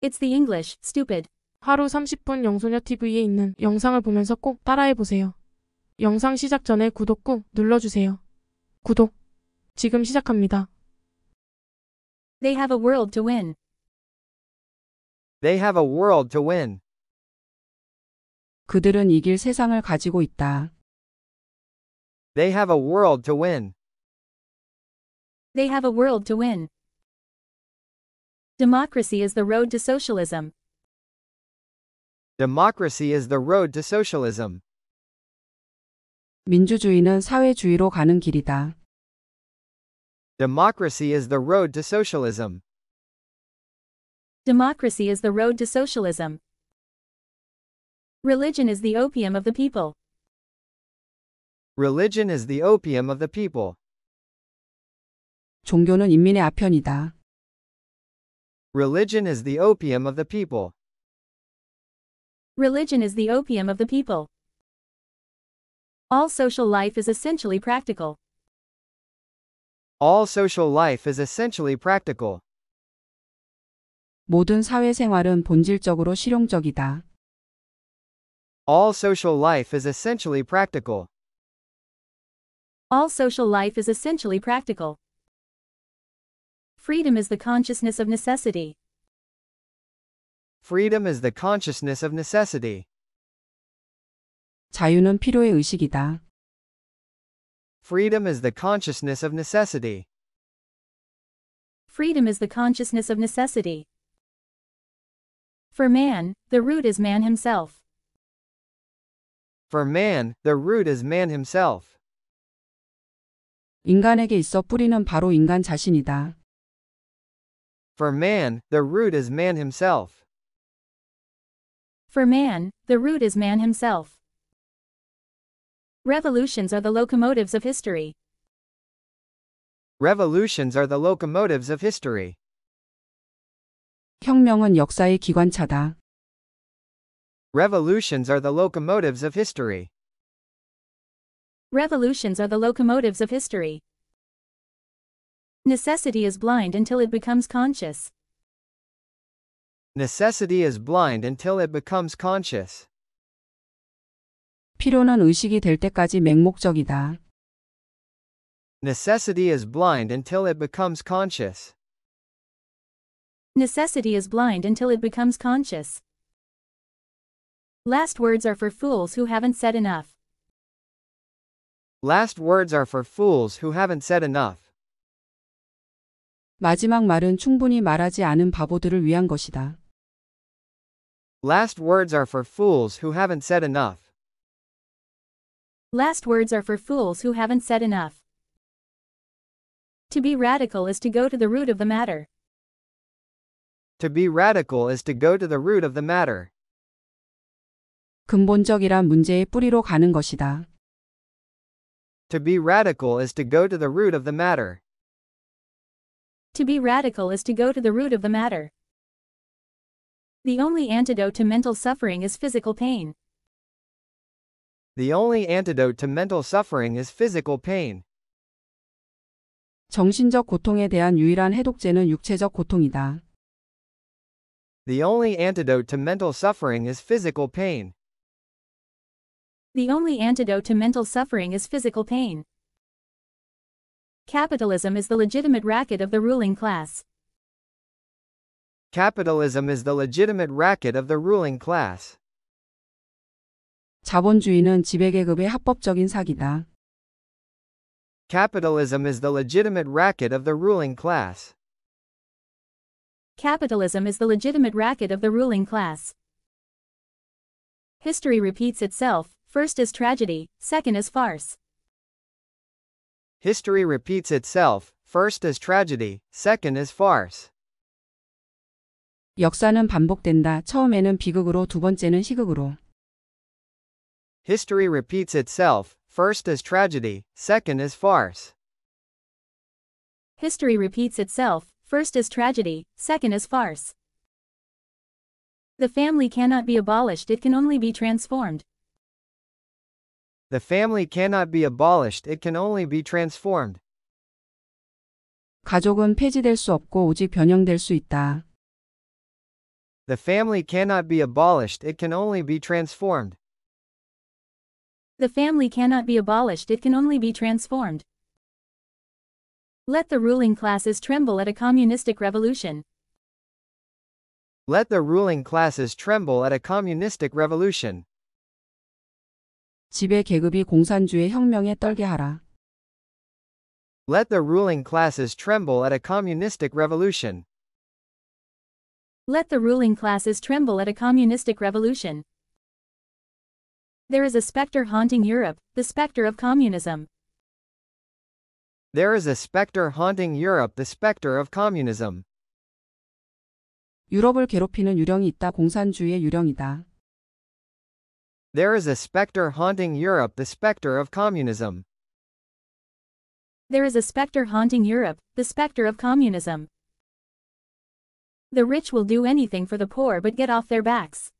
It's the English, stupid. 하루 30분 영소녀 TV에 있는 영상을 보면서 꼭 따라해보세요. 영상 시작 전에 구독 꾹 눌러주세요. 구독. 지금 시작합니다. They have a world to win. They have a world to win. 그들은 이길 세상을 가지고 있다. They have a world to win. They have a world to win. Democracy is the road to socialism. Democracy is the road to socialism. 민주주의는 사회주의로 가는 길이다. Democracy is the road to socialism. Democracy is the road to socialism. Religion is the opium of the people. Religion is the opium of the people. 종교는 인민의 아편이다. Religion is the opium of the people. Religion is the opium of the people. All social life is essentially practical. All social life is essentially practical. 모든 사회생활은 본질적으로 실용적이다. All social life is essentially practical. All social life is essentially practical. Freedom is the consciousness of necessity. Freedom is the consciousness of necessity. 자유는 필요의 의식이다. Freedom is the consciousness of necessity. Freedom is the consciousness of necessity. For man, the root is man himself. For man, the root is man himself. 인간에게 있어 뿌리는 바로 인간 자신이다. For man, the root is man himself. For man, the root is man himself. Revolutions are the locomotives of history. Revolutions are the locomotives of history. 혁명은 역사의 기관차다. Revolutions are the locomotives of history. Revolutions are the locomotives of history. Necessity is blind until it becomes conscious. Necessity is blind until it becomes conscious. 필요는 의식이 될 때까지 맹목적이다. Necessity is blind until it becomes conscious. Necessity is blind until it becomes conscious. Last words are for fools who haven't said enough. Last words are for fools who haven't said enough. 마지막 말은 충분히 말하지 않은 바보들을 위한 것이다. Last words are for fools who haven't said enough. Last words are for fools who haven't said enough. To be radical is to go to the root of the matter. To be radical is to go to the root of the matter. 근본적이란 문제의 뿌리로 가는 것이다. To be radical is to go to the root of the matter. To be radical is to go to the root of the matter. The only antidote to mental suffering is physical pain. The only antidote to mental suffering is physical pain. 정신적 고통에 대한 유일한 해독제는 육체적 고통이다. The only antidote to mental suffering is physical pain. The only antidote to mental suffering is physical pain. Capitalism is the legitimate racket of the ruling class. Capitalism is the legitimate racket of the ruling class. 자본주의는 지배계급의 합법적인 사기다. Capitalism is the legitimate racket of the ruling class. Capitalism is the legitimate racket of the ruling class. History repeats itself, first as tragedy, second as farce. History repeats itself, first as tragedy, second as farce. 역사는 반복된다. 처음에는 비극으로, 두 번째는 희극으로. History repeats itself, first as tragedy, second as farce. History repeats itself, first as tragedy, second as farce. The family cannot be abolished, it can only be transformed. The family cannot be abolished, it can only be transformed. 가족은 폐지될 수 없고 오직 변형될 수 있다. The family cannot be abolished, it can only be transformed. The family cannot be abolished, it can only be transformed. Let the ruling classes tremble at a communistic revolution. Let the ruling classes tremble at a communistic revolution. 지배 계급이 공산주의 혁명에 떨게 하라. Let the ruling classes tremble at a communistic revolution. Let the ruling classes tremble at a communistic revolution. There is a specter haunting Europe, the specter of communism. There is a specter haunting Europe, the specter of communism. 유럽을 괴롭히는 유령이 있다. 공산주의의 유령이다. There is a spectre haunting Europe the spectre of communism. There is a spectre haunting Europe, the spectre of communism. The rich will do anything for the poor but get off their backs.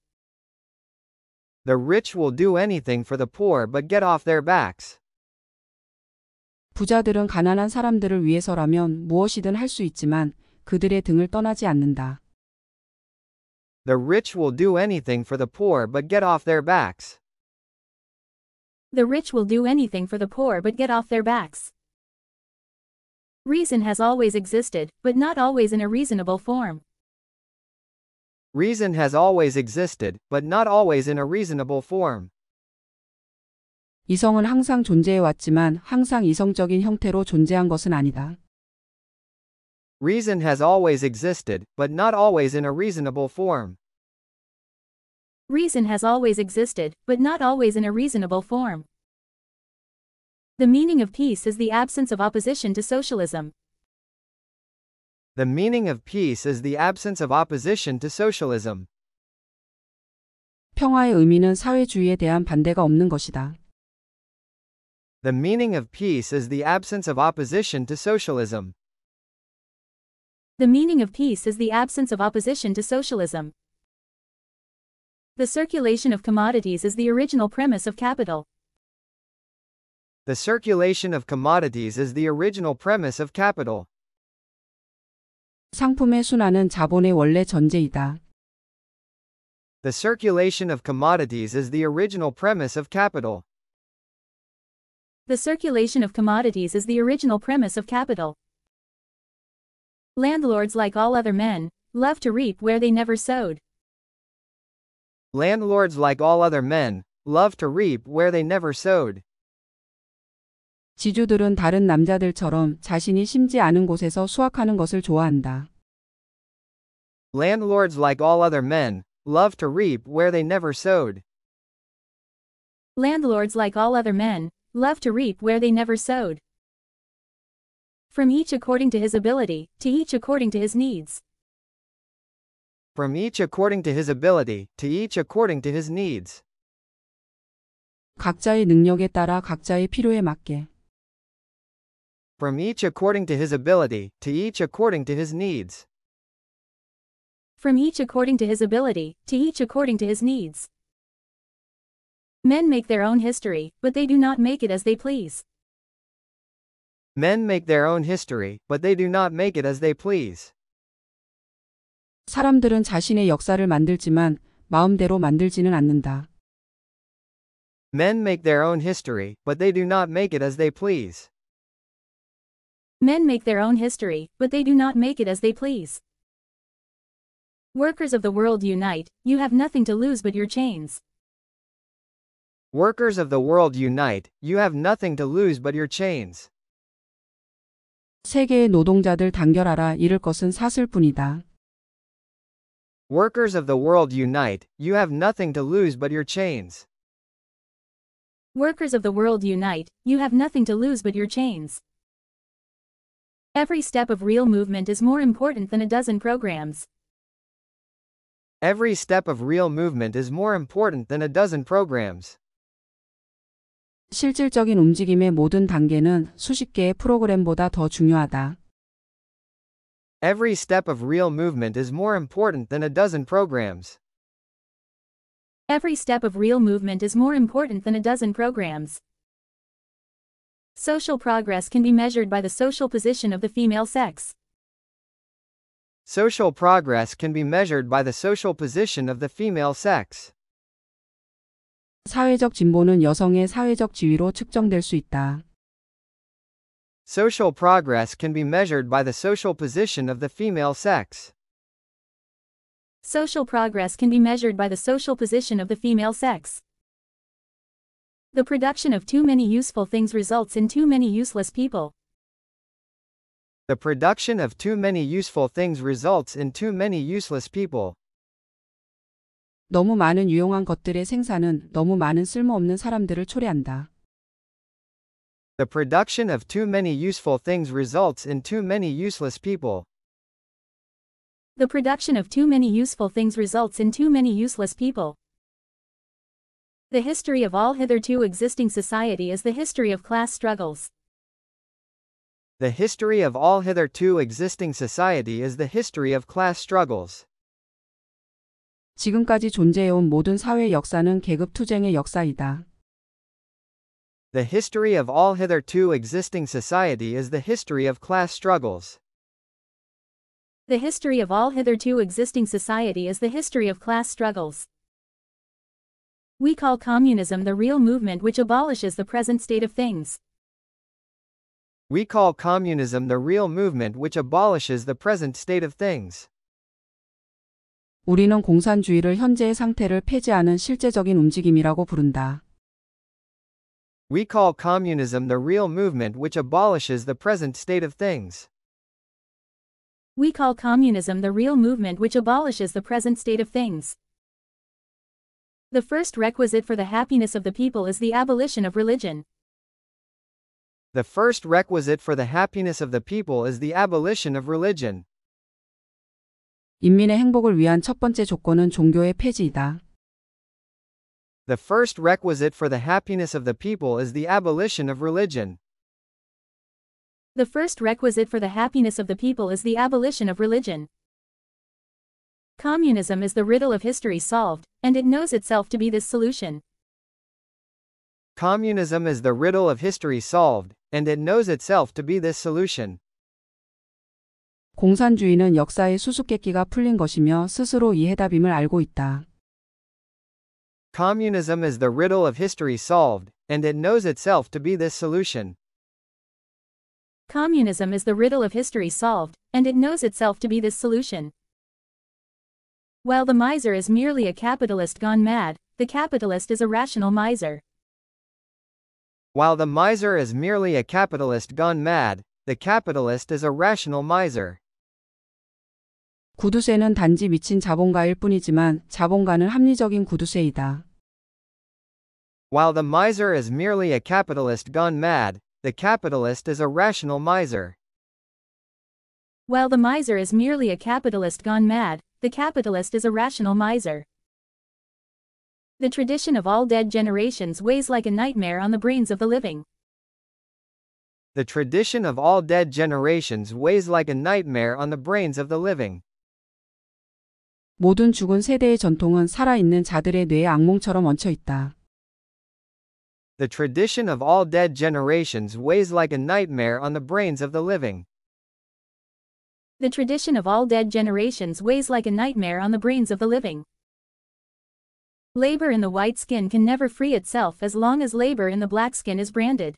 The rich will do anything for the poor but get off their backs. 부자들은 가난한 사람들을 위해서라면 무엇이든 할 수 있지만 그들의 등을 떠나지 않는다. The rich will do anything for the poor but get off their backs. The rich will do anything for the poor but get off their backs. Reason has always existed, but not always in a reasonable form. Reason has always existed, but not always in a reasonable form. 이성은 항상 존재해 왔지만 항상 이성적인 형태로 존재한 것은 아니다. Reason has always existed, but not always in a reasonable form. Reason has always existed, but not always in a reasonable form. The meaning of peace is the absence of opposition to socialism. The meaning of peace is the absence of opposition to socialism. 평화의 의미는 사회주의에 대한 반대가 없는 것이다. The meaning of peace is the absence of opposition to socialism. The meaning of peace is the absence of opposition to socialism. The circulation of commodities is the original premise of capital. The circulation of commodities is the original premise of capital. 상품의 순환은 자본의 원래 전제이다. The circulation of commodities is the original premise of capital. The circulation of commodities is the original premise of capital. Landlords like all other men, love to reap where they never sowed. Landlords like all other men, love to reap where they never sowed. 지주들은 다른 남자들처럼 자신이 심지 않은 곳에서 수확하는 것을 좋아한다. Landlords like all other men, love to reap where they never sowed. Landlords like all other men, love to reap where they never sowed. From each according to his ability, to each according to his needs from each according to his ability, to each according to his needs. 각자의 능력에 따라 각자의 필요에 맞게. From each according to his ability, to each according to his needs. From each according to his ability, to each according to his needs. Men make their own history, but they do not make it as they please. Men make their own history, but they do not make it as they please. 사람들은 자신의 역사를 만들지만 마음대로 만들지는 않는다. Men make their own history, but they do not make it as they please. Men make their own history, but they do not make it as they please. Workers of the world unite, you have nothing to lose but your chains. Workers of the world unite, you have nothing to lose but your chains. 세계의 노동자들 단결하라 잃을 것은 사슬뿐이다. Workers of the world unite, you have nothing to lose but your chains. Workers of the world unite, you have nothing to lose but your chains. Every step of real movement is more important than a dozen programs. Every step of real movement is more important than a dozen programs. 실질적인 움직임의 모든 단계는 수십 개의 프로그램보다 더 중요하다. Every step of real movement is more important than a dozen programs. Every step of real movement is more important than a dozen programs. Social progress can be measured by the social position of the female sex. Social progress can be measured by the social position of the female sex. 사회적 진보는 여성의 사회적 지위로 측정될 수 있다. Social progress can be measured by the social position of the female sex. Social progress can be measured by the social position of the female sex. The production of too many useful things results in too many useless people. The production of too many useful things results in too many useless people. 너무 많은 유용한 것들의 생산은 너무 많은 쓸모없는 사람들을 초래한다. The production of too many useful things results in too many useless people. The production of too many useful things results in too many useless people. The history of all hitherto existing society is the history of class struggles. The history of all hitherto existing society is the history of class struggles. 지금까지 존재해온 모든 사회 역사는 계급 투쟁의 역사이다. The history of all hitherto existing society is the history of class struggles. The history of all hitherto existing society is the history of class struggles. We call communism the real movement which abolishes the present state of things. We call communism the real movement which abolishes the present state of things. 우리는 공산주의를 현재의 상태를 폐지하는 실제적인 움직임이라고 부른다. We call communism the real movement which abolishes the present state of things. We call communism the real movement which abolishes the present state of things. The first requisite for the happiness of the people is the abolition of religion. The first requisite for the happiness of the people is the abolition of religion. 인민의 행복을 위한 첫 번째 조건은 종교의 폐지이다 the first requisite for the happiness of the people is the abolition of religion. The first requisite for the happiness of the people is the abolition of religion. Communism is the riddle of history solved, and it knows itself to be this solution. Communism is the riddle of history solved, and it knows itself to be this solution. 공산주의는 역사의 수수께끼가 풀린 것이며 스스로 이 해답임을 알고 있다. Communism is the riddle of history solved, and it knows itself to be this solution. Communism is the riddle of history solved, and it knows itself to be this solution. While the miser is merely a capitalist gone mad, the capitalist is a rational miser. While the miser is merely a capitalist gone mad, the capitalist is a rational miser. 구두쇠는 단지 미친 자본가일 뿐이지만 자본가는 합리적인 구두쇠이다. While the miser is merely a capitalist gone mad, the capitalist is a rational miser. While the miser is merely a capitalist gone mad, the capitalist is a rational miser. The tradition of all dead generations weighs like a nightmare on the brains of the living. The tradition of all dead generations weighs like a nightmare on the brains of the living. 모든 죽은 세대의 전통은 살아있는 자들의 뇌에 악몽처럼 얹혀 있다 the tradition of all dead generations weighs like a nightmare on the brains of the living. The tradition of all dead generations weighs like a nightmare on the brains of the living. Labor in the white skin can never free itself as long as labor in the black skin is branded.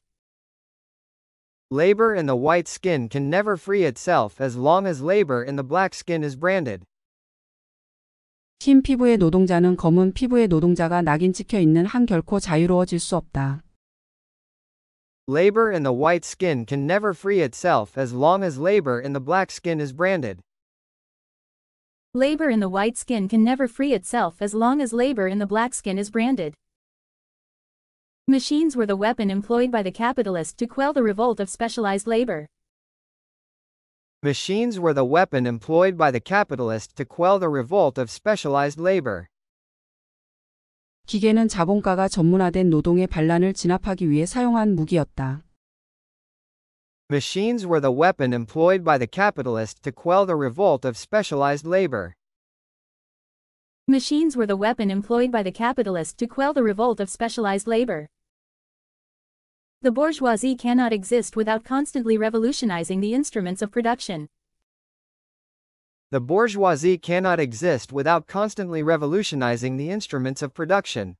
Labor in the white skin can never free itself as long as labor in the black skin is branded. 흰 피부의 노동자는 검은 피부의 노동자가 낙인 찍혀 있는 한 결코 자유로워질 수 없다. Labor in the white skin can never free itself as long as labor in the black skin is branded. Labor in the white skin can never free itself as long as labor in the black skin is branded. Machines were the weapon employed by the capitalist to quell the revolt of specialized labor. Machines were the weapon employed by the capitalist to quell the revolt of specialized labor. 기계는 자본가가 전문화된 노동의 반란을 진압하기 위해 사용한 무기였다. Machines were the weapon employed by the capitalist to quell the revolt of specialized labor. Machines were the weapon employed by the capitalist to quell the revolt of specialized labor. The bourgeoisie cannot exist without constantly revolutionizing the instruments of production. The bourgeoisie cannot exist without constantly revolutionizing the instruments of production.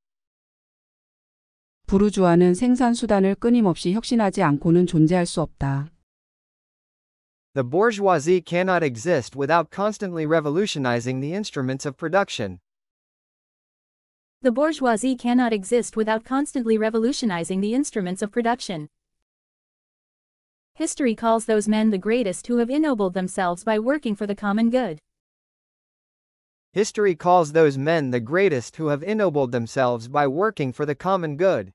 부르주아는 생산 수단을 끊임없이 혁신하지 않고는 존재할 수 없다. The bourgeoisie cannot exist without constantly revolutionizing the instruments of production. The bourgeoisie cannot exist without constantly revolutionizing the instruments of production. History calls those men the greatest who have ennobled themselves by working for the common good. History calls those men the greatest who have ennobled themselves by working for the common good.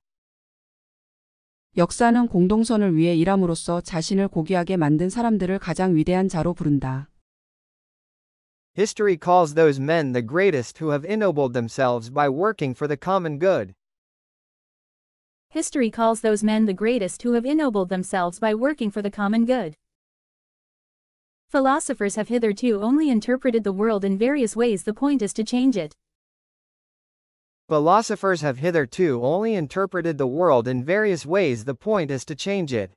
역사는 공동선을 위해 일함으로써 자신을 고귀하게 만든 사람들을 가장 위대한 자로 부른다. History calls those men the greatest who have ennobled themselves by working for the common good. History calls those men the greatest who have ennobled themselves by working for the common good. Philosophers have hitherto only interpreted the world in various ways the point is to change it. Philosophers have hitherto only interpreted the world in various ways the point is to change it.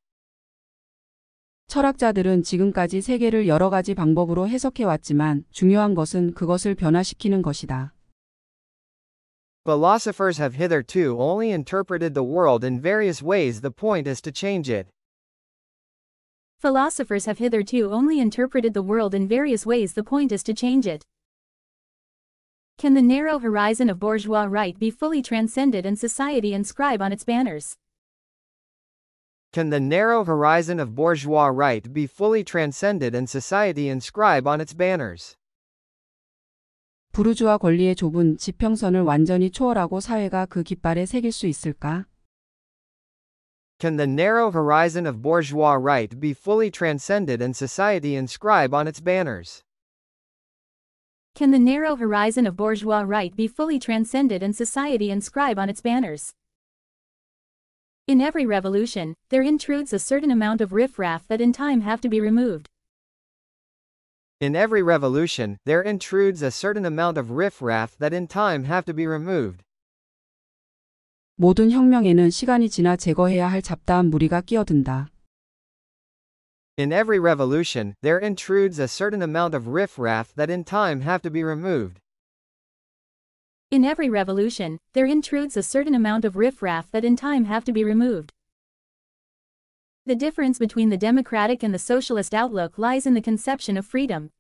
철학자들은 지금까지 세계를 여러 가지 방법으로 해석해왔지만 중요한 것은 그것을 변화시키는 것이다. Philosophers have hitherto only interpreted the world in various ways. The point is to change it. Philosophers have hitherto only interpreted the world in various ways. The point is to change it. Can the narrow horizon of bourgeois right be fully transcended and society inscribe on its banners? Can the narrow horizon of bourgeois right be fully transcended and society inscribe on its banners? 부르주아 권리의 좁은 지평선을 완전히 초월하고 사회가 그 깃발에 새길 수 있을까? Can the narrow horizon of bourgeois right be fully transcended and society inscribe on its banners? Can the narrow horizon of bourgeois right be fully transcended and society inscribe on its banners? In every revolution, there intrudes a certain amount of riffraff that in time have to be removed. In every revolution, there intrudes a certain amount of riffraff that in time have to be removed. 모든 혁명에는 시간이 지나 제거해야 할 잡다한 무리가 끼어든다. In every revolution, there intrudes a certain amount of riffraff that in time have to be removed. In every revolution, there intrudes a certain amount of riffraff that in time have to be removed. The difference between the democratic and the socialist outlook lies in the conception of freedom.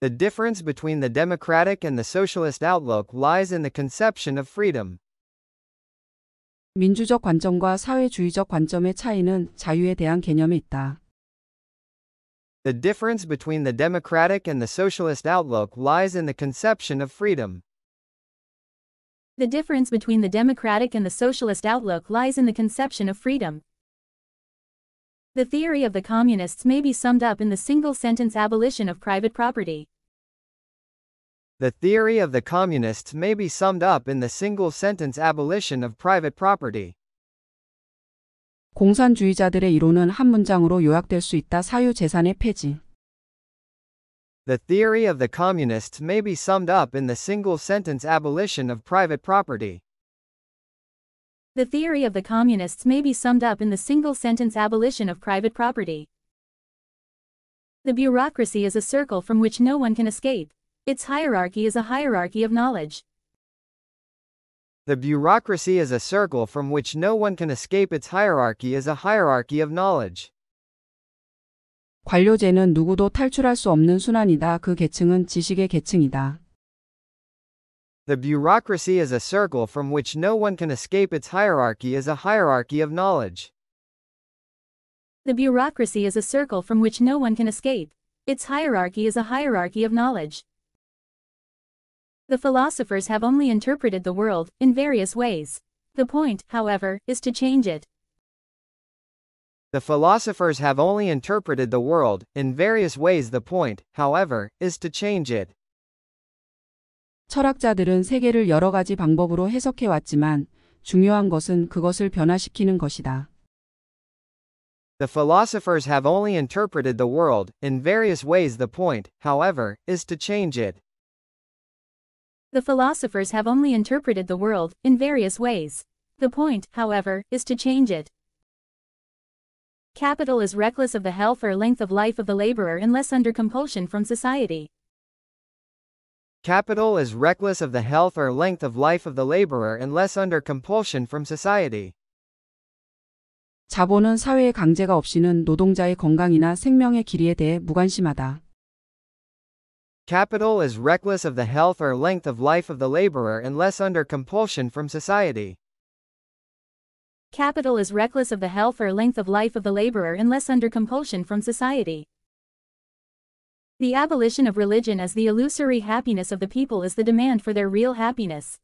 The difference between the democratic and the socialist outlook lies in the conception of freedom. 민주적 관점과 사회주의적 관점의 차이는 자유에 대한 개념에 있다. The difference between the democratic and the socialist outlook lies in the conception of freedom. The difference between the democratic and the socialist outlook lies in the conception of freedom. The theory of the communists may be summed up in the single-sentence abolition of private property. The theory of the communists may be summed up in the single-sentence abolition of private property. 공산주의자들의 이론은 한 문장으로 요약될 수 있다. 사유 재산의 폐지. The theory of the communists may be summed up in the single sentence abolition of private property. The theory of the communists may be summed up in the single sentence abolition of private property. The bureaucracy is a circle from which no one can escape. Its hierarchy is a hierarchy of knowledge. The bureaucracy is a circle from which no one can escape its hierarchy is a hierarchy of knowledge. 관료제는 누구도 탈출할 수 없는 순환이다. 그 계층은 지식의 계층이다. The bureaucracy is a circle from which no one can escape its hierarchy is a hierarchy of knowledge. The bureaucracy is a circle from which no one can escape. Its hierarchy is a hierarchy of knowledge. The philosophers have only interpreted the world in various ways. The point, however, is to change it. The philosophers have only interpreted the world in various ways. The point, however, is to change it. 철학자들은 세계를 여러 가지 방법으로 해석해 왔지만 중요한 것은 그것을 변화시키는 것이다. The philosophers have only interpreted the world in various ways. The point, however, is to change it. The philosophers have only interpreted the world in various ways. The point, however, is to change it. Capital is reckless of the health or length of life of the laborer unless under compulsion from society. Capital is reckless of the health or length of life of the laborer unless under compulsion from society. 자본은 사회의 강제가 없이는 노동자의 건강이나 생명의 길이에 대해 무관심하다. Capital is reckless of the health or length of life of the laborer unless under compulsion from society. Capital is reckless of the health or length of life of the laborer unless under compulsion from society. The abolition of religion as the illusory happiness of the people is the demand for their real happiness.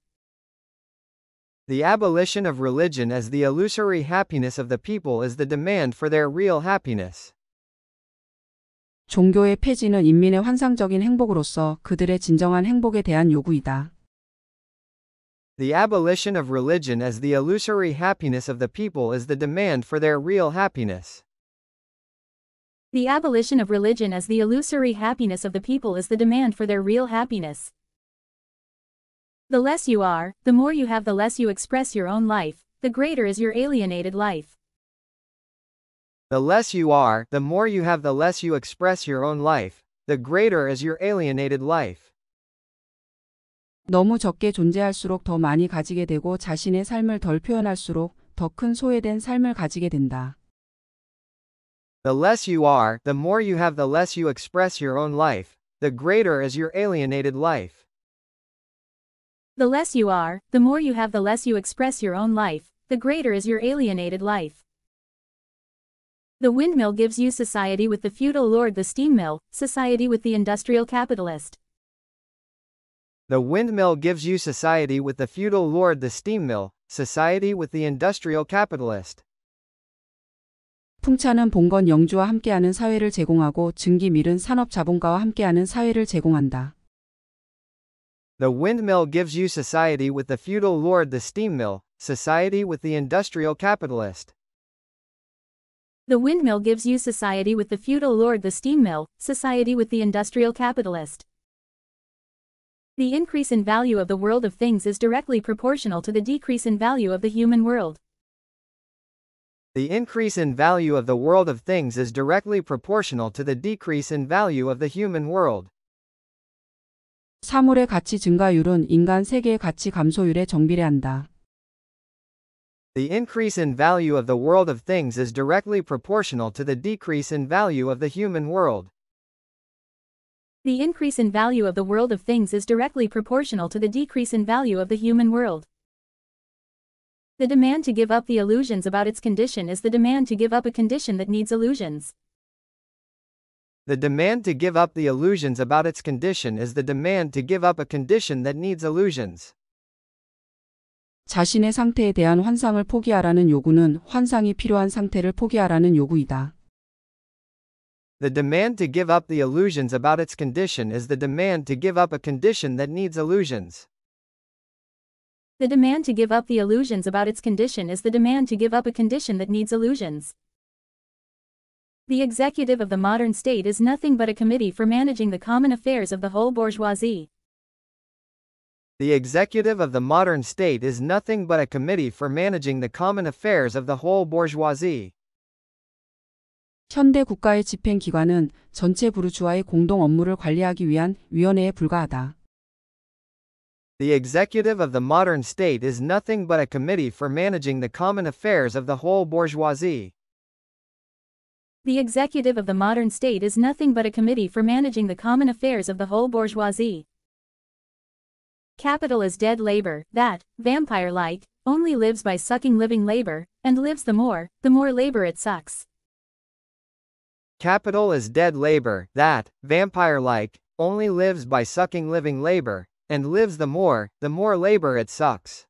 The abolition of religion as the illusory happiness of the people is the demand for their real happiness. 종교의 폐지는 인민의 환상적인 행복으로서 그들의 진정한 행복에 대한 요구이다. The abolition of religion as the illusory happiness of the people is the demand for their real happiness. The abolition of religion as the illusory happiness of the people is the demand for their real happiness. The less you are, the more you have, the less you express your own life, the greater is your alienated life. The less you are, the more you have the less you express your own life, the greater is your alienated life. 너무 적게 존재할수록 더 많이 가지게 되고 자신의 삶을 덜 표현할수록 더 소외된 삶을 가지게 된다. The less you are, the more you have the less you express your own life, the greater is your alienated life. The less you are, the more you have the less you express your own life, the greater is your alienated life. The windmill gives you society with the feudal lord the steam mill, society with the industrial capitalist. The windmill gives you society with the feudal lord the steam mill, society with the industrial capitalist. 풍차는 봉건 영주와 함께하는 사회를 제공하고 증기밀은 산업 자본가와 함께하는 사회를 제공한다. The windmill gives you society with the feudal lord the steam mill, society with the industrial capitalist. The windmill gives you society with the feudal lord the steam mill, society with the industrial capitalist. The increase in value of the world of things is directly proportional to the decrease in value of the human world. The increase in value of the world of things is directly proportional to the decrease in value of the human world. 사물의 가치 증가율은 인간 세계의 가치 감소율에 정비례한다. The increase in value of the world of things is directly proportional to the decrease in value of the human world. The increase in value of the world of things is directly proportional to the decrease in value of the human world. The demand to give up the illusions about its condition is the demand to give up a condition that needs illusions. The demand to give up the illusions about its condition is the demand to give up a condition that needs illusions. 자신의 상태에 대한 환상을 포기하라는 요구는 환상이 필요한 상태를 포기하라는 요구이다. The demand to give up the illusions about its condition is the demand to give up a condition that needs illusions. The demand to give up the illusions about its condition is the demand to give up a condition that needs illusions. The executive of the modern state is nothing but a committee for managing the common affairs of the whole bourgeoisie the executive of the modern state is nothing but a committee for managing the common affairs of the whole bourgeoisie. 현대 국가의 집행 기관은 전체 부르주아의 공동 업무를 관리하기 위한 위원회에 불과하다. The executive of the modern state is nothing but a committee for managing the common affairs of the whole bourgeoisie. The executive of the modern state is nothing but a committee for managing the common affairs of the whole bourgeoisie. Capital is dead labor, that, vampire-like, only lives by sucking living labor, and lives the more, the more labor it sucks. Capital is dead labor, that, vampire-like, only lives by sucking living labor, and lives the more, the more labor it sucks.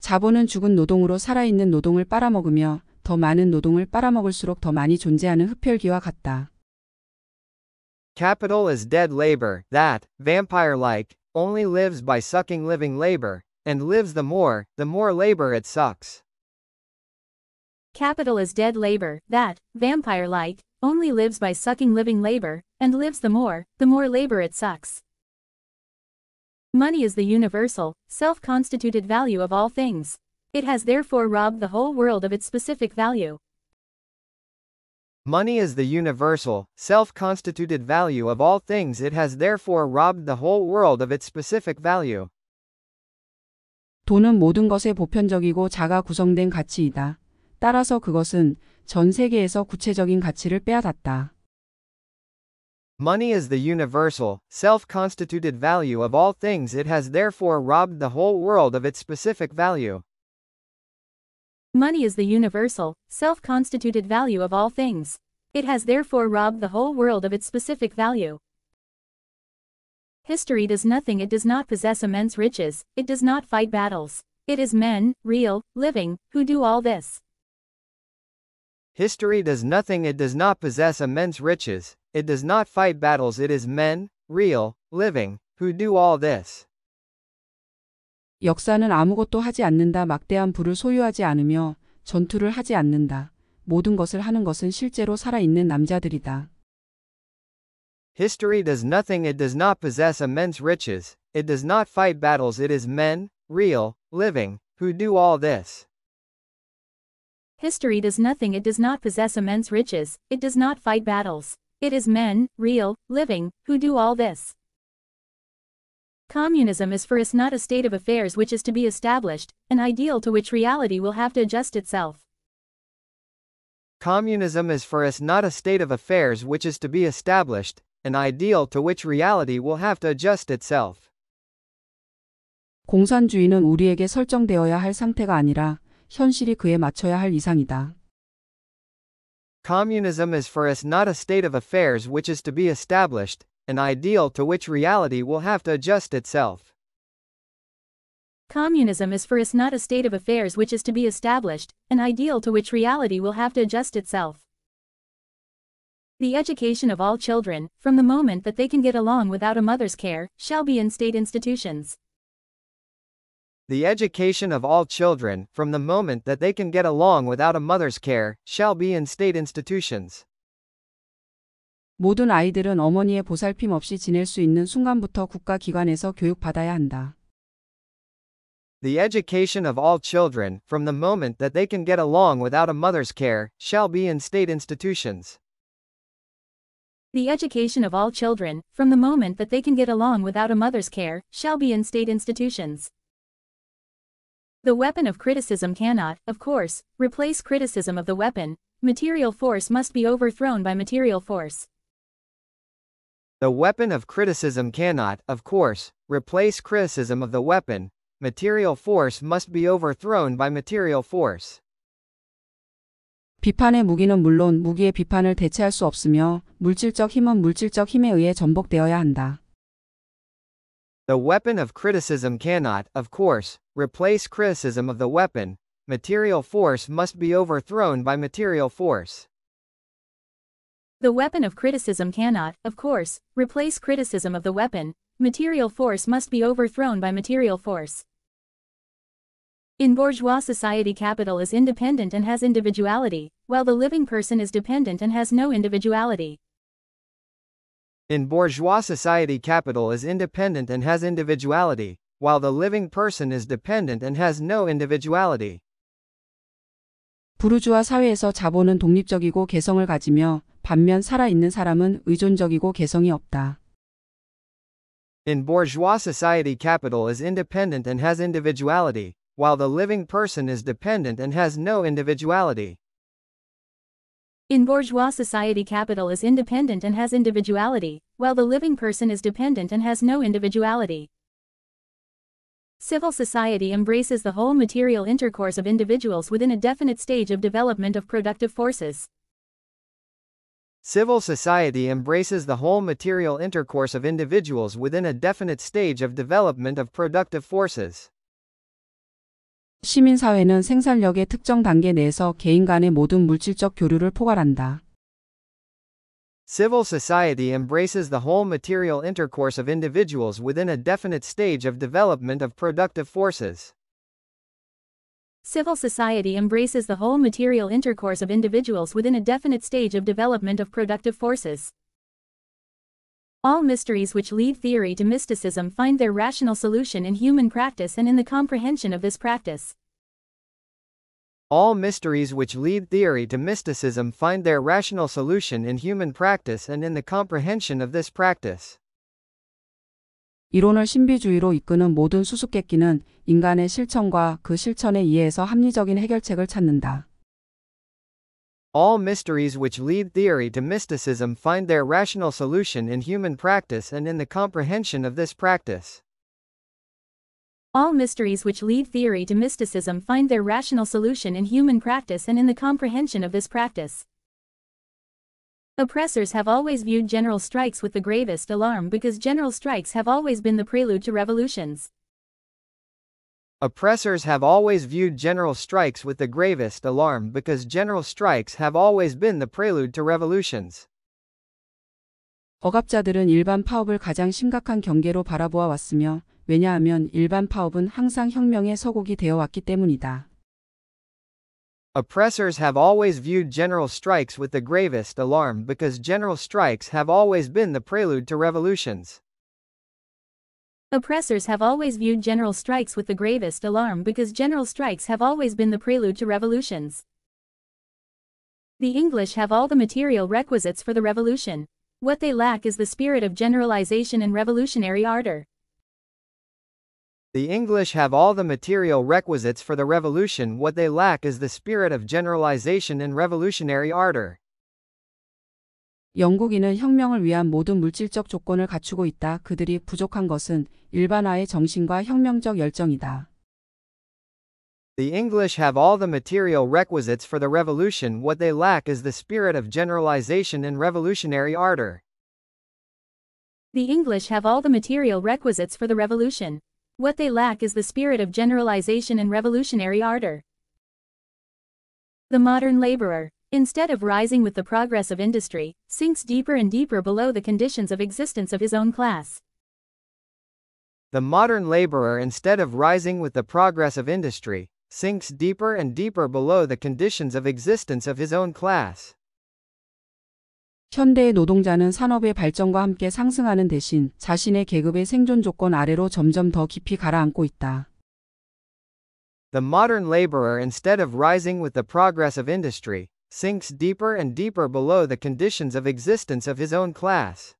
자본은 죽은 노동으로 살아있는 노동을 빨아먹으며 더 많은 노동을 빨아먹을수록 더 많이 존재하는 흡혈귀와 같다. Capital is dead labor that, vampire-like, only lives by sucking living labor, and lives the more, the more labor it sucks. Capital is dead labor that, vampire-like, only lives by sucking living labor, and lives the more, the more labor it sucks. Money is the universal, self-constituted value of all things. It has therefore robbed the whole world of its specific value. Money is the universal, self-constituted value of all things it has therefore robbed the whole world of its specific value. 돈은 모든 것의 보편적이고 자가 구성된 가치이다. 따라서 그것은 전 세계에서 구체적인 가치를 빼앗았다. Money is the universal, self-constituted value of all things it has therefore robbed the whole world of its specific value. Money is the universal, self-constituted value of all things. It has therefore robbed the whole world of its specific value. History does nothing it does not possess immense riches, it does not fight battles. It is men, real, living, who do all this. History does nothing it does not possess immense riches, it does not fight battles it is men, real, living, who do all this. 역사는 아무것도 하지 않는다. 막대한 부를 소유하지 않으며 전투를 하지 않는다. 모든 것을 하는 것은 실제로 살아있는 남자들이다. History does nothing it does not possess immense riches, it does not fight battles it is men, real, living, who do all this. History does nothing it does not possess immense riches, it does not fight battles, it is men, real, living, who do all this. Communism is for us not a state of affairs which is to be established, an ideal to which reality will have to adjust itself. Communism is for us not a state of affairs which is to be established, an ideal to which reality will have to adjust itself. 공산주의는 우리에게 설정되어야 할 상태가 아니라 현실이 그에 맞춰야 할 이상이다. Communism is for us not a state of affairs which is to be established, an ideal to which reality will have to adjust itself. Communism is for us not a state of affairs which is to be established, an ideal to which reality will have to adjust itself. The education of all children, from the moment that they can get along without a mother's care, shall be in state institutions. The education of all children, from the moment that they can get along without a mother's care, shall be in state institutions. 모든 아이들은 어머니의 보살핌 없이 지낼 수 있는 순간부터 교육받아야 한다. The education of all children, from the moment that they can get along without a mother's care, shall be in state institutions. The education of all children, from the moment that they can get along without a mother's care, shall be in state institutions. The weapon of criticism cannot, of course, replace criticism of the weapon, material force must be overthrown by material force. The weapon of criticism cannot, of course, replace criticism of the weapon. Material force must be overthrown by material force. 비판의 무기는 물론 무기의 비판을 대체할 수 없으며 물질적 힘은 물질적 힘에 의해 전복되어야 한다. The weapon of criticism cannot, of course, replace criticism of the weapon. Material force must be overthrown by material force. The weapon of criticism cannot, of course, replace criticism of the weapon, material force must be overthrown by material force. In bourgeois society capital is independent and has individuality, while the living person is dependent and has no individuality. In bourgeois society capital is independent and has individuality, while the living person is dependent and has no individuality. 부르주아 사회에서 자본은 독립적이고 개성을 가지며 반면 살아있는 사람은 의존적이고 개성이 없다. In bourgeois society, capital is independent and has individuality, while the living person is dependent and has no individuality. In bourgeois society, capital is independent and has individuality, while the living person is dependent and has no individuality. Civil society embraces the whole material intercourse of individuals within a definite stage of development of productive forces. Civil society embraces the whole material intercourse of individuals within a definite stage of development of productive forces. 시민사회는 생산력의 특정 단계 내에서 개인 간의 모든 물질적 교류를 포괄한다. Civil society embraces the whole material intercourse of individuals within a definite stage of development of productive forces. Civil society embraces the whole material intercourse of individuals within a definite stage of development of productive forces. All mysteries which lead theory to mysticism find their rational solution in human practice and in the comprehension of this practice. All mysteries which lead theory to mysticism find their rational solution in human practice and in the comprehension of this practice. 이론을 신비주의로 이끄는 모든 수수께끼는 인간의 실천과 그 실천에 의해서 합리적인 해결책을 찾는다. All mysteries which lead theory to mysticism find their rational solution in human practice and in the comprehension of this practice. All mysteries which lead theory to mysticism find their rational solution in human practice and in the comprehension of this practice. Oppressors have always viewed general strikes with the gravest alarm because general strikes have always been the prelude to revolutions. Oppressors have always viewed general strikes with the gravest alarm because general strikes have always been the prelude to revolutions. 억압자들은 일반 파업을 가장 심각한 경계로 바라보아 왔으며 왜냐하면 일반 파업은 항상 혁명의 서곡이 되어 왔기 때문이다. Oppressors have always viewed general strikes with the gravest alarm because general strikes have always been the prelude to revolutions. Oppressors have always viewed general strikes with the gravest alarm because general strikes have always been the prelude to revolutions. The English have all the material requisites for the revolution. What they lack is the spirit of generalization and revolutionary ardor. The English have all the material requisites for the revolution, what they lack is the spirit of generalization and revolutionary ardor. 영국인은 혁명을 위한 모든 물질적 조건을 갖추고 있다. 그들이 부족한 것은 일반화의 정신과 혁명적 열정이다. The English have all the material requisites for the revolution. What they lack is the spirit of generalization and revolutionary ardor. The English have all the material requisites for the revolution. What they lack is the spirit of generalization and revolutionary ardor. The modern laborer, instead of rising with the progress of industry, sinks deeper and deeper below the conditions of existence of his own class. The modern laborer instead of rising with the progress of industry, sinks deeper and deeper below the conditions of existence of his own class. 현대의 노동자는 산업의 발전과 함께 상승하는 대신 자신의 계급의 생존 조건 아래로 점점 더 깊이 가라앉고 있다. The modern laborer instead of rising with the progress of industry, sinks deeper and deeper below the conditions of existence of his own class.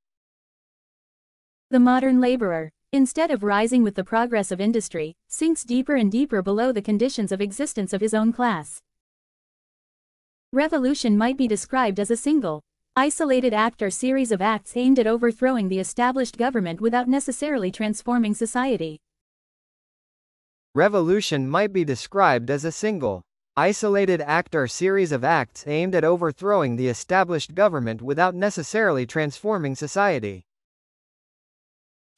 The modern laborer, instead of rising with the progress of industry, sinks deeper and deeper below the conditions of existence of his own class. Revolution might be described as a single, isolated act or series of acts aimed at overthrowing the established government without necessarily transforming society. Revolution might be described as a single, isolated act or series of acts aimed at overthrowing the established government without necessarily transforming society.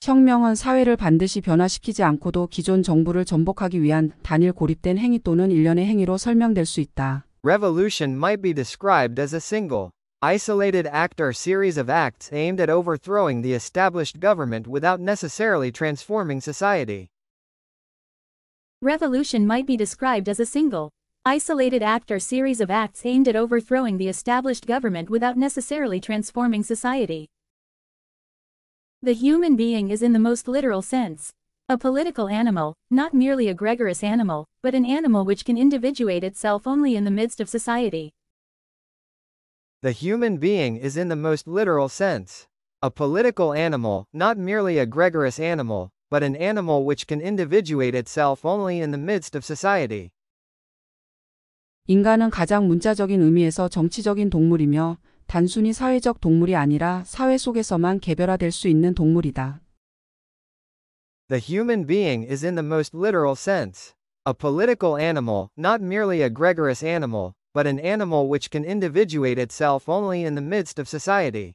혁명은 사회를 반드시 변화시키지 않고도 기존 정부를 전복하기 위한 단일 고립된 행위 또는 일련의 행위로 설명될 수 있다. Revolution might be described as a single, isolated act or series of acts aimed at overthrowing the established government without necessarily transforming society. Revolution might be described as a single, isolated act or series of acts aimed at overthrowing the established government without necessarily transforming society. The human being is in the most literal sense, a political animal, not merely a gregarious animal, but an animal which can individuate itself only in the midst of society. The human being is in the most literal sense. A political animal, not merely a gregarious animal, but an animal which can individuate itself only in the midst of society. 인간은 가장 문자적인 의미에서 정치적인 동물이며 단순히 사회적 동물이 아니라 사회 속에서만 개별화될 수 있는 동물이다. The human being is in the most literal sense. A political animal, not merely a gregarious animal, but an animal which can individuate itself only in the midst of society.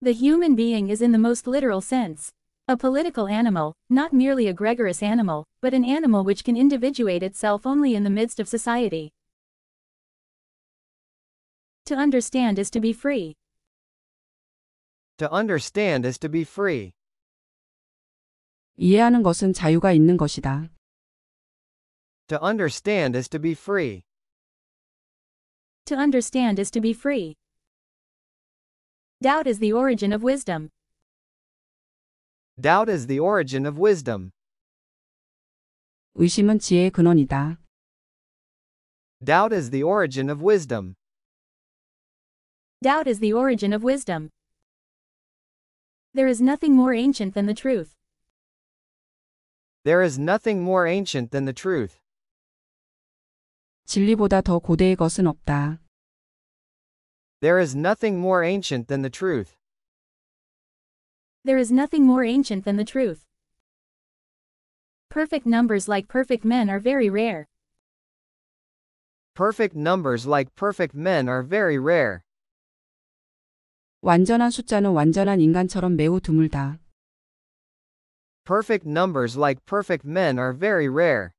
The human being is in the most literal sense. A political animal, not merely a gregarious animal, but an animal which can individuate itself only in the midst of society. To understand is to be free. To understand is to be free. 이해하는 것은 자유가 있는 것이다. To understand is to be free. To understand is to be free. Doubt is the origin of wisdom. Doubt is the origin of wisdom. 의심은 지혜의 근원이다. Doubt is the origin of wisdom. Doubt is the origin of wisdom. There is nothing more ancient than the truth. There is nothing more ancient than the truth. 진리보다 더 고대의 것은 없다. There is nothing more ancient than the truth. There is nothing more ancient than the truth. Perfect numbers like perfect men are very rare. Perfect numbers like perfect men are very rare. 완전한 숫자는 완전한 인간처럼 매우 드물다. Perfect numbers like perfect men are very rare.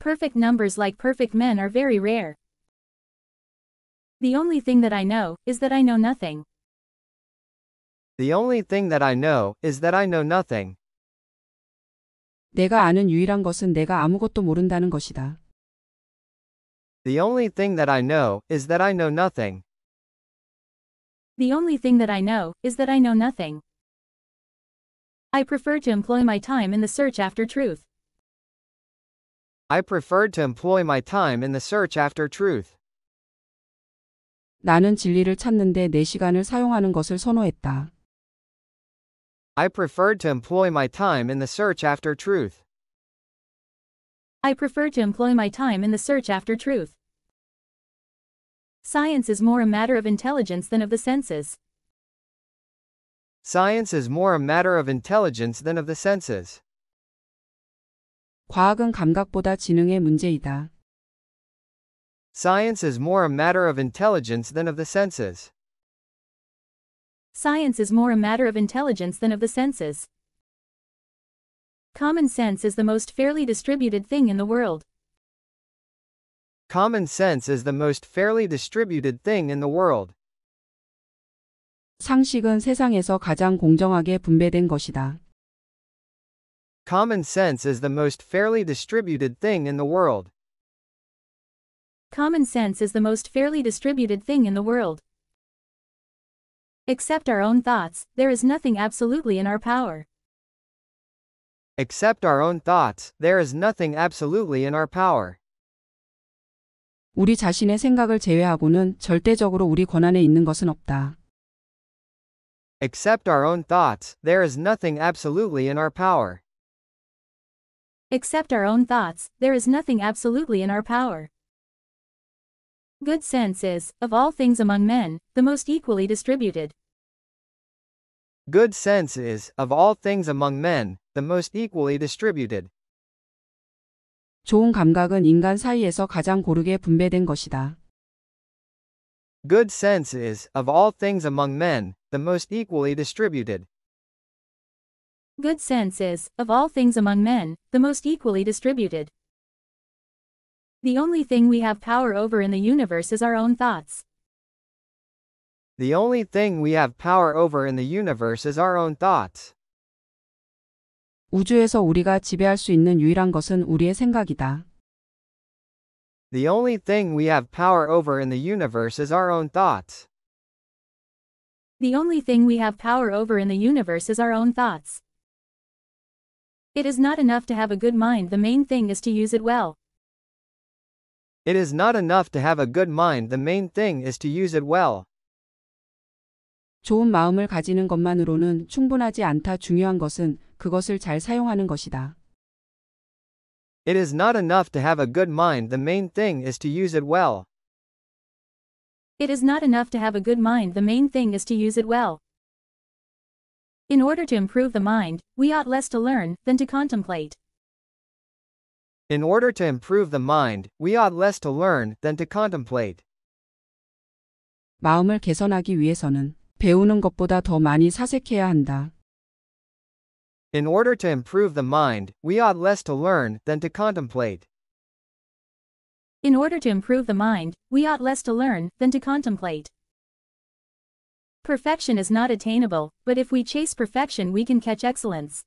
Perfect numbers like perfect men are very rare. The only thing that I know, is that I know nothing. The only thing that I know, is that I know nothing. 내가 아는 유일한 것은 내가 아무것도 모른다는 것이다. The only thing that I know, is that I know nothing. The only thing that I know, is that I know nothing. I prefer to employ my time in the search after truth. I preferred to employ my time in the search after truth. 나는 진리를 찾는데 내 시간을 사용하는 것을 선호했다. I preferred to employ my time in the search after truth. I prefer to employ my time in the search after truth. Science is more a matter of intelligence than of the senses. Science is more a matter of intelligence than of the senses. 과학은 감각보다 지능의 문제이다. Science is more a matter of intelligence than of the senses. Science is more a matter of intelligence than of the senses. Common sense is the most fairly distributed thing in the world. Common sense is the most fairly distributed thing in the world. 상식은 세상에서 가장 공정하게 분배된 것이다. Common sense is the most fairly distributed thing in the world. Common sense is the most fairly distributed thing in the world. Except our own thoughts, there is nothing absolutely in our power. Except our own thoughts, there is nothing absolutely in our power. 우리 자신의 생각을 제외하고는 절대적으로 우리 권한에 있는 것은 없다. Except our own thoughts, there is nothing absolutely in our power. Except our own thoughts, there is nothing absolutely in our power. Good sense is, of all things among men, the most equally distributed. Good sense is, of all things among men, the most equally distributed. 좋은 감각은 인간 사이에서 가장 고르게 분배된 것이다. Good sense is, of all things among men, the most equally distributed. Good sense is, of all things among men, the most equally distributed. The only thing we have power over in the universe is our own thoughts. The only thing we have power over in the universe is our own thoughts. 우주에서 우리가 지배할 수 있는 유일한 것은 우리의 생각이다. The only thing we have power over in the universe is our own thoughts. The only thing we have power over in the universe is our own thoughts. It is not enough to have a good mind, the main thing is to use it well. It is not enough to have a good mind, the main thing is to use it well. 좋은 마음을 가지는 것만으로는 충분하지 않다. 중요한 것은 그것을 잘 사용하는 것이다. It is not enough to have a good mind, the main thing is to use it well. It is not enough to have a good mind, the main thing is to use it well. In order to improve the mind, we ought less to learn than to contemplate. In order to improve the mind, we ought less to learn than to contemplate. 마음을 개선하기 위해서는 배우는 것보다 더 많이 사색해야 한다. In order to improve the mind, we ought less to learn than to contemplate. In order to improve the mind, we ought less to learn than to contemplate. Perfection is not attainable, but if we chase perfection we can catch excellence.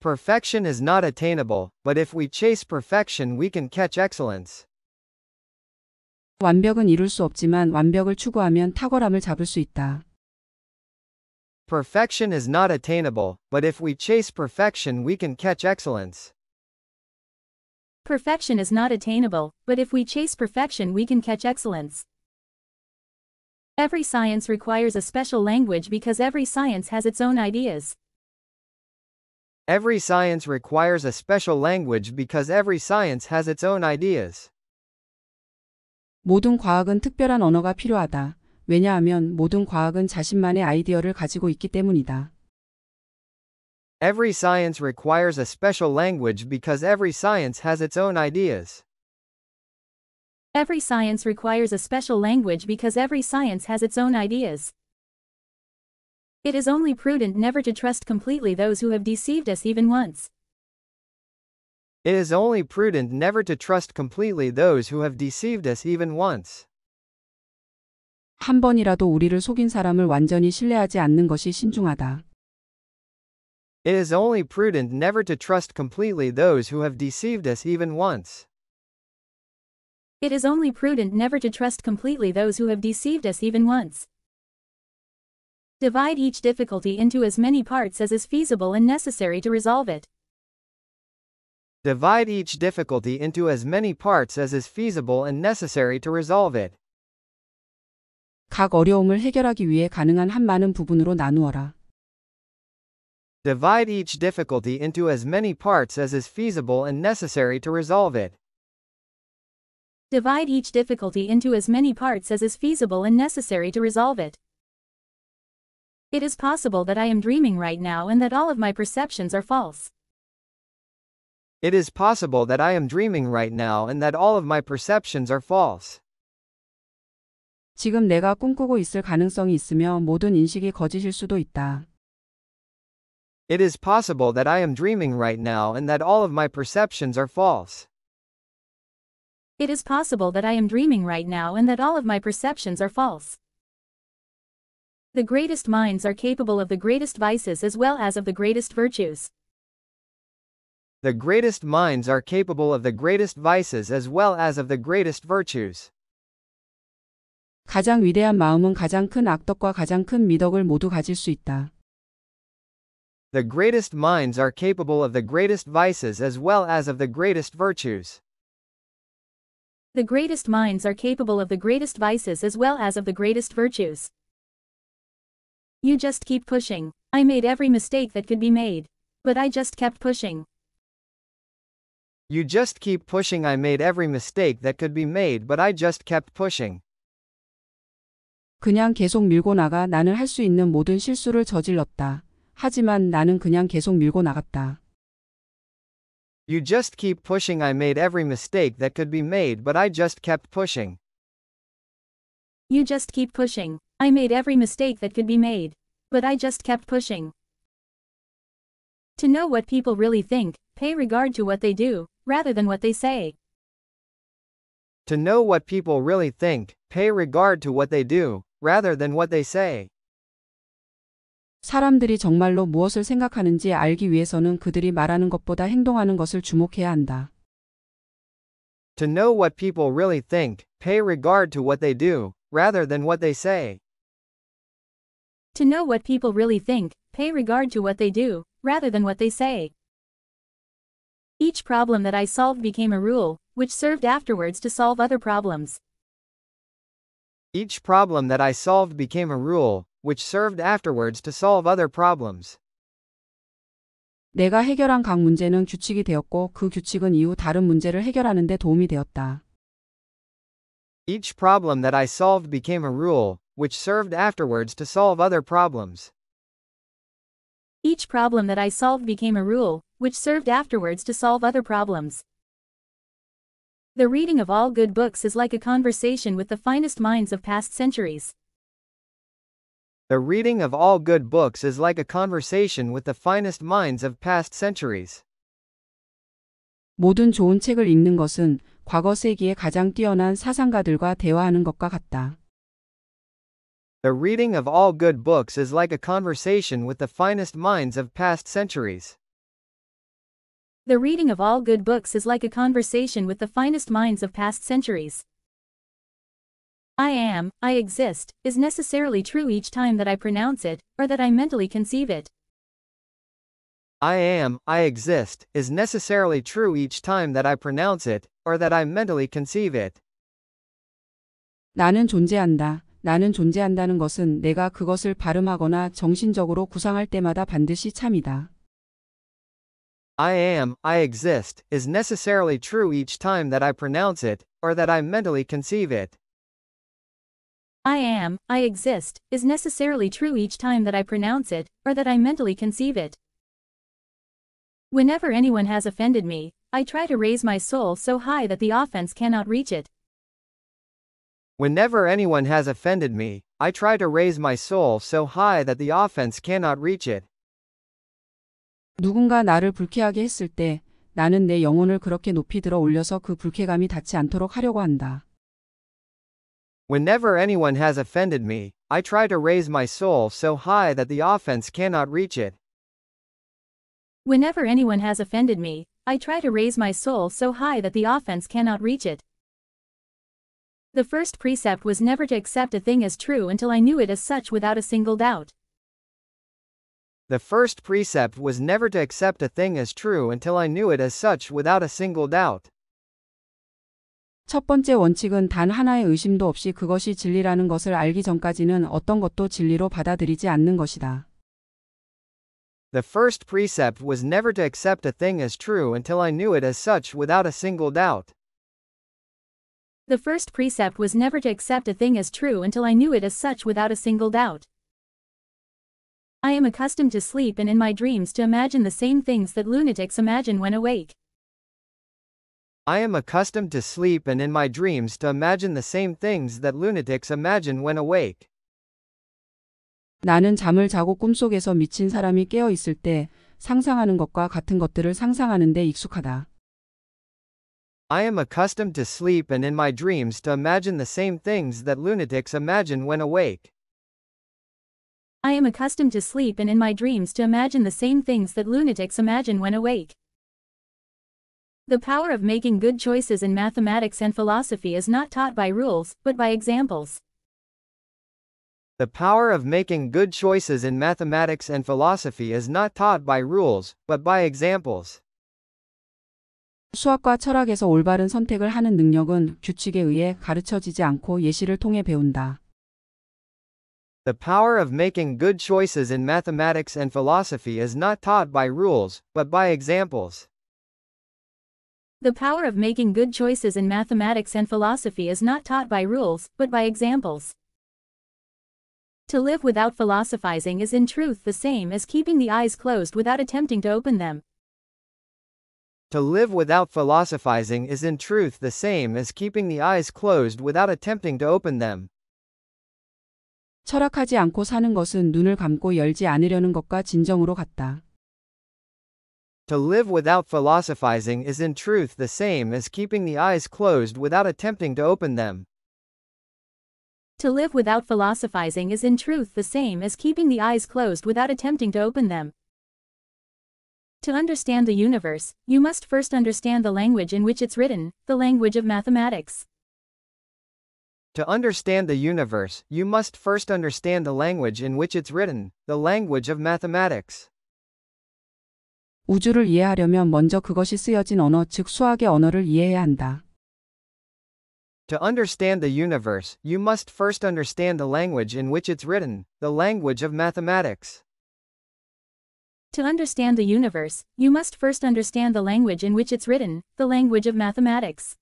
Perfection is not attainable, but if we chase perfection we can catch excellence. 완벽은 이룰 수 없지만 완벽을 추구하면 탁월함을 잡을 수 있다. Perfection is not attainable, but if we chase perfection we can catch excellence. Perfection is not attainable, but if we chase perfection we can catch excellence. Every science requires a special language because every science has its own ideas. Every science requires a special language because every science has its own ideas. 모든 과학은 특별한 언어가 필요하다. 왜냐하면 모든 과학은 자신만의 아이디어를 가지고 있기 때문이다. Every science requires a special language because every science has its own ideas. Every science requires a special language because every science has its own ideas. It is only prudent never to trust completely those who have deceived us even once. It is only prudent never to trust completely those who have deceived us even once. 한 번이라도 우리를 속인 사람을 완전히 신뢰하지 않는 것이 신중하다. It is only prudent never to trust completely those who have deceived us even once. It is only prudent never to trust completely those who have deceived us even once. Divide each difficulty into as many parts as is feasible and necessary to resolve it. Divide each difficulty into as many parts as is feasible and necessary to resolve it. 각 어려움을 해결하기 위해 가능한 한 많은 부분으로 나누어라. Divide each difficulty into as many parts as is feasible and necessary to resolve it. Divide each difficulty into as many parts as is feasible and necessary to resolve it. It is possible that I am dreaming right now and that all of my perceptions are false. It is possible that I am dreaming right now and that all of my perceptions are false. 지금 내가 꿈꾸고 있을 가능성이 있으며 모든 인식이 거짓일 수도 있다. It is possible that I am dreaming right now and that all of my perceptions are false. It is possible that I am dreaming right now and that all of my perceptions are false. The greatest minds are capable of the greatest vices as well as of the greatest virtues. The greatest minds are capable of the greatest vices as well as of the greatest virtues. 가장 위대한 마음은 가장 큰 악덕과 가장 큰 미덕을 모두 가질 수 있다. The greatest minds are capable of the greatest vices as well as of the greatest virtues. The greatest minds are capable of the greatest vices as well as of the greatest virtues. You just keep pushing. I made every mistake that could be made. But I just kept pushing. You just keep pushing. I made every mistake that could be made, but I just kept pushing. 그냥 계속 밀고 나가 나는 할 수 있는 모든 실수를 저질렀다. 하지만 나는 그냥 계속 밀고 나갔다. You just keep pushing. I made every mistake that could be made, but I just kept pushing. You just keep pushing. I made every mistake that could be made, but I just kept pushing. To know what people really think, pay regard to what they do, rather than what they say. To know what people really think, pay regard to what they do, rather than what they say. 사람들이 정말로 무엇을 생각하는지 알기 위해서는 그들이 말하는 것보다 행동하는 것을 주목해야 한다. To know what people really think, pay regard to what they do, rather than what they say. To know what people really think, pay regard to what they do, rather than what they say. Each problem that I solved became a rule, which served afterwards to solve other problems. Each problem that I solved became a rule, which served afterwards to solve other problems. 내가 해결한 각 문제는 규칙이 되었고 그 규칙은 이후 다른 문제를 해결하는 데 도움이 되었다. Each problem that I solved became a rule, which served afterwards to solve other problems. Each problem that I solved became a rule, which served afterwards to solve other problems. The reading of all good books is like a conversation with the finest minds of past centuries. The reading of all good books is like a conversation with the finest minds of past centuries. 모든 좋은 책을 읽는 것은 과거 세기의 가장 뛰어난 사상가들과 대화하는 것과 같다. The reading of all good books is like a conversation with the finest minds of past centuries. The reading of all good books is like a conversation with the finest minds of past centuries. I am, I exist, is necessarily true each time that I pronounce it, or that I mentally conceive it. I am, I exist, is necessarily true each time that I pronounce it, or that I mentally conceive it. 나는 존재한다. 나는 존재한다는 것은 내가 그것을 발음하거나 정신적으로 구상할 때마다 반드시 참이다. I am, I exist, is necessarily true each time that I pronounce it, or that I mentally conceive it. I am, I exist, is necessarily true each time that I pronounce it, or that I mentally conceive it. Whenever anyone has offended me, I try to raise my soul so high that the offense cannot reach it. Whenever anyone has offended me, I try to raise my soul so high that the offense cannot reach it. 누군가 나를 불쾌하게 했을 때 나는 내 영혼을 그렇게 높이 들어 올려서 그 불쾌감이 닿지 않도록 하려고 한다. Whenever anyone has offended me, I try to raise my soul so high that the offense cannot reach it. Whenever anyone has offended me, I try to raise my soul so high that the offense cannot reach it. The first precept was never to accept a thing as true until I knew it as such without a single doubt. The first precept was never to accept a thing as true until I knew it as such without a single doubt. 첫 번째 원칙은 단 하나의 의심도 없이 그것이 진리라는 것을 알기 전까지는 어떤 것도 진리로 받아들이지 않는 것이다. The first precept was never to accept a thing as true until I knew it as such without a single doubt. The first precept was never to accept a thing as true until I knew it as such without a single doubt. I am accustomed to sleep and in my dreams to imagine the same things that lunatics imagine when awake. I am accustomed to sleep and in my dreams to imagine the same things that lunatics imagine when awake. 나는 잠을 자고 꿈속에서 미친 사람이 깨어 있을 때 상상하는 것과 같은 것들을 상상하는 데 익숙하다. I am accustomed to sleep and in my dreams to imagine the same things that lunatics imagine when awake. I am accustomed to sleep and in my dreams to imagine the same things that lunatics imagine when awake. The power of making good choices in mathematics and philosophy is not taught by rules, but by examples. The power of making good choices in mathematics and philosophy is not taught by rules, but by examples. 수학과 철학에서 올바른 선택을 하는 능력은 규칙에 의해 가르쳐지지 않고 예시를 통해 배운다. The power of making good choices in mathematics and philosophy is not taught by rules, but by examples. The power of making good choices in mathematics and philosophy is not taught by rules, but by examples. To live without philosophizing is in truth the same as keeping the eyes closed without attempting to open them. To live without philosophizing is in truth the same as keeping the eyes closed without attempting to open them. 철학하지 않고 사는 것은 눈을 감고 열지 않으려는 것과 진정으로 같다. To live without philosophizing is in truth the same as keeping the eyes closed without attempting to open them. To live without philosophizing is in truth the same as keeping the eyes closed without attempting to open them. To understand the universe, you must first understand the language in which it's written, the language of mathematics. To understand the universe, you must first understand the language in which it's written, the language of mathematics. 우주를 이해하려면 먼저 그것이 쓰여진 언어, 즉 수학의 언어를 이해해야 한다. To understand the universe, you must first understand the language in which it's written, the language of mathematics. To understand the universe, you must first understand the language in which it's written, the language of mathematics.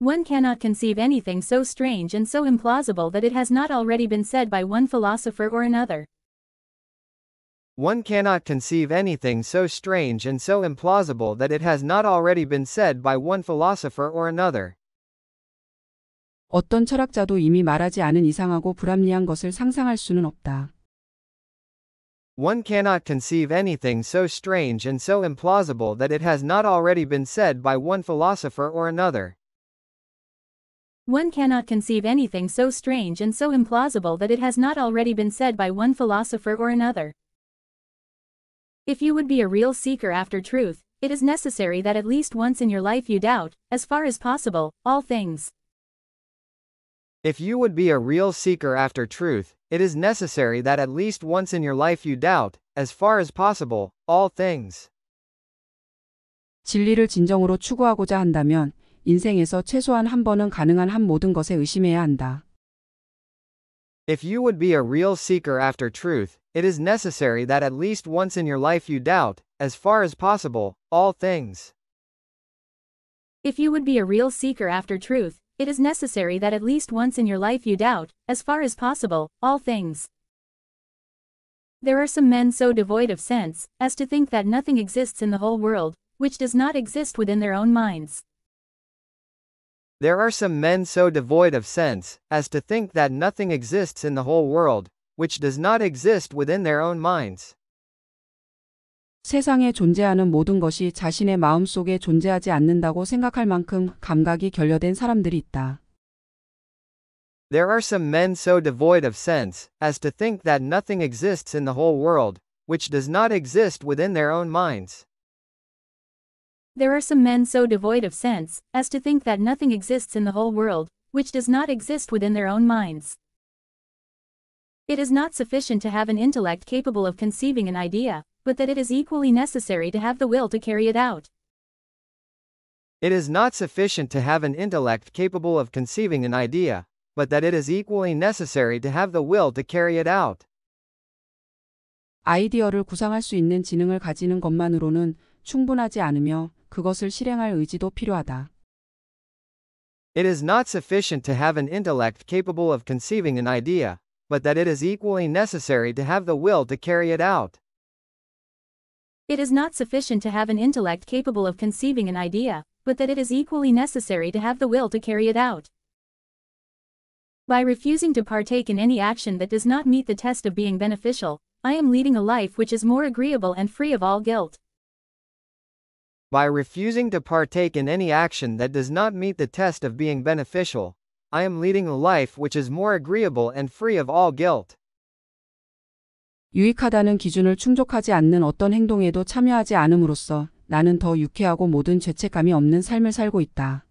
One cannot conceive anything so strange and so implausible that it has not already been said by one philosopher or another. One cannot conceive anything so strange and so implausible that it has not already been said by one philosopher or another. 어떤 철학자도 이미 말하지 않은 이상하고 불합리한 것을 상상할 수는 없다. One cannot conceive anything so strange and so implausible that it has not already been said by one philosopher or another. One cannot conceive anything so strange and so implausible that it has not already been said by one philosopher or another. If you would be a real seeker after truth, it is necessary that at least once in your life you doubt, as far as possible, all things. If you would be a real seeker after truth, it is necessary that at least once in your life you doubt, as far as possible, all things. 진리를 진정으로 추구하고자 한다면 인생에서 최소한 한 번은 가능한 한 모든 것에 의심해야 한다. If you would be a real seeker after truth, it is necessary that at least once in your life you doubt, as far as possible, all things. If you would be a real seeker after truth, it is necessary that at least once in your life you doubt, as far as possible, all things. There are some men so devoid of sense, as to think that nothing exists in the whole world, which does not exist within their own minds. There are some men so devoid of sense, as to think that nothing exists in the whole world, which does not exist within their own minds. 세상에 존재하는 모든 것이 자신의 마음 속에 존재하지 않는다고 생각할 만큼 감각이 결여된 사람들이 있다. There are some men so devoid of sense as to think that nothing exists in the whole world, which does not exist within their own minds. There are some men so devoid of sense as to think that nothing exists in the whole world, which does not exist within their own minds. It is not sufficient to have an intellect capable of conceiving an idea, but that it is equally necessary to have the will to carry it out. It is not sufficient to have an intellect capable of conceiving an idea, but that it is equally necessary to have the will to carry it out. 아이디어를 구상할 수 있는 지능을 가지는 것만으로는 충분하지 않으며 그것을 실행할 의지도 필요하다. It is not sufficient to have an intellect capable of conceiving an idea, but that it is equally necessary to have the will to carry it out. It is not sufficient to have an intellect capable of conceiving an idea, but that it is equally necessary to have the will to carry it out. By refusing to partake in any action that does not meet the test of being beneficial, I am leading a life which is more agreeable and free of all guilt. By refusing to partake in any action that does not meet the test of being beneficial, I am leading a life which is more agreeable and free of all guilt. 유익하다는 기준을 충족하지 않는 어떤 행동에도 참여하지 않음으로써 나는 더 유쾌하고 모든 죄책감이 없는 삶을 살고 있다.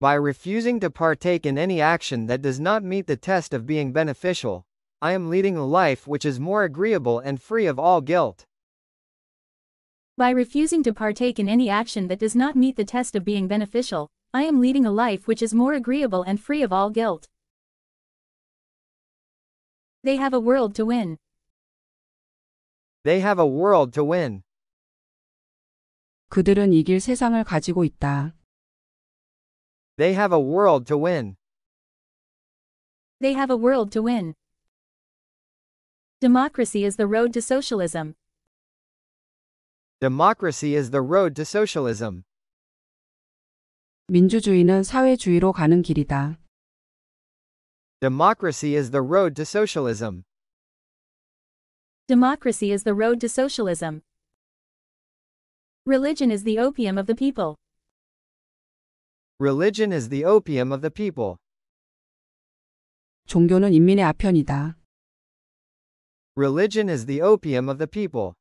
By refusing to partake in any action that does not meet the test of being beneficial, I am leading a life which is more agreeable and free of all guilt. By refusing to partake in any action that does not meet the test of being beneficial, I am leading a life which is more agreeable and free of all guilt. They have a world to win. They have a world to win. 그들은 이길 세상을 가지고 있다. They have a world to win. They have a world to win. Democracy is the road to socialism. Democracy is the road to socialism. 민주주의는 사회주의로 가는 길이다. Democracy is the road to socialism. Democracy is the road to socialism. Religion is the opium of the people. Religion is the opium of the people. 종교는 인민의 아편이다. Religion is the opium of the people.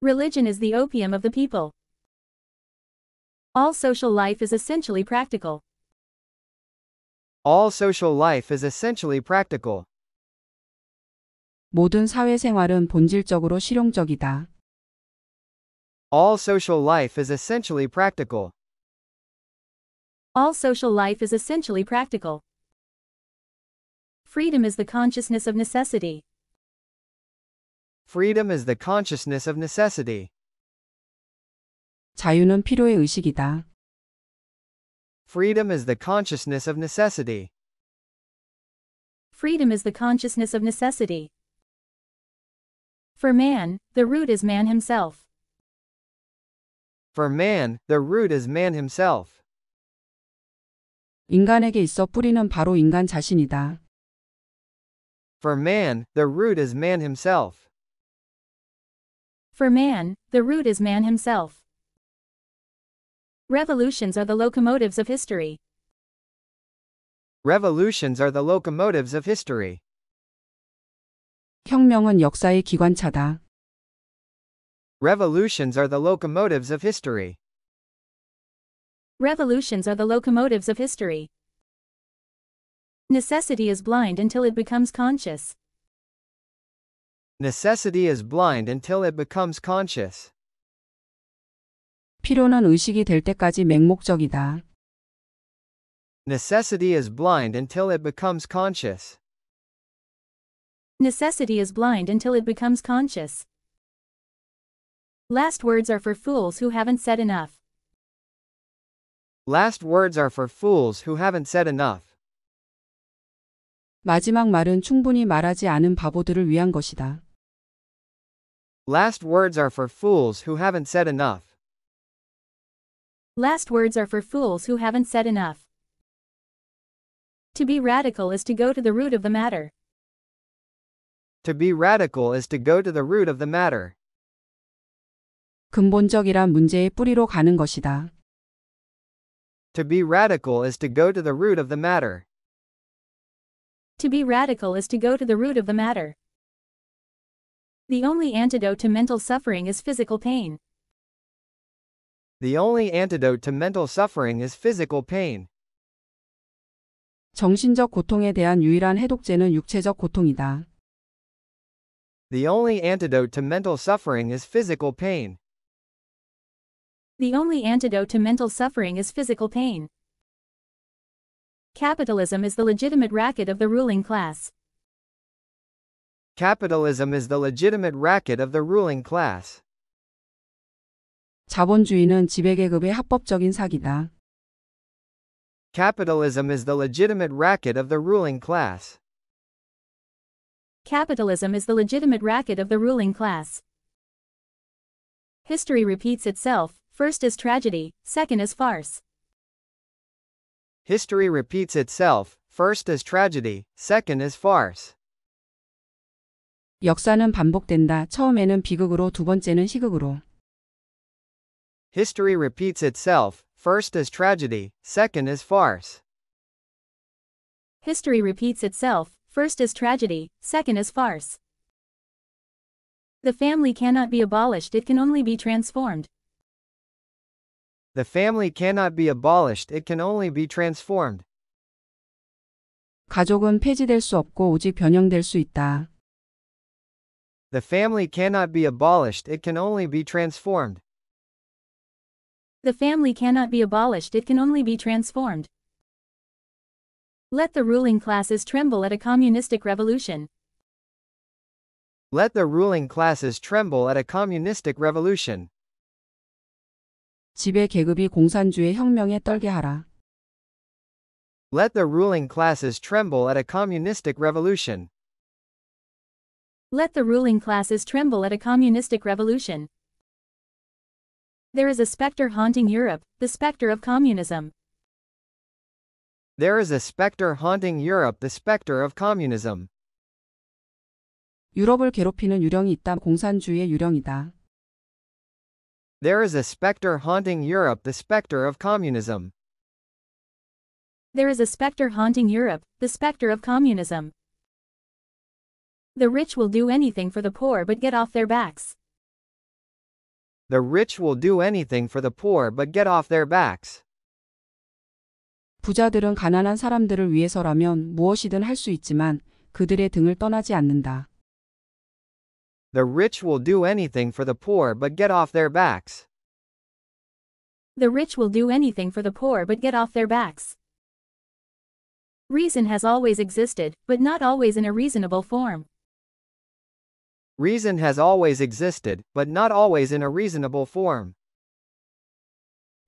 Religion is the opium of the people. All social life is essentially practical. All social life is essentially practical. 모든 사회생활은 본질적으로 실용적이다. All social life is essentially practical. All social life is essentially practical. Freedom is the consciousness of necessity. Freedom is the consciousness of necessity. 자유는 필요의 의식이다. Freedom is the consciousness of necessity. Freedom is the consciousness of necessity. For man, the root is man himself. For man, the root is man himself. 인간에게 있어 뿌리는 바로 인간 자신이다. For man, the root is man himself. For man, the root is man himself. Revolutions are the locomotives of history. Revolutions are the locomotives of history. 혁명은 역사의 기관차다. Revolutions are the locomotives of history. Revolutions are the locomotives of history. Necessity is blind until it becomes conscious. Necessity is blind until it becomes conscious. 필요는 의식이 될 때까지 맹목적이다. Necessity is blind until it becomes conscious. Necessity is blind until it becomes conscious. Last words are for fools who haven't said enough. Last words are for fools who haven't said enough. 마지막 말은 충분히 말하지 않은 바보들을 위한 것이다. Last words are for fools who haven't said enough. Last words are for fools who haven't said enough. To be radical is to go to the root of the matter. To be radical is to go to the root of the matter. 근본적이란 문제의 뿌리로 가는 것이다. To be radical is to go to the root of the matter. To be radical is to go to the root of the matter. The only antidote to mental suffering is physical pain. The only antidote to mental suffering is physical pain. 정신적 고통에 대한 유일한 해독제는 육체적 고통이다. The only antidote to mental suffering is physical pain. The only antidote to mental suffering is physical pain. Capitalism is the legitimate racket of the ruling class. Capitalism is the legitimate racket of the ruling class. 자본주의는 지배계급의 합법적인 사기다. Capitalism is the legitimate racket of the ruling class. Capitalism is the legitimate racket of the ruling class. History repeats itself, first as tragedy, second as farce. History repeats itself, first as tragedy, second as farce. 역사는 반복된다. 처음에는 비극으로, 두 번째는 희극으로 history repeats itself, first as tragedy, second as farce. History repeats itself, first as tragedy, second as farce. The family cannot be abolished, it can only be transformed. The family cannot be abolished, it can only be transformed. 가족은 폐지될 수 없고 오직 변형될 수 있다. The family cannot be abolished, it can only be transformed. The family cannot be abolished it can only be transformed. Let the ruling classes tremble at a communistic revolution. Let the ruling classes tremble at a communistic revolution. 계급이 공산주의 혁명에 떨게 하라. Let the ruling classes tremble at a communistic revolution. Let the ruling classes tremble at a communistic revolution. There is a specter haunting Europe, the specter of communism. There is a specter haunting Europe, the specter of communism. 유럽을 괴롭히는 유령이 있다. 공산주의의 유령이다. There is a specter haunting Europe, the specter of communism. There is a specter haunting Europe, the specter of communism. The rich will do anything for the poor but get off their backs. The rich will do anything for the poor but get off their backs. 부자들은 가난한 사람들을 위해서라면 무엇이든 할 수 있지만 그들의 등을 떠나지 않는다. The rich will do anything for the poor but get off their backs. The rich will do anything for the poor but get off their backs. Reason has always existed, but not always in a reasonable form. Reason has always existed, but not always in a reasonable form.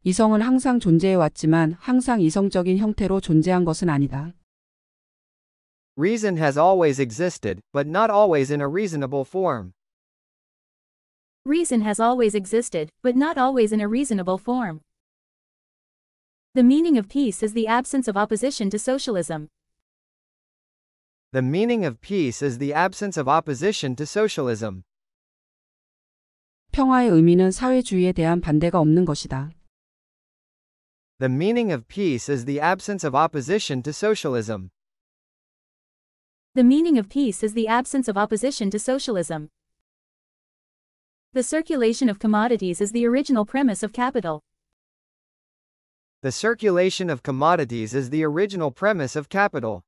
이성은 항상 존재해 왔지만 항상 이성적인 형태로 존재한 것은 아니다. Reason has always existed, but not always in a reasonable form. Reason has always existed, but not always in a reasonable form. The meaning of peace is the absence of opposition to socialism. The meaning of peace is the absence of opposition to socialism. 평화의 의미는 사회주의에 대한 반대가 없는 것이다. The meaning of peace is the absence of opposition to socialism. The meaning of peace is the absence of opposition to socialism. The circulation of commodities is the original premise of capital. The circulation of commodities is the original premise of capital.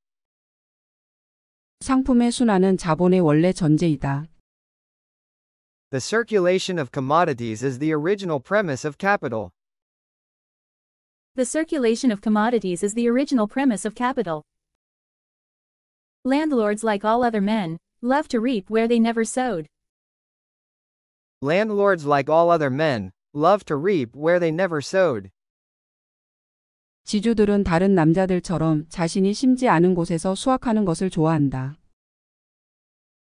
상품의 순환은 자본의 원래 전제이다. The circulation of commodities is the original premise of capital. The circulation of commodities is the original premise of capital. Landlords like all other men, love to reap where they never sowed. Landlords like all other men, love to reap where they never sowed. 지주들은 다른 남자들처럼 자신이 심지 않은 곳에서 수확하는 것을 좋아한다.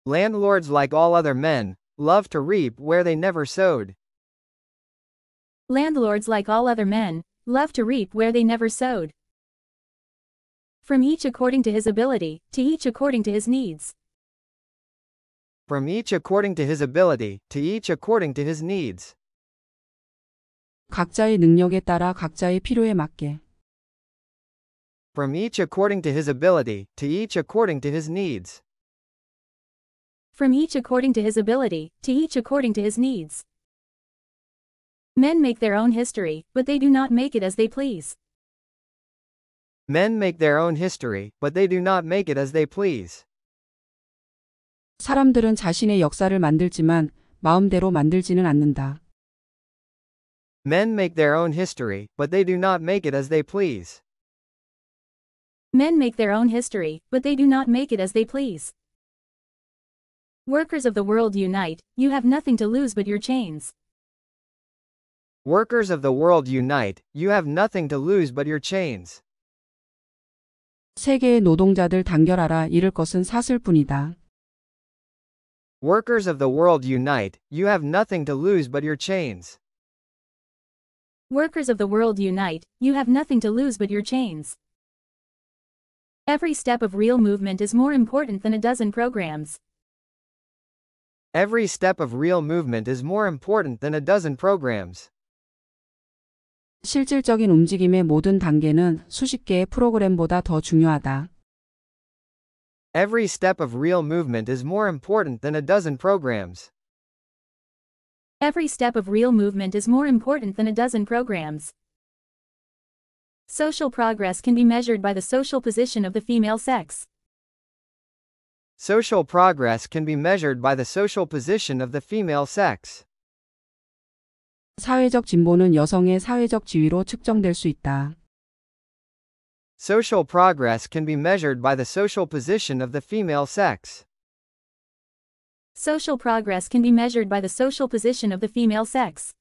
Landlords like all other men love to reap where they never sowed. Landlords like all other men love to reap where they never sowed. From each according to his ability, to each according to his needs. From each according to his ability, to each according to his needs. 각자의 능력에 따라 각자의 필요에 맞게 from each according to his ability, to each according to his needs. From each according to his ability, to each according to his needs. Men make their own history, but they do not make it as they please. Men make their own history, but they do not make it as they please. 사람들은 자신의 역사를 만들지만 마음대로 만들지는 않는다. Men make their own history, but they do not make it as they please. Men make their own history, but they do not make it as they please. Workers of the world unite, you have nothing to lose but your chains. Workers of the world unite, you have nothing to lose but your chains. 세계의 노동자들 단결하라 잃을 것은 Workers of the world unite, you have nothing to lose but your chains. Workers of the world unite, you have nothing to lose but your chains. Every step of real movement is more important than a dozen programs. Every step of real movement is more important than a dozen programs. 실질적인 움직임의 모든 단계는 수십 개의 프로그램보다 더 중요하다. Every step of real movement is more important than a dozen programs. Every step of real movement is more important than a dozen programs. Social progress can be measured by the social position of the female sex. Social progress can be measured by the social position of the female sex. 사회적 진보는 여성의 사회적 지위로 측정될 수 있다. Social progress can be measured by the social position of the female sex. Social progress can be measured by the social position of the female sex.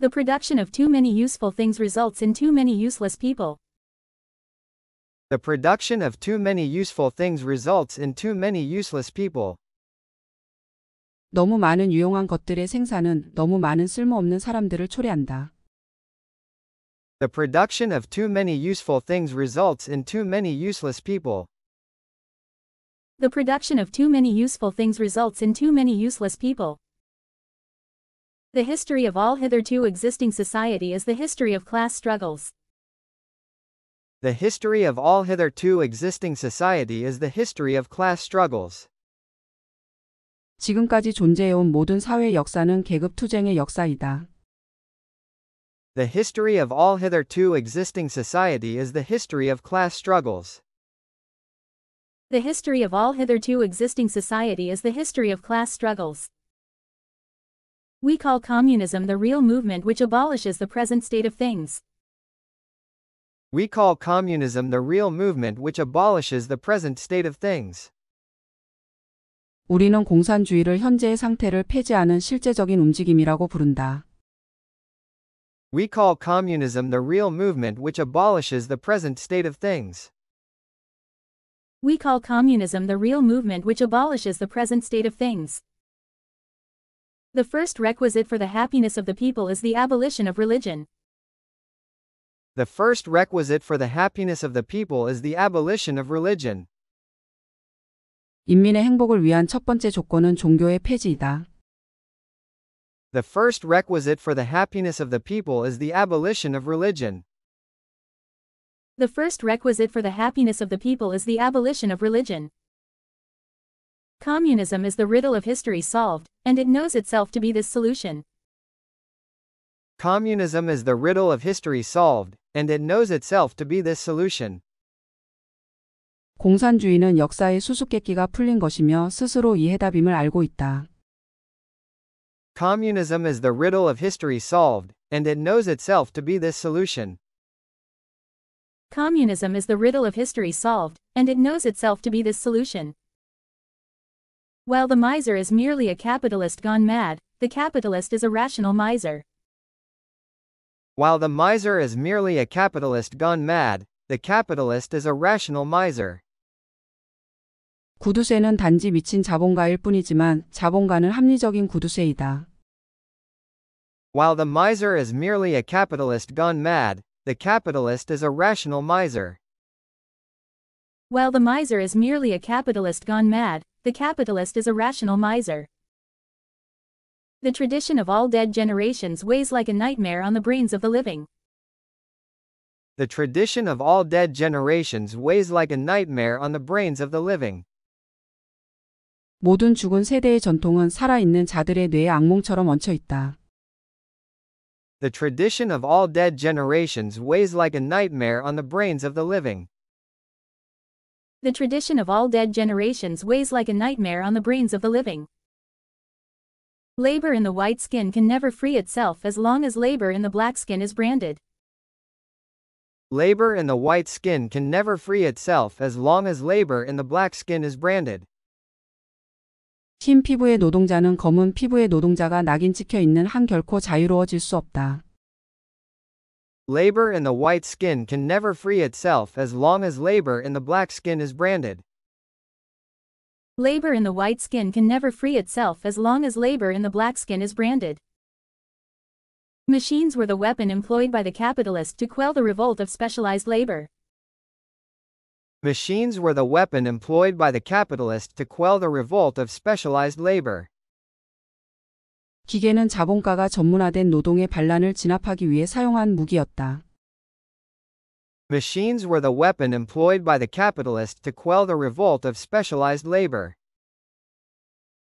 The production of too many useful things results in too many useless people. The production of too many useful things results in too many useless people. 너무 많은 유용한 것들의 생산은 너무 많은 쓸모없는 사람들을 초래한다. The production of too many useful things results in too many useless people. The production of too many useful things results in too many useless people. The history of all hitherto existing society is the history of class struggles. The history of all hitherto existing society is the history of class struggles. 지금까지 존재해온 모든 사회 역사는 계급 투쟁의 역사이다. The history of all hitherto existing society is the history of class struggles. The history of all hitherto existing society is the history of class struggles. We call communism the real movement which abolishes the present state of things. We call communism the real movement which abolishes the present state of things. 우리는 공산주의를 현재의 상태를 폐지하는 실제적인 움직임이라고 부른다. We call communism the real movement which abolishes the present state of things. We call communism the real movement which abolishes the present state of things. The first requisite for the happiness of the people is the abolition of religion. The first requisite for the happiness of the people is the abolition of religion. 인민의 행복을 위한 첫 번째 조건은 종교의 폐지이다. The first requisite for the happiness of the people is the abolition of religion. The first requisite for the happiness of the people is the abolition of religion. Communism is the riddle of history solved, and it knows itself to be this solution. Communism is the riddle of history solved, and it knows itself to be this solution. 공산주의는 역사의 수수께끼가 풀린 것이며 스스로 이 해답임을 알고 있다. Communism is the riddle of history solved, and it knows itself to be this solution. Communism is the riddle of history solved, and it knows itself to be this solution. While the miser is merely a capitalist gone mad, the capitalist is a rational miser. While the miser is merely a capitalist gone mad, the capitalist is a rational miser. 구두쇠는 단지 미친 자본가일 뿐이지만 자본가는 합리적인 구두쇠이다. While the miser is merely a capitalist gone mad, the capitalist is a rational miser. While the miser is merely a capitalist gone mad, the capitalist is a rational miser. The tradition of all dead generations weighs like a nightmare on the brains of the living. The tradition of all dead generations weighs like a nightmare on the brains of the living. 모든 죽은 세대의 전통은 살아있는 자들의 뇌에 악몽처럼 얹혀 있다. The tradition of all dead generations weighs like a nightmare on the brains of the living. The tradition of all dead generations weighs like a nightmare on the brains of the living. Labor in the white skin can never free itself as long as labor in the black skin is branded. Labor in the white skin can never free itself as long as labor in the black skin is branded. 흰 피부의 노동자는 검은 피부의 노동자가 낙인 찍혀 있는 한 결코 자유로워질 수 없다 labor in the white skin can never free itself as long as labor in the black skin is branded. Labor in the white skin can never free itself as long as labor in the black skin is branded. Machines were the weapon employed by the capitalist to quell the revolt of specialized labor. Machines were the weapon employed by the capitalist to quell the revolt of specialized labor. 기계는 자본가가 전문화된 노동의 반란을 진압하기 위해 사용한 무기였다. Machines were the weapon employed by the capitalist to quell the revolt of specialized labor.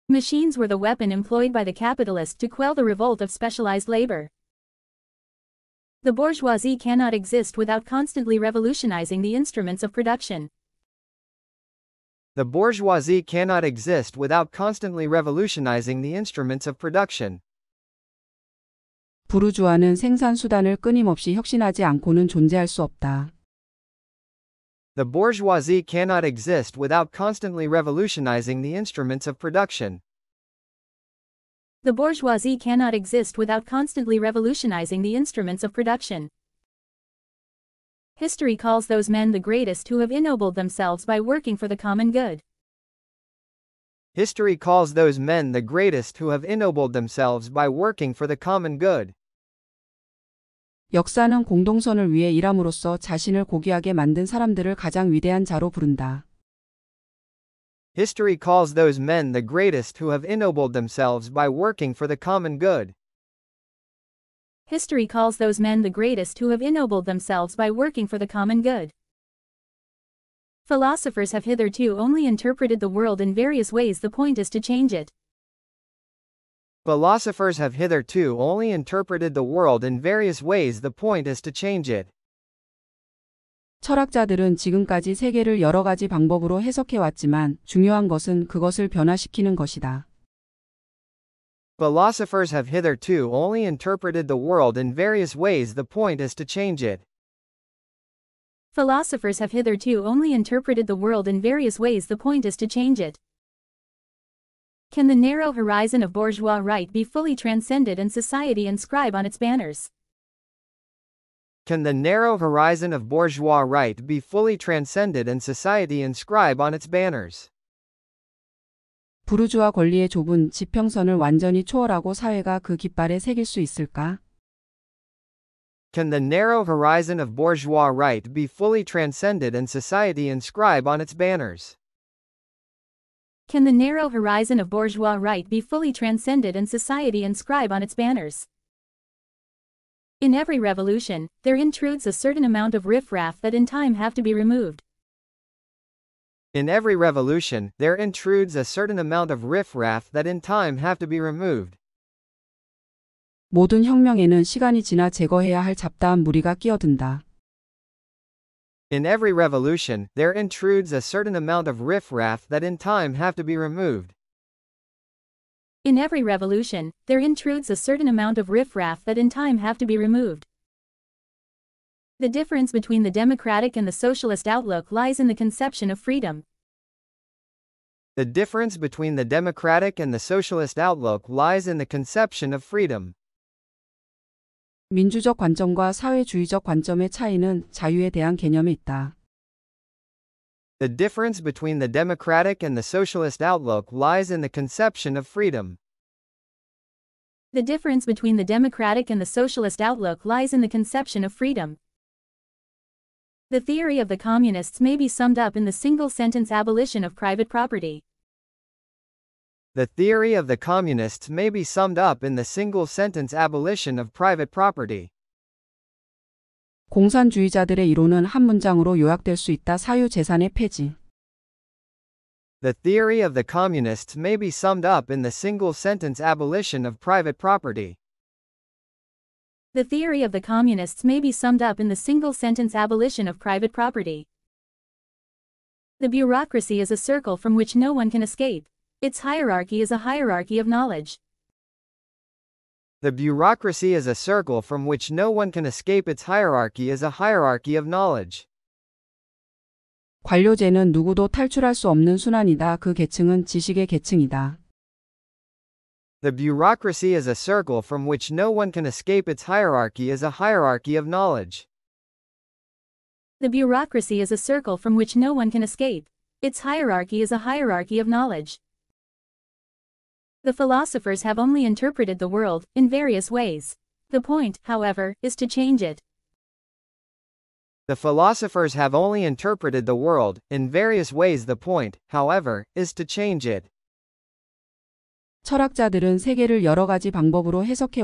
Machines were the weapon employed by the to quell the revolt of specialized labor. The bourgeoisie cannot exist without constantly revolutionizing the instruments of production. The bourgeoisie cannot exist without constantly revolutionizing the instruments of production. 부르주아는 생산 수단을 끊임없이 혁신하지 않고는 존재할 수 없다. The bourgeoisie cannot exist without constantly revolutionizing the instruments of production. The bourgeoisie cannot exist without constantly revolutionizing the instruments of production history calls those men the greatest who have ennobled themselves by working for the common good. History calls those men the greatest who have ennobled themselves by working for the common good. 역사는 공동선을 위해 일함으로써 자신을 고귀하게 만든 사람들을 가장 위대한 자로 부른다. History calls those men the greatest who have ennobled themselves by working for the common good history calls those men the greatest who have ennobled themselves by working for the common good. Philosophers have hitherto only interpreted the world in various ways the point is to change it. Philosophers have hitherto only interpreted the world in various ways the point is to change it. 철학자들은 지금까지 세계를 여러 가지 방법으로 해석해 왔지만 중요한 것은 그것을 변화시키는 것이다. Philosophers have hitherto only interpreted the world in various ways the point is to change it. Philosophers have hitherto only interpreted the world in various ways the point is to change it. Can the narrow horizon of bourgeois right be fully transcended and society inscribe on its banners? Can the narrow horizon of bourgeois right be fully transcended and society inscribe on its banners? 부르주아 권리의 좁은 지평선을 완전히 초월하고 사회가 그 깃발에 새길 수 있을까? Can the narrow horizon of bourgeois right be fully transcended and society inscribe on its banners? Can the narrow horizon of bourgeois right be fully transcended and society inscribe on its banners? In every revolution, there intrudes a certain amount of riffraff that in time have to be removed. In every revolution, there intrudes a certain amount of riffraff that in time have to be removed. 모든 혁명에는 시간이 지나 제거해야 할 잡다한 무리가 끼어든다. In every revolution, there intrudes a certain amount of riffraff that in time have to be removed. In every revolution, there intrudes a certain amount of riffraff that in time have to be removed. The difference between the democratic and the socialist outlook lies in the conception of freedom. The difference between the democratic and the socialist outlook lies in the conception of freedom. 민주적 관점과 사회주의적 관점의 차이는 자유에 대한 개념에 있다. The difference between the democratic and the socialist outlook lies in the conception of freedom. The difference between the democratic and the socialist outlook lies in the conception of freedom. The theory of the communists may be summed up in the single-sentence abolition of private property. The theory of the communists may be summed up in the single-sentence abolition of private property. 공산주의자들의 이론은 한 문장으로 요약될 수 있다. 사유 재산의 폐지. The theory of the communists may be summed up in the single-sentence abolition of private property. The theory of the communists may be summed up in the single-sentence abolition of private property. The bureaucracy is a circle from which no one can escape. Its hierarchy is a hierarchy of knowledge. The bureaucracy is a circle from which no one can escape its hierarchy is a hierarchy of knowledge. 관료제는 누구도 탈출할 수 없는 순환이다. 그 계층은 지식의 계층이다. The bureaucracy is a circle from which no one can escape its hierarchy is a hierarchy of knowledge. The bureaucracy is a circle from which no one can escape. Its hierarchy is a hierarchy of knowledge. The philosophers have only interpreted the world in various ways. The point, however, is to change it. The philosophers have only interpreted the world in various ways. The point, however, is to change it. 철학자들은 세계를 여러 가지 방법으로 해석해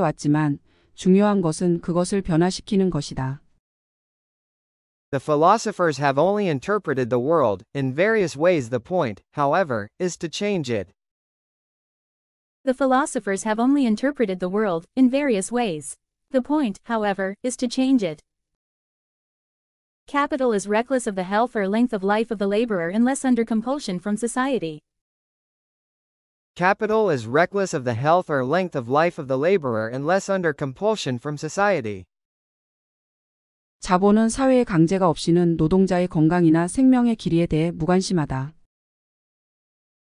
중요한 것은 그것을 변화시키는 것이다. The philosophers have only interpreted the world in various ways. The point, however, is to change it. The philosophers have only interpreted the world in various ways. The point, however, is to change it. Capital is reckless of the health or length of life of the laborer unless under compulsion from society. Capital is reckless of the health or length of life of the laborer unless under compulsion from society. 자본은 사회의 강제가 없이는 노동자의 건강이나 생명의 길이에 대해 무관심하다.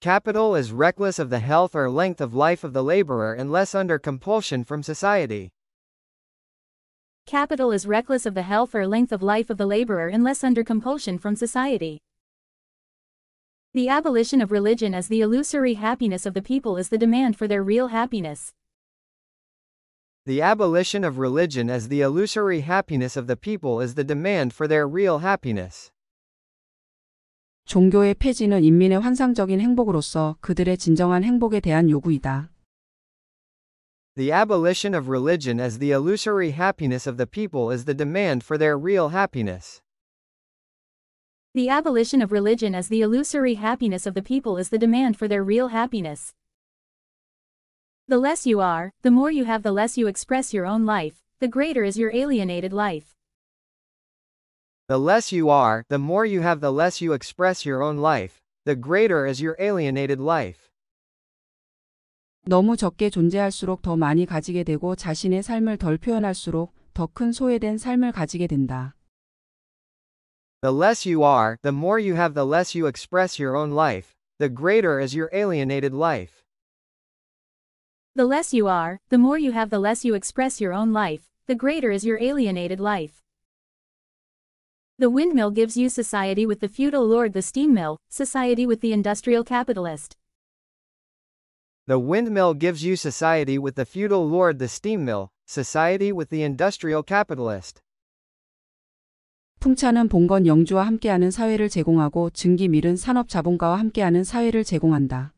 Capital is reckless of the health or length of life of the laborer unless under compulsion from society. Capital is reckless of the health or length of life of the laborer unless under compulsion from society. The abolition of religion as the illusory happiness of the people is the demand for their real happiness. The abolition of religion as the illusory happiness of the people is the demand for their real happiness. 종교의 폐지는 인민의 환상적인 행복으로서 그들의 진정한 행복에 대한 요구이다. The abolition of religion as the illusory happiness of the people is the demand for their real happiness. The abolition of religion as the illusory happiness of the people is the demand for their real happiness. The less you are, the more you have the less you express your own life, the greater is your alienated life. The less you are, the more you have the less you express your own life, the greater is your alienated life. 너무 적게 존재할수록 더 많이 가지게 되고 자신의 삶을 덜 표현할수록 더 큰 소외된 삶을 가지게 된다. The less you are, the more you have, the less you express your own life, the greater is your alienated life. The less you are, the more you have, the less you express your own life, the greater is your alienated life. The windmill gives you society with the feudal lord, the steam mill, society with the industrial capitalist. The windmill gives you society with the feudal lord, the steam mill, society with the industrial capitalist. 풍차는 봉건 영주와 함께하는 사회를 제공하고 증기밀은 산업 자본가와 함께하는 사회를 제공한다.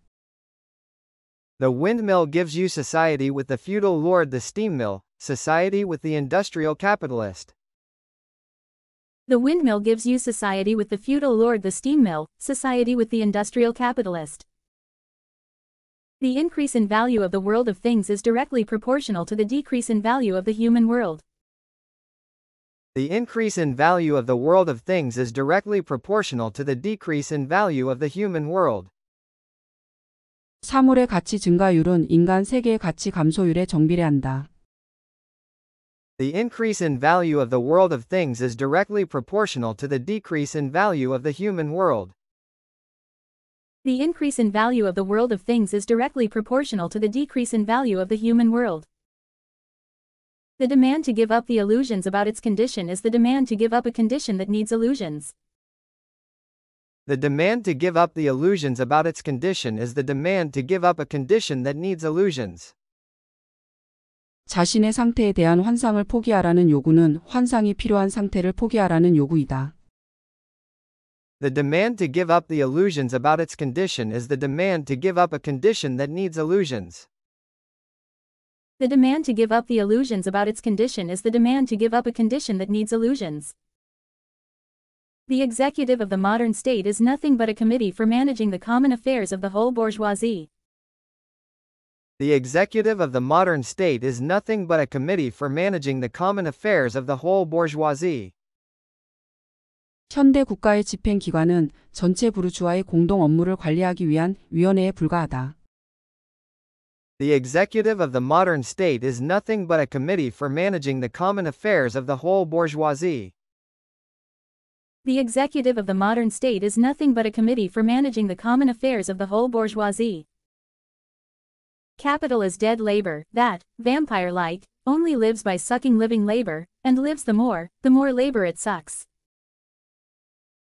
The windmill gives you society with the feudal lord the steam mill, society with the industrial capitalist. The windmill gives you society with the feudal lord the steam mill, society with the industrial capitalist. The increase in value of the world of things is directly proportional to the decrease in value of the human world. The increase in value of the world of things is directly proportional to the decrease in value of the human world. 사물의 가치 증가율은 인간 세계의 가치 감소율에 정비례한다. The increase in value of the world of things is directly proportional to the decrease in value of the human world. The increase in value of the world of things is directly proportional to the decrease in value of the human world. The demand to give up the illusions about its condition is the demand to give up a condition that needs illusions. The demand to give up the illusions about its condition is the demand to give up a condition that needs illusions. 자신의 상태에 대한 환상을 포기하라는 요구는 환상이 필요한 상태를 포기하라는 요구이다. The demand to give up the illusions about its condition is the demand to give up a condition that needs illusions. The demand to give up the illusions about its condition is the demand to give up a condition that needs illusions. The executive of the modern state is nothing but a committee for managing the common affairs of the whole bourgeoisie. The executive of the modern state is nothing but a committee for managing the common affairs of the whole bourgeoisie. 현대 국가의 기관은 전체 부르주아의 공동 업무를 관리하기 위한 위원회에 불과하다 the executive of the modern state is nothing but a committee for managing the common affairs of the whole bourgeoisie. The executive of the modern state is nothing but a committee for managing the common affairs of the whole bourgeoisie. Capital is dead labor, that, vampire-like, only lives by sucking living labor, and lives the more, the more labor it sucks.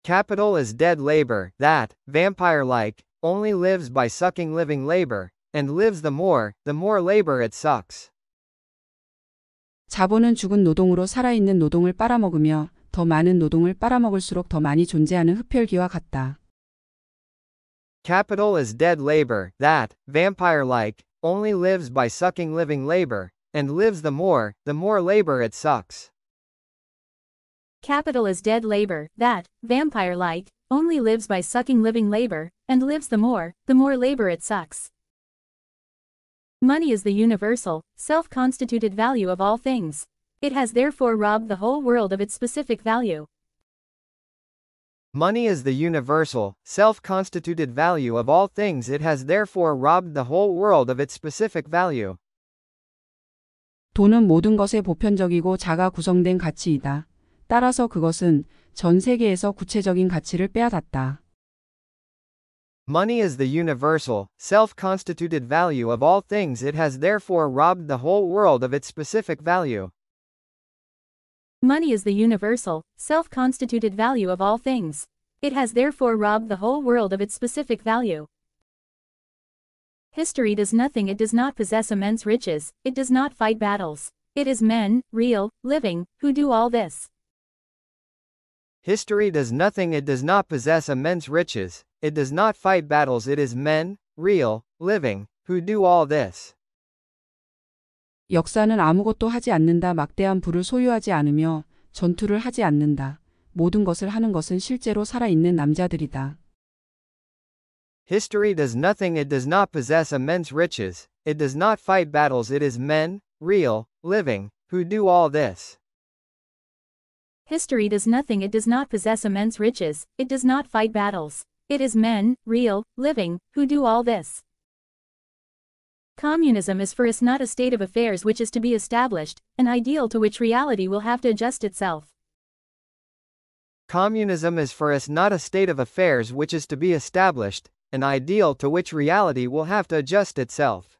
Capital is dead labor, that, vampire-like, only lives by sucking living labor, and lives the more, the more labor it sucks. 자본은 죽은 노동으로 살아있는 노동을 빨아먹으며 더 많은 노동을 빨아먹을수록 더 많이 존재하는 흡혈귀와 같다. Capital is dead labor that, vampire-like, only lives by sucking living labor, and lives the more, the more labor it sucks. Capital is dead labor that, vampire-like, only lives by sucking living labor, and lives the more, the more labor it sucks. Money is the universal, self-constituted value of all things. It has therefore robbed the whole world of its specific value. Money is the universal, self-constituted value of all things it has therefore robbed the whole world of its specific value. 돈은 모든 것의 보편적이고 자가 구성된 가치이다. 따라서 그것은 전 세계에서 구체적인 가치를 빼앗았다. Money is the universal, self-constituted value of all things it has therefore robbed the whole world of its specific value. Money is the universal, self-constituted value of all things. It has therefore robbed the whole world of its specific value. History does nothing it does not possess immense riches, it does not fight battles. It is men, real, living, who do all this. History does nothing it does not possess immense riches, it does not fight battles it is men, real, living, who do all this. 역사는 아무것도 하지 않는다. 막대한 부를 소유하지 않으며 전투를 하지 않는다. 모든 것을 하는 것은 실제로 살아있는 남자들이다. History does nothing it does not possess immense riches, it does not fight battles it is men, real, living, who do all this. History does nothing it does not possess immense riches, it does not fight battles, it is men, real, living, who do all this. Communism is for us not a state of affairs which is to be established, an ideal to which reality will have to adjust itself. Communism is for us not a state of affairs which is to be established, an ideal to which reality will have to adjust itself.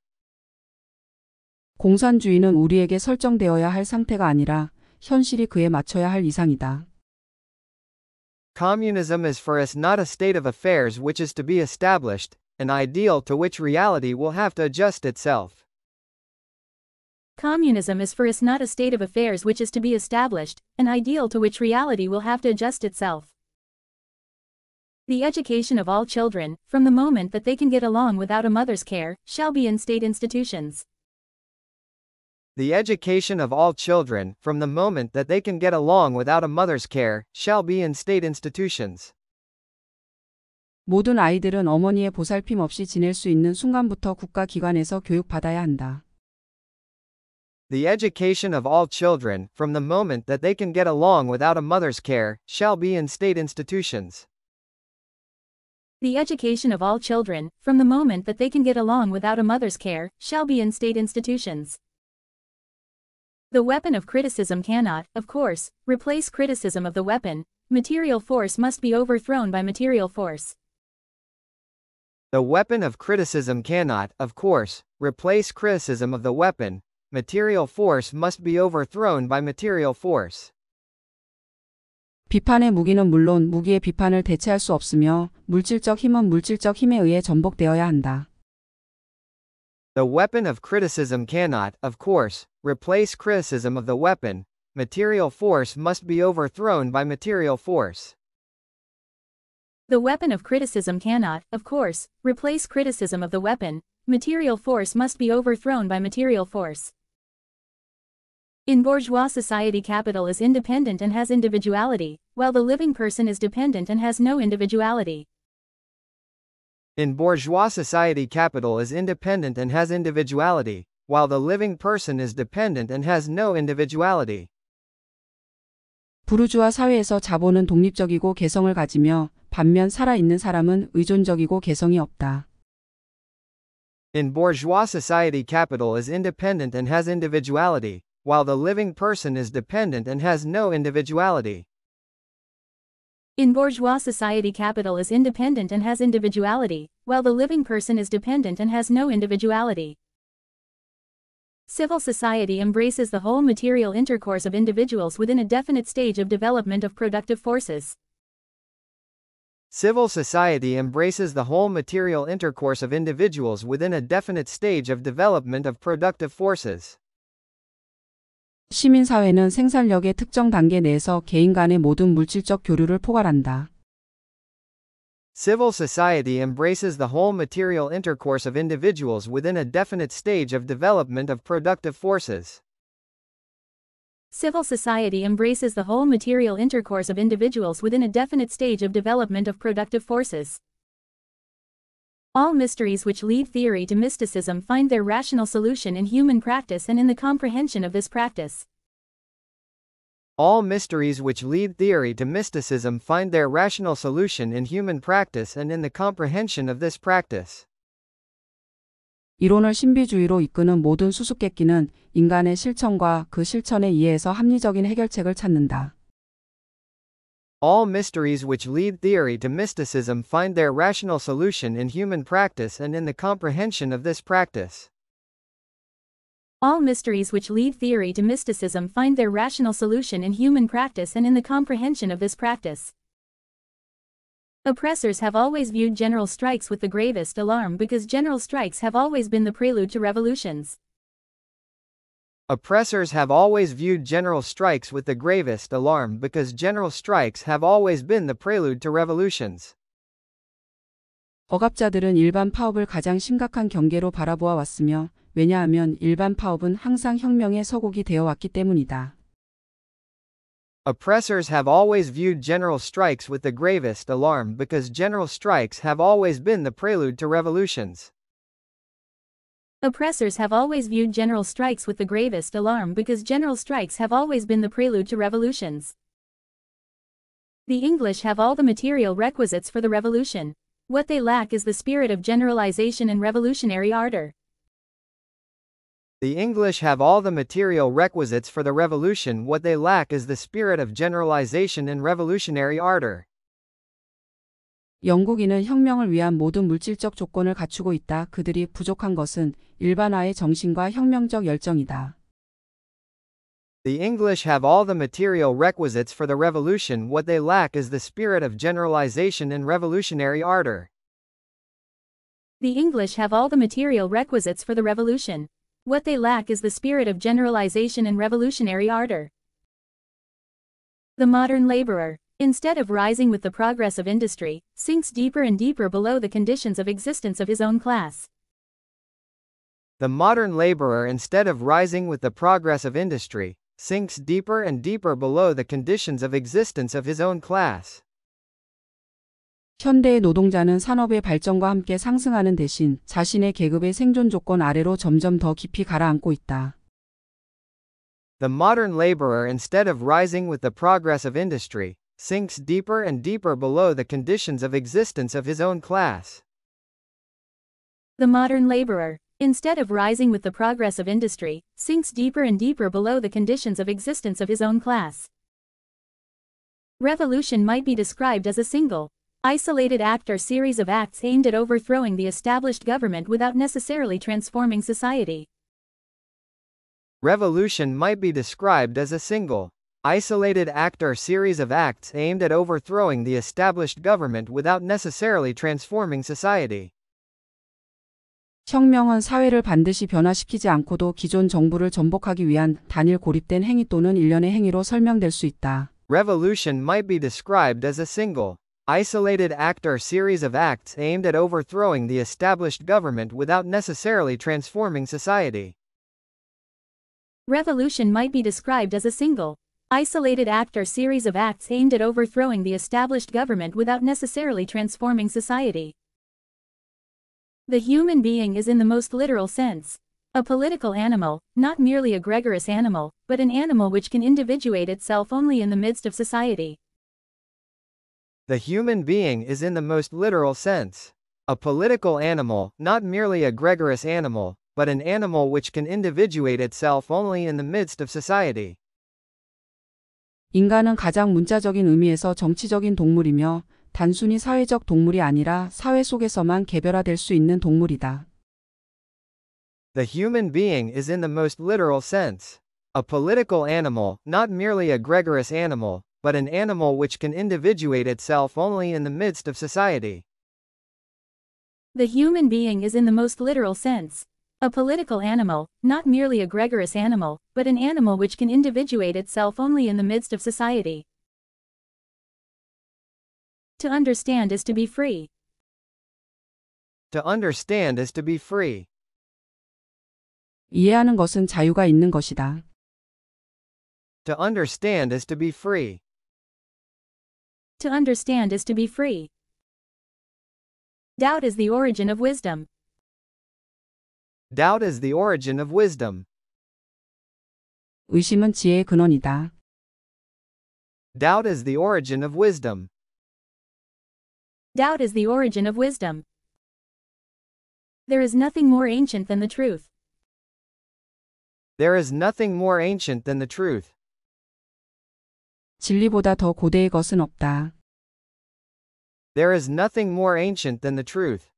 공산주의는 우리에게 설정되어야 할 상태가 아니라 현실이 그에 맞춰야 할 이상이다. Communism is for us not a state of affairs which is to be established, an ideal to which reality will have to adjust itself. Communism is for us not a state of affairs which is to be established, an ideal to which reality will have to adjust itself. The education of all children, from the moment that they can get along without a mother's care, shall be in state institutions. The education of all children, from the moment that they can get along without a mother's care, shall be in state institutions. 모든 아이들은 어머니의 보살핌 없이 지낼 수 있는 순간부터 국가 기관에서 교육받아야 한다. The education of all children, from the moment that they can get along without a mother's care, shall be in state institutions. The education of all children, from the moment that they can get along without a mother's care, shall be in state institutions. The weapon of criticism cannot, of course, replace criticism of the weapon, material force must be overthrown by material force. The weapon of criticism cannot, of course, replace criticism of the weapon, material force must be overthrown by material force. 비판의 무기는 물론 무기의 비판을 대체할 수 없으며 물질적 힘은 물질적 힘에 의해 전복되어야 한다. The weapon of criticism cannot, of course, replace criticism of the weapon. Material force must be overthrown by material force. The weapon of criticism cannot, of course, replace criticism of the weapon. Material force must be overthrown by material force. In bourgeois society capital is independent and has individuality, while the living person is dependent and has no individuality. In bourgeois society capital is independent and has individuality, while the living person is dependent and has no individuality. 부르주아 사회에서 자본은 독립적이고 개성을 가지며 반면 살아있는 사람은 의존적이고 개성이 없다. In bourgeois society capital is independent and has individuality, while the living person is dependent and has no individuality. In bourgeois society capital is independent and has individuality, while the living person is dependent and has no individuality. Civil society embraces the whole material intercourse of individuals within a definite stage of development of productive forces. Civil society embraces the whole material intercourse of individuals within a definite stage of development of productive forces. 시민사회는 생산력의 특정 단계 내에서 개인 간의 모든 물질적 교류를 포괄한다. Civil society embraces the whole material intercourse of individuals within a definite stage of development of productive forces. Civil society embraces the whole material intercourse of individuals within a definite stage of development of productive forces. All mysteries which lead theory to mysticism find their rational solution in human practice and in the comprehension of this practice. All mysteries which lead theory to mysticism find their rational solution in human practice and in the comprehension of this practice. 이론을 신비주의로 이끄는 모든 수수께끼는 인간의 실천과 그 실천에 의해서 합리적인 해결책을 찾는다. All mysteries which lead theory to mysticism find their rational solution in human practice and in the comprehension of this practice. All mysteries which lead theory to mysticism find their rational solution in human practice and in the comprehension of this practice. Oppressors have always viewed general strikes with the gravest alarm because general strikes have always been the prelude to revolutions. Oppressors have always viewed general strikes with the gravest alarm because general strikes have always been the prelude to revolutions. 억압자들은 일반 파업을 가장 심각한 경계로 바라보아 왔으며 왜냐하면 일반 파업은 항상 혁명의 서곡이 되어 왔기 때문이다. Oppressors have always viewed general strikes with the gravest alarm because general strikes have always been the prelude to revolutions. Oppressors have always viewed general strikes with the gravest alarm because general strikes have always been the prelude to revolutions. The English have all the material requisites for the revolution. What they lack is the spirit of generalization and revolutionary ardor. The English have all the material requisites for the revolution. What they lack is the spirit of generalization and revolutionary ardor. 영국인은 혁명을 위한 모든 물질적 조건을 갖추고 있다. 그들이 부족한 것은 일반화의 정신과 혁명적 열정이다. The English have all the material requisites for the revolution. What they lack is the spirit of generalization and revolutionary ardor. The English have all the material requisites for the revolution. What they lack is the spirit of generalization and revolutionary ardor. The modern laborer instead of rising with the progress of industry, sinks deeper and deeper below the conditions of existence of his own class. The modern laborer instead of rising with the progress of industry, sinks deeper and deeper below the conditions of existence of his own class. 현대의 노동자는 산업의 발전과 함께 상승하는 대신 자신의 계급의 생존 조건 아래로 점점 더 깊이 가라앉고 있다. The modern laborer instead of rising with the progress of industry, sinks deeper and deeper below the conditions of existence of his own class. The modern laborer, instead of rising with the progress of industry, sinks deeper and deeper below the conditions of existence of his own class. Revolution might be described as a single, isolated act or series of acts aimed at overthrowing the established government without necessarily transforming society. Revolution might be described as a single, isolated act or series of acts aimed at overthrowing the established government without necessarily transforming society. 혁명은 사회를 반드시 변화시키지 않고도 기존 정부를 전복하기 위한 단일 고립된 행위 또는 일련의 행위로 설명될 수 있다. Revolution might be described as a single, isolated act or series of acts aimed at overthrowing the established government without necessarily transforming society. Revolution might be described as a single, Isolated act or series of acts aimed at overthrowing the established government without necessarily transforming society. The human being is in the most literal sense. A political animal, not merely a gregarious animal, but an animal which can individuate itself only in the midst of society. The human being is in the most literal sense. A political animal, not merely a gregarious animal, but an animal which can individuate itself only in the midst of society. 인간은 가장 문자적인 의미에서 정치적인 동물이며 단순히 사회적 동물이 아니라 사회 속에서만 개별화될 수 있는 동물이다. The human being is in the most literal sense. A political animal, not merely a gregarious animal, but an animal which can individuate itself only in the midst of society. The human being is in the most literal sense, A political animal, not merely a gregarious animal, but an animal which can individuate itself only in the midst of society. To understand is to be free. To understand is to be free. 이해하는 것은 자유가 있는 것이다. To understand is to be free. To understand is to be free. Doubt is the origin of wisdom. Doubt is the origin of wisdom. 의심은 지혜의 근원이다. Doubt is the origin of wisdom. Doubt is the origin of wisdom. There is nothing more ancient than the truth. There is nothing more ancient than the truth. 진리보다 더 고대의 것은 없다. There is nothing more ancient than the truth.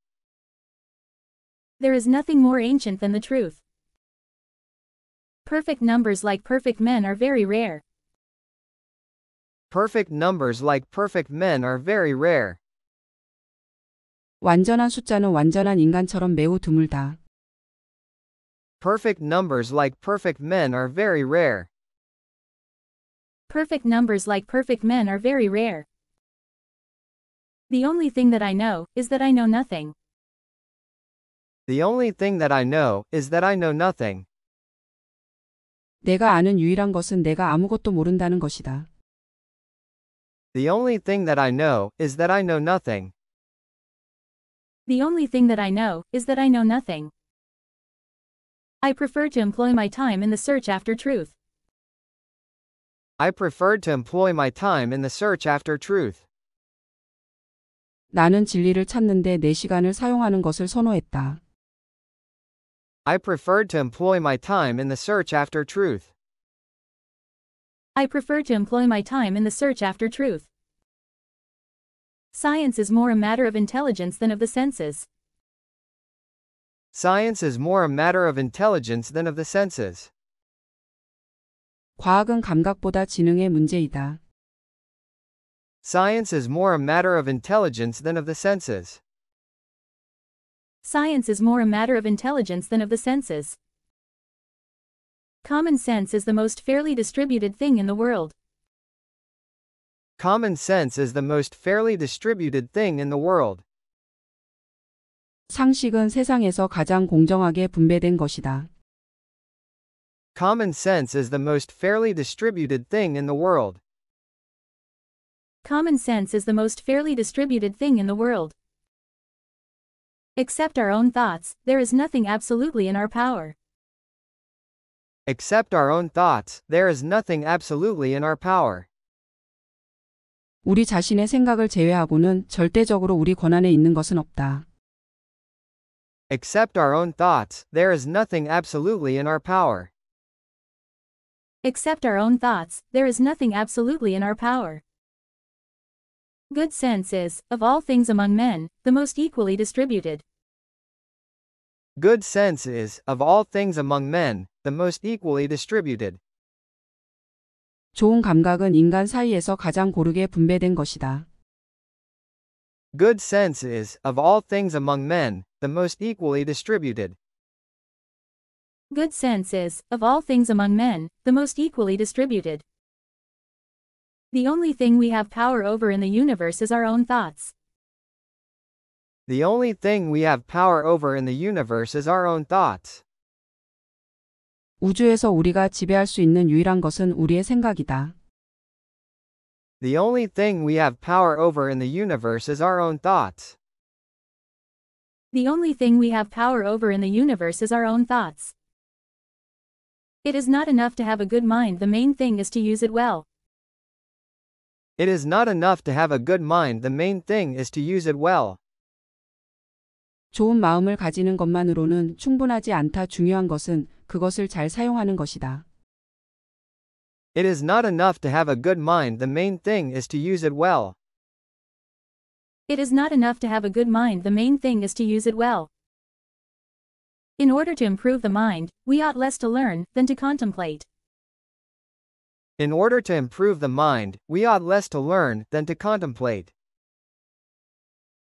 There is nothing more ancient than the truth. Perfect numbers like perfect men are very rare. Perfect numbers like perfect men are very rare. 완전한 숫자는 완전한 인간처럼 매우 드물다. Perfect numbers like perfect men are very rare. Perfect numbers like perfect men are very rare. The only thing that I know is that I know nothing. The only thing that I know is that I know nothing. 내가 아는 유일한 것은 내가 아무것도 모른다는 것이다. The only thing that I know is that I know nothing. The only thing that I know is that I know nothing. I prefer to employ my time in the search after truth. I preferred to employ my time in the search after truth. 나는 진리를 찾는데 내 시간을 사용하는 것을 선호했다. I preferred to employ my time in the search after truth. I prefer to employ my time in the search after truth. Science is more a matter of intelligence than of the senses. Science is more a matter of intelligence than of the senses. 과학은 감각보다 지능의 문제이다. Science is more a matter of intelligence than of the senses. Science is more a matter of intelligence than of the senses. Common sense is the most fairly distributed thing in the world. Common sense is the most fairly distributed thing in the world. 상식은 세상에서 가장 공정하게 분배된 것이다. Common sense is the most fairly distributed thing in the world. Common sense is the most fairly distributed thing in the world. Except our own thoughts, there is nothing absolutely in our power. Except our own thoughts, there is nothing absolutely in our power. 우리 자신의 생각을 제외하고는 절대적으로 우리 권한에 있는 것은 없다. Except our own thoughts, there is nothing absolutely in our power. Except our own thoughts, there is nothing absolutely in our power. Good sense is, of all things among men, the most equally distributed. Good sense is, of all things among men, the most equally distributed. 좋은 감각은 인간 사이에서 가장 고르게 분배된 것이다. Good sense is, of all things among men, the most equally distributed. Good sense is, of all things among men, the most equally distributed. The only thing we have power over in the universe is our own thoughts. The only thing we have power over in the universe is our own thoughts. 우주에서 우리가 지배할 수 있는 유일한 것은 우리의 생각이다. The only thing we have power over in the universe is our own thoughts. The only thing we have power over in the universe is our own thoughts. It is not enough to have a good mind, the main thing is to use it well. It is not enough to have a good mind, the main thing is to use it well. 좋은 마음을 가지는 것만으로는 충분하지 않다 중요한 것은 그것을 잘 사용하는 것이다. It is not enough to have a good mind. The main thing is to use it well. It is not enough to have a good mind. The main thing is to use it well. In order to improve the mind, we ought less to learn than to contemplate. In order to improve the mind, we ought less to learn than to contemplate.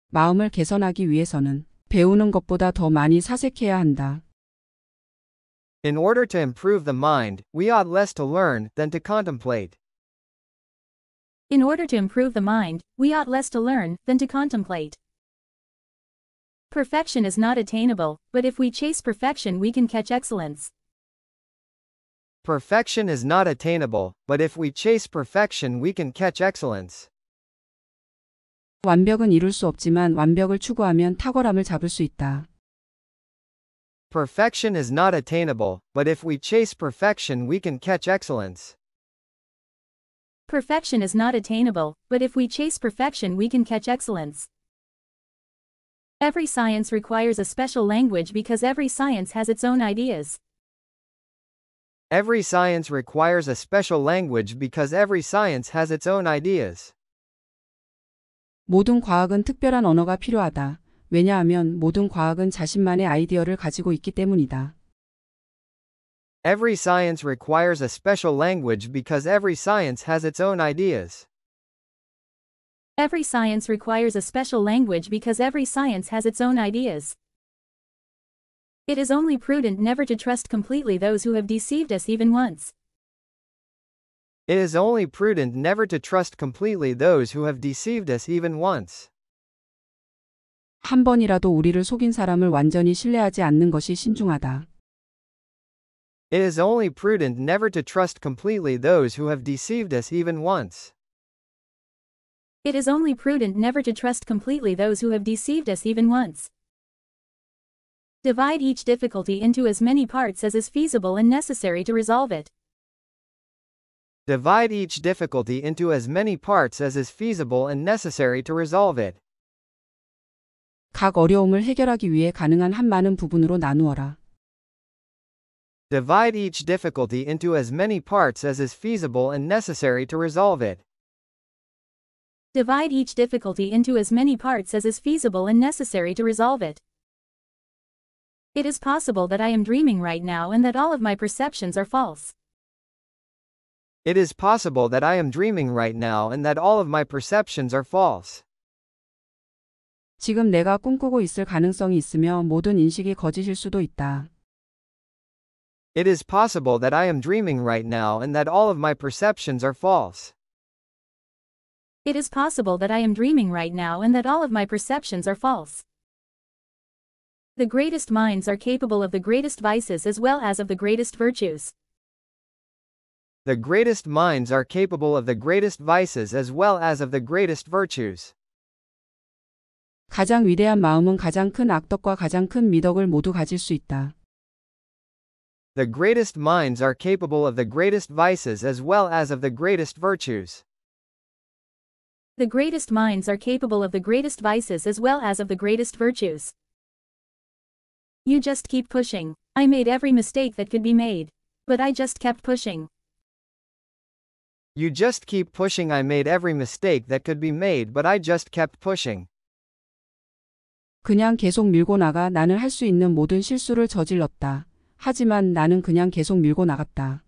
마음을 개선하기 위해서는 배우는 것보다 더 많이 사색해야 한다. In order to improve the mind, we ought less to learn than to contemplate. In order to improve the mind, we ought less to learn than to contemplate. Perfection is not attainable, but if we chase perfection we can catch excellence. Perfection is not attainable, but if we chase perfection we can catch excellence. 완벽은 이룰 수 없지만 완벽을 추구하면 탁월함을 잡을 수 있다. Perfection is not attainable, but if we chase perfection we can catch excellence. Perfection is not attainable, but if we chase perfection we can catch excellence. Every science requires a special language because every science has its own ideas. Every science requires a special language because every science has its own ideas. 모든 과학은 특별한 언어가 필요하다. 왜냐하면 모든 과학은 자신만의 아이디어를 가지고 있기 때문이다. Every science requires a special language because every science has its own ideas. Every science requires a special language because every science has its own ideas. It is only prudent never to trust completely those who have deceived us even once. It is only prudent never to trust completely those who have deceived us even once. 한 번이라도 우리를 속인 사람을 완전히 신뢰하지 않는 것이 신중하다. It is only prudent never to trust completely those who have deceived us even once. It is only prudent never to trust completely those who have deceived us even once. Divide each difficulty into as many parts as is feasible and necessary to resolve it. Divide each difficulty into as many parts as is feasible and necessary to resolve it. 각 어려움을 해결하기 위해 가능한 한 많은 부분으로 나누어라. Divide each difficulty into as many parts as is feasible and necessary to resolve it. Divide each difficulty into as many parts as is feasible and necessary to resolve it. It is possible that I am dreaming right now and that all of my perceptions are false. It is possible that I am dreaming right now and that all of my perceptions are false. 지금 내가 꿈꾸고 있을 가능성이 있으며 모든 인식이 거짓일 수도 있다. It is possible that I am dreaming right now and that all of my perceptions are false. It is possible that I am dreaming right now and that all of my perceptions are false. The greatest minds are capable of the greatest vices as well as of the greatest virtues. The greatest minds are capable of the greatest vices as well as of the greatest virtues. 가장 위대한 마음은 가장 큰 악덕과 가장 큰 미덕을 모두 가질 수 있다. The greatest minds are capable of the greatest vices as well as of the greatest virtues. The greatest minds are capable of the greatest vices as well as of the greatest virtues. You just keep pushing. I made every mistake that could be made. But I just kept pushing. You just keep pushing. I made every mistake that could be made, but I just kept pushing. 그냥 계속 밀고 나가 나는 할 수 있는 모든 실수를 저질렀다. 하지만 나는 그냥 계속 밀고 나갔다.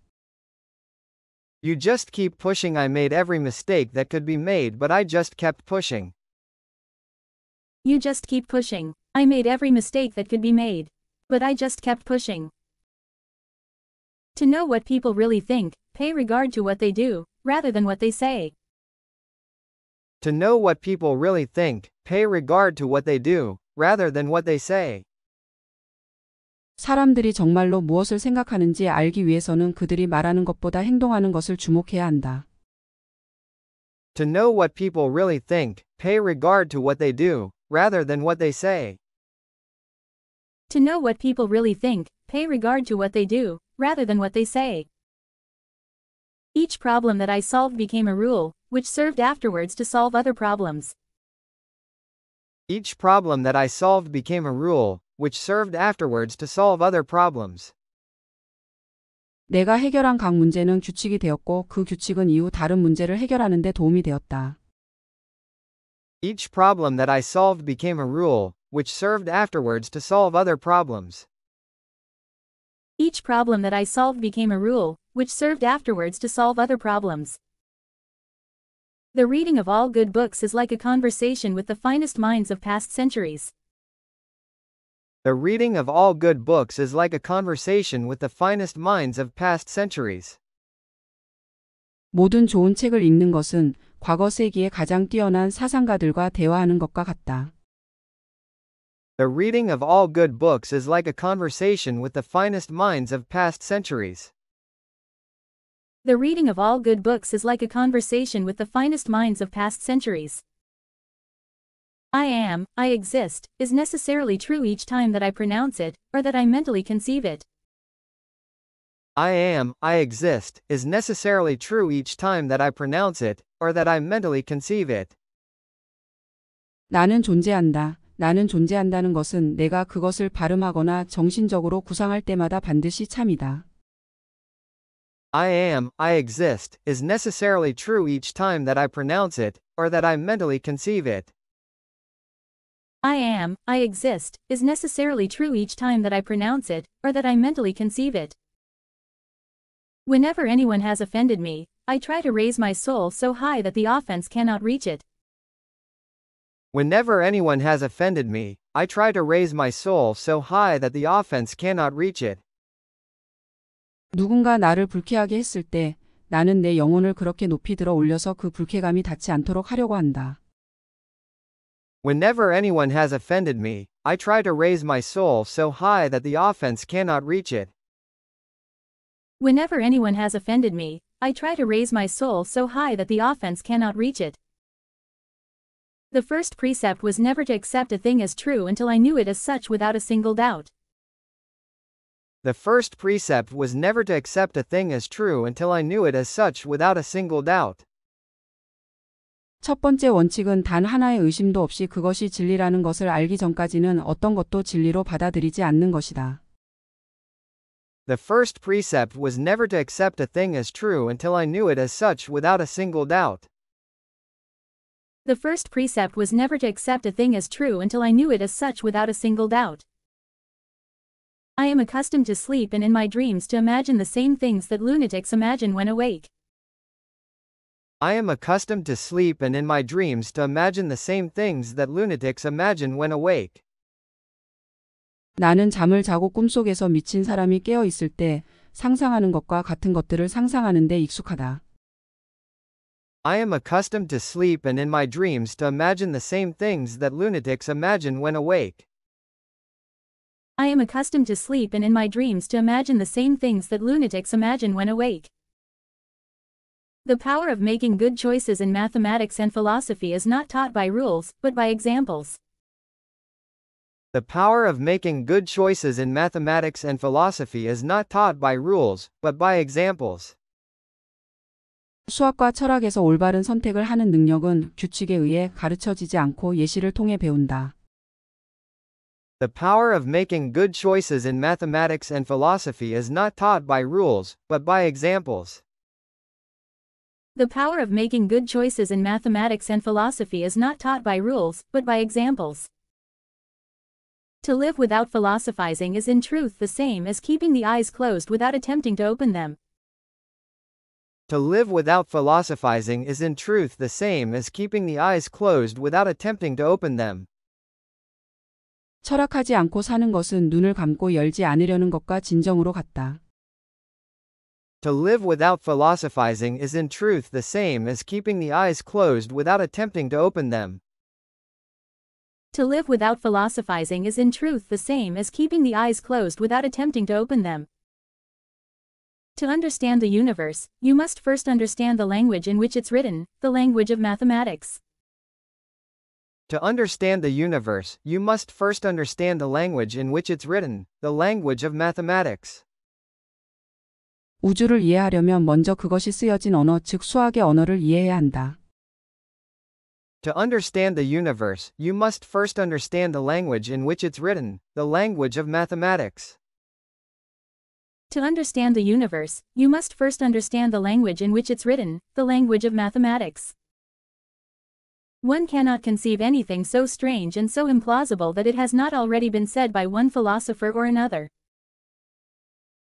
You just keep pushing. I made every mistake that could be made, but I just kept pushing. You just keep pushing. I made every mistake that could be made, but I just kept pushing. To know what people really think, Pay regard to what they do, rather than what they say. To know what people really think, pay regard to what they do, rather than what they say. 사람들이 정말로 무엇을 생각하는지 알기 위해서는 그들이 말하는 것보다 행동하는 것을 주목해야 한다. To know what people really think, pay regard to what they do, rather than what they say. To know what people really think, pay regard to what they do, rather than what they say. Each problem that I solved became a rule, which served afterwards to solve other problems. Each problem that I solved became a rule, which served afterwards to solve other problems. 내가 해결한 각 문제는 규칙이 되었고 그 규칙은 이후 다른 문제를 해결하는 데 도움이 되었다. Each problem that I solved became a rule, which served afterwards to solve other problems. Each problem that I solved became a rule, which served afterwards to solve other problems. The reading of all good books is like a conversation with the finest minds of past centuries. The reading of all good books is like a conversation with the finest minds of past centuries. 모든 좋은 책을 읽는 것은 과거 세기의 가장 뛰어난 사상가들과 대화하는 것과 같다. The reading of all good books is like a conversation with the finest minds of past centuries. The reading of all good books is like a conversation with the finest minds of past centuries. I am, I exist, is necessarily true each time that I pronounce it, or that I mentally conceive it. I am, I exist, is necessarily true each time that I pronounce it, or that I mentally conceive it. 나는 존재한다. 나는 존재한다는 것은 내가 그것을 발음하거나 정신적으로 구상할 때마다 반드시 참이다. I am, I exist, is necessarily true each time that I pronounce it, or that I mentally conceive it. I am, I exist, is necessarily true each time that I pronounce it, or that I mentally conceive it. Whenever anyone has offended me, I try to raise my soul so high that the offense cannot reach it. Whenever anyone has offended me, I try to raise my soul so high that the offense cannot reach it. 누군가 나를 불쾌하게 했을 때 나는 내 영혼을 그렇게 높이 들어 올려서 그 불쾌감이 닿지 않도록 하려고 한다. Whenever anyone has offended me, I try to raise my soul so high that the offense cannot reach it. Whenever anyone has offended me, I try to raise my soul so high that the offense cannot reach it. The first precept was never to accept a thing as true until I knew it as such without a single doubt. The first precept was never to accept a thing as true until I knew it as such without a single doubt. 첫 번째 원칙은 단 하나의 의심도 없이 그것이 진리라는 것을 알기 전까지는 어떤 것도 진리로 받아들이지 않는 것이다. The first precept was never to accept a thing as true until I knew it as such without a single doubt. The first precept was never to accept a thing as true until I knew it as such without a single doubt. I am accustomed to sleep and in my dreams to imagine the same things that lunatics imagine when awake. I am accustomed to sleep and in my dreams to imagine the same things that lunatics imagine when awake. 나는 잠을 자고 꿈속에서 미친 사람이 깨어 있을 때 상상하는 것과 같은 것들을 상상하는 데 익숙하다. I am accustomed to sleep and in my dreams to imagine the same things that lunatics imagine when awake. I am accustomed to sleep and in my dreams to imagine the same things that lunatics imagine when awake. The power of making good choices in mathematics and philosophy is not taught by rules, but by examples. The power of making good choices in mathematics and philosophy is not taught by rules, but by examples. 수학과 철학에서 올바른 선택을 하는 능력은 규칙에 의해 가르쳐지지 않고 예시를 통해 배운다. The power of making good choices in mathematics and philosophy is not taught by rules, but by examples. The power of making good choices in mathematics and philosophy is not taught by rules, but by examples. To live without philosophizing is in truth the same as keeping the eyes closed without attempting to open them. To live without philosophizing is in truth the same as keeping the eyes closed without attempting to open them. 철학하지 않고 사는 것은 눈을 감고 열지 않으려는 것과 진정으로 같다. To live without philosophizing is in truth the same as keeping the eyes closed without attempting to open them. To live without philosophizing is in truth the same as keeping the eyes closed without attempting to open them. To understand the universe, you must first understand the language in which it's written, the language of mathematics. To understand the universe, you must first understand the language in which it's written, the language of mathematics. 우주를 이해하려면 먼저 그것이 쓰여진 언어, 즉 수학의 언어를 이해해야 한다. To understand the universe, you must first understand the language in which it's written, the language of mathematics. To understand the universe, you must first understand the language in which it's written, the language of mathematics. One cannot conceive anything so strange and so implausible that it has not already been said by one philosopher or another.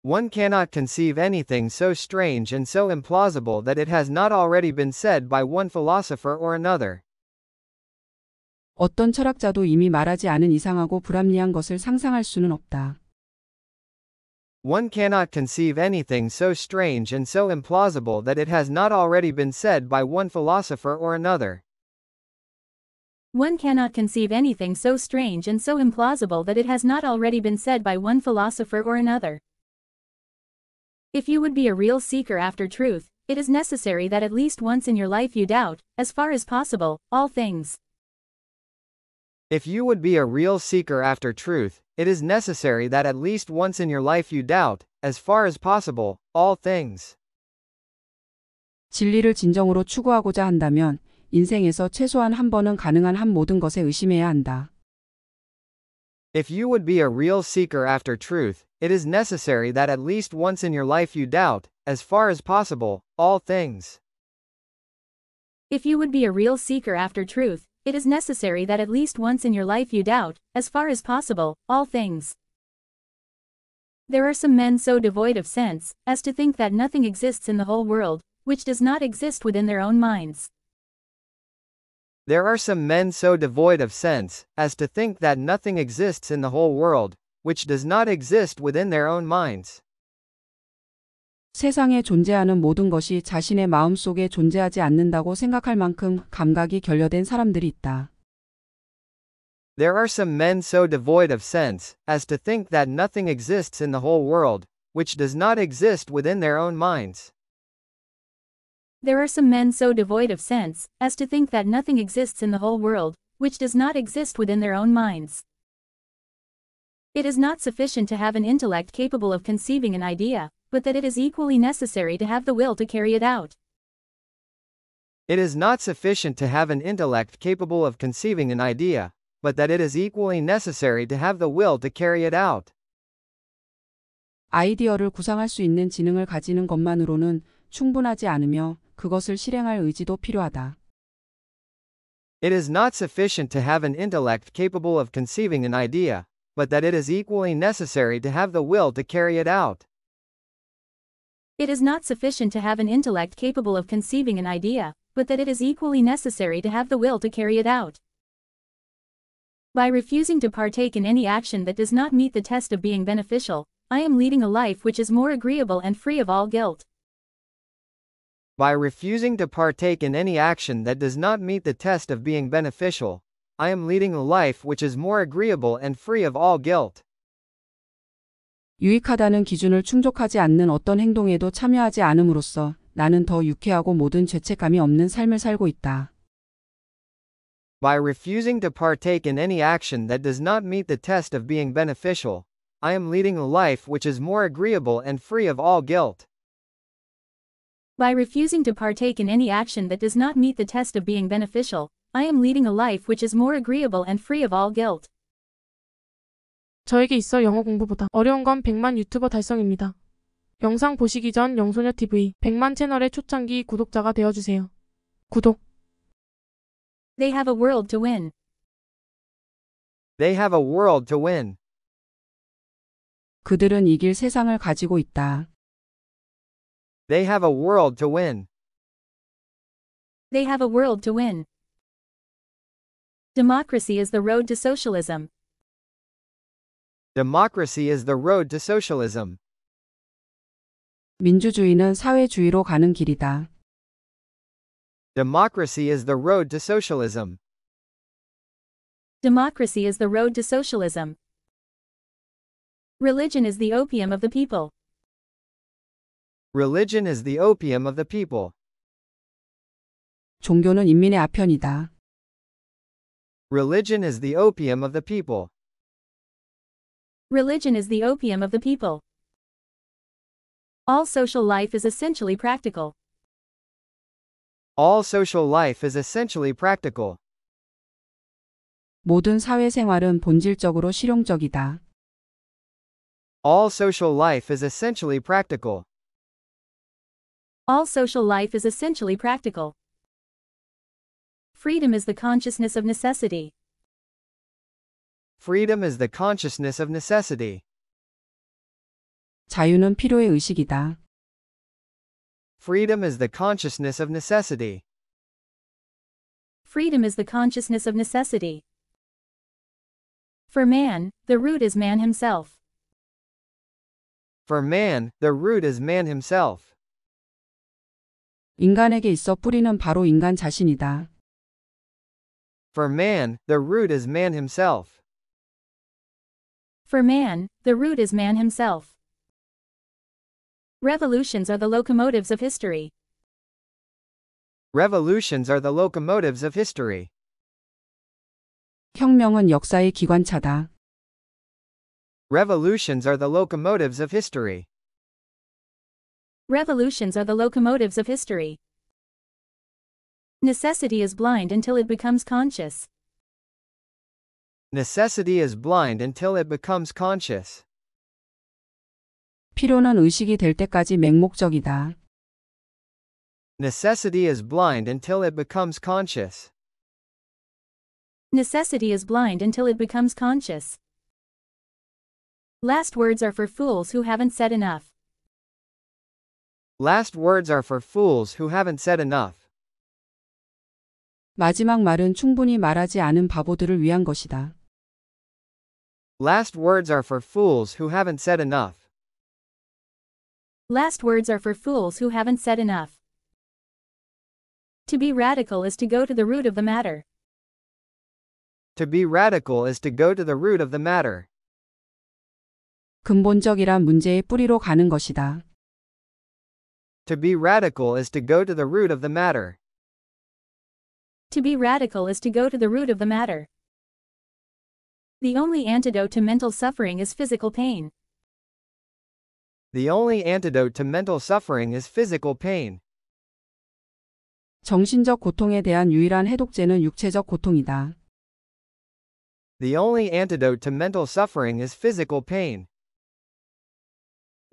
One cannot conceive anything so strange and so implausible that it has not already been said by one philosopher or another. 어떤 철학자도 이미 말하지 않은 이상하고 불합리한 것을 상상할 수는 없다. One cannot conceive anything so strange and so implausible that it has not already been said by one philosopher or another. One cannot conceive anything so strange and so implausible that it has not already been said by one philosopher or another. If you would be a real seeker after truth, it is necessary that at least once in your life you doubt, as far as possible, all things. If you would be a real seeker after truth, it is necessary that at least once in your life you doubt, as far as possible, all things. 진리를 진정으로 추구하고자 한다면 인생에서 최소한 한 번은 가능한 한 모든 것에 의심해야 한다. If you would be a real seeker after truth, it is necessary that at least once in your life you doubt, as far as possible, all things. If you would be a real seeker after truth, it is necessary that at least once in your life you doubt, as far as possible, all things. There are some men so devoid of sense as to think that nothing exists in the whole world, which does not exist within their own minds. There are some men so devoid of sense, as to think that nothing exists in the whole world, which does not exist within their own minds. 세상에 존재하는 모든 것이 자신의 마음 속에 존재하지 않는다고 생각할 만큼 감각이 결여된 사람들이 있다. There are some men so devoid of sense, as to think that nothing exists in the whole world, which does not exist within their own minds. There are some men so devoid of sense, as to think that nothing exists in the whole world, which does not exist within their own minds. It is not sufficient to have an intellect capable of conceiving an idea, but that it is equally necessary to have the will to carry it out. It is not sufficient to have an intellect capable of conceiving an idea, but that it is equally necessary to have the will to carry it out. 아이디어를 구상할 수 있는 지능을 가지는 것만으로는 충분하지 않으며 그것을 실행할 의지도 필요하다. It is not sufficient to have an intellect capable of conceiving an idea, but that it is equally necessary to have the will to carry it out. It is not sufficient to have an intellect capable of conceiving an idea, but that it is equally necessary to have the will to carry it out. By refusing to partake in any action that does not meet the test of being beneficial, I am leading a life which is more agreeable and free of all guilt. By refusing to partake in any action that does not meet the test of being beneficial, I am leading a life which is more agreeable and free of all guilt. 유익하다는 기준을 충족하지 않는 어떤 행동에도 참여하지 않음으로써 나는 더 유쾌하고 모든 죄책감이 없는 삶을 살고 있다. By refusing to partake in any action that does not meet the test of being beneficial, I am leading a life which is more agreeable and free of all guilt. By refusing to partake in any action that does not meet the test of being beneficial, I am leading a life which is more agreeable and free of all guilt. 저에게 있어 영어 공부보다 어려운 건 100만 유튜버 달성입니다. 영상 보시기 전 영소녀TV 100만 채널의 초창기 구독자가 되어주세요. 구독 They have a world to win. They have a world to win. 그들은 이길 세상을 가지고 있다. They have a world to win. They have a world to win. Democracy is the road to socialism. Democracy is the road to socialism. 민주주의는 사회주의로 가는 길이다. Democracy is the road to socialism. Democracy is the road to socialism. Religion is the opium of the people. Religion is the opium of the people. 종교는 인민의 아편이다. Religion is the opium of the people. Religion is the opium of the people. All social life is essentially practical. All social life is essentially practical. 모든 사회생활은 본질적으로 실용적이다. All social life is essentially practical. All social life is essentially practical. Freedom is the consciousness of necessity. Freedom is the consciousness of necessity. 자유는 필요의 의식이다. Freedom is the consciousness of necessity. Freedom is the consciousness of necessity. For man, the root is man himself. For man, the root is man himself. 인간에게 있어 뿌리는 바로 인간 자신이다. For man, the root is man himself. For man, the root is man himself. Revolutions are the locomotives of history. Revolutions are the locomotives of history. 혁명은 역사의 기관차다. Revolutions are the locomotives of history. Revolutions are the locomotives of history. Necessity is blind until it becomes conscious. Necessity is blind until it becomes conscious. 필요는 의식이 될 때까지 맹목적이다. Necessity is blind until it becomes conscious. Necessity is blind until it becomes conscious. Last words are for fools who haven't said enough. Last words are for fools who haven't said enough. 마지막 말은 충분히 말하지 않은 바보들을 위한 것이다. Last words are for fools who haven't said enough. Last words are for fools who haven't said enough. To be radical is to go to the root of the matter. To be radical is to go to the root of the matter. 근본적이란 문제의 뿌리로 가는 것이다. To be radical is to go to the root of the matter. To be radical is to go to the root of the matter. The only antidote to mental suffering is physical pain. The only antidote to mental suffering is physical pain. 정신적 고통에 대한 유일한 해독제는 육체적 고통이다. The only antidote to mental suffering is physical pain.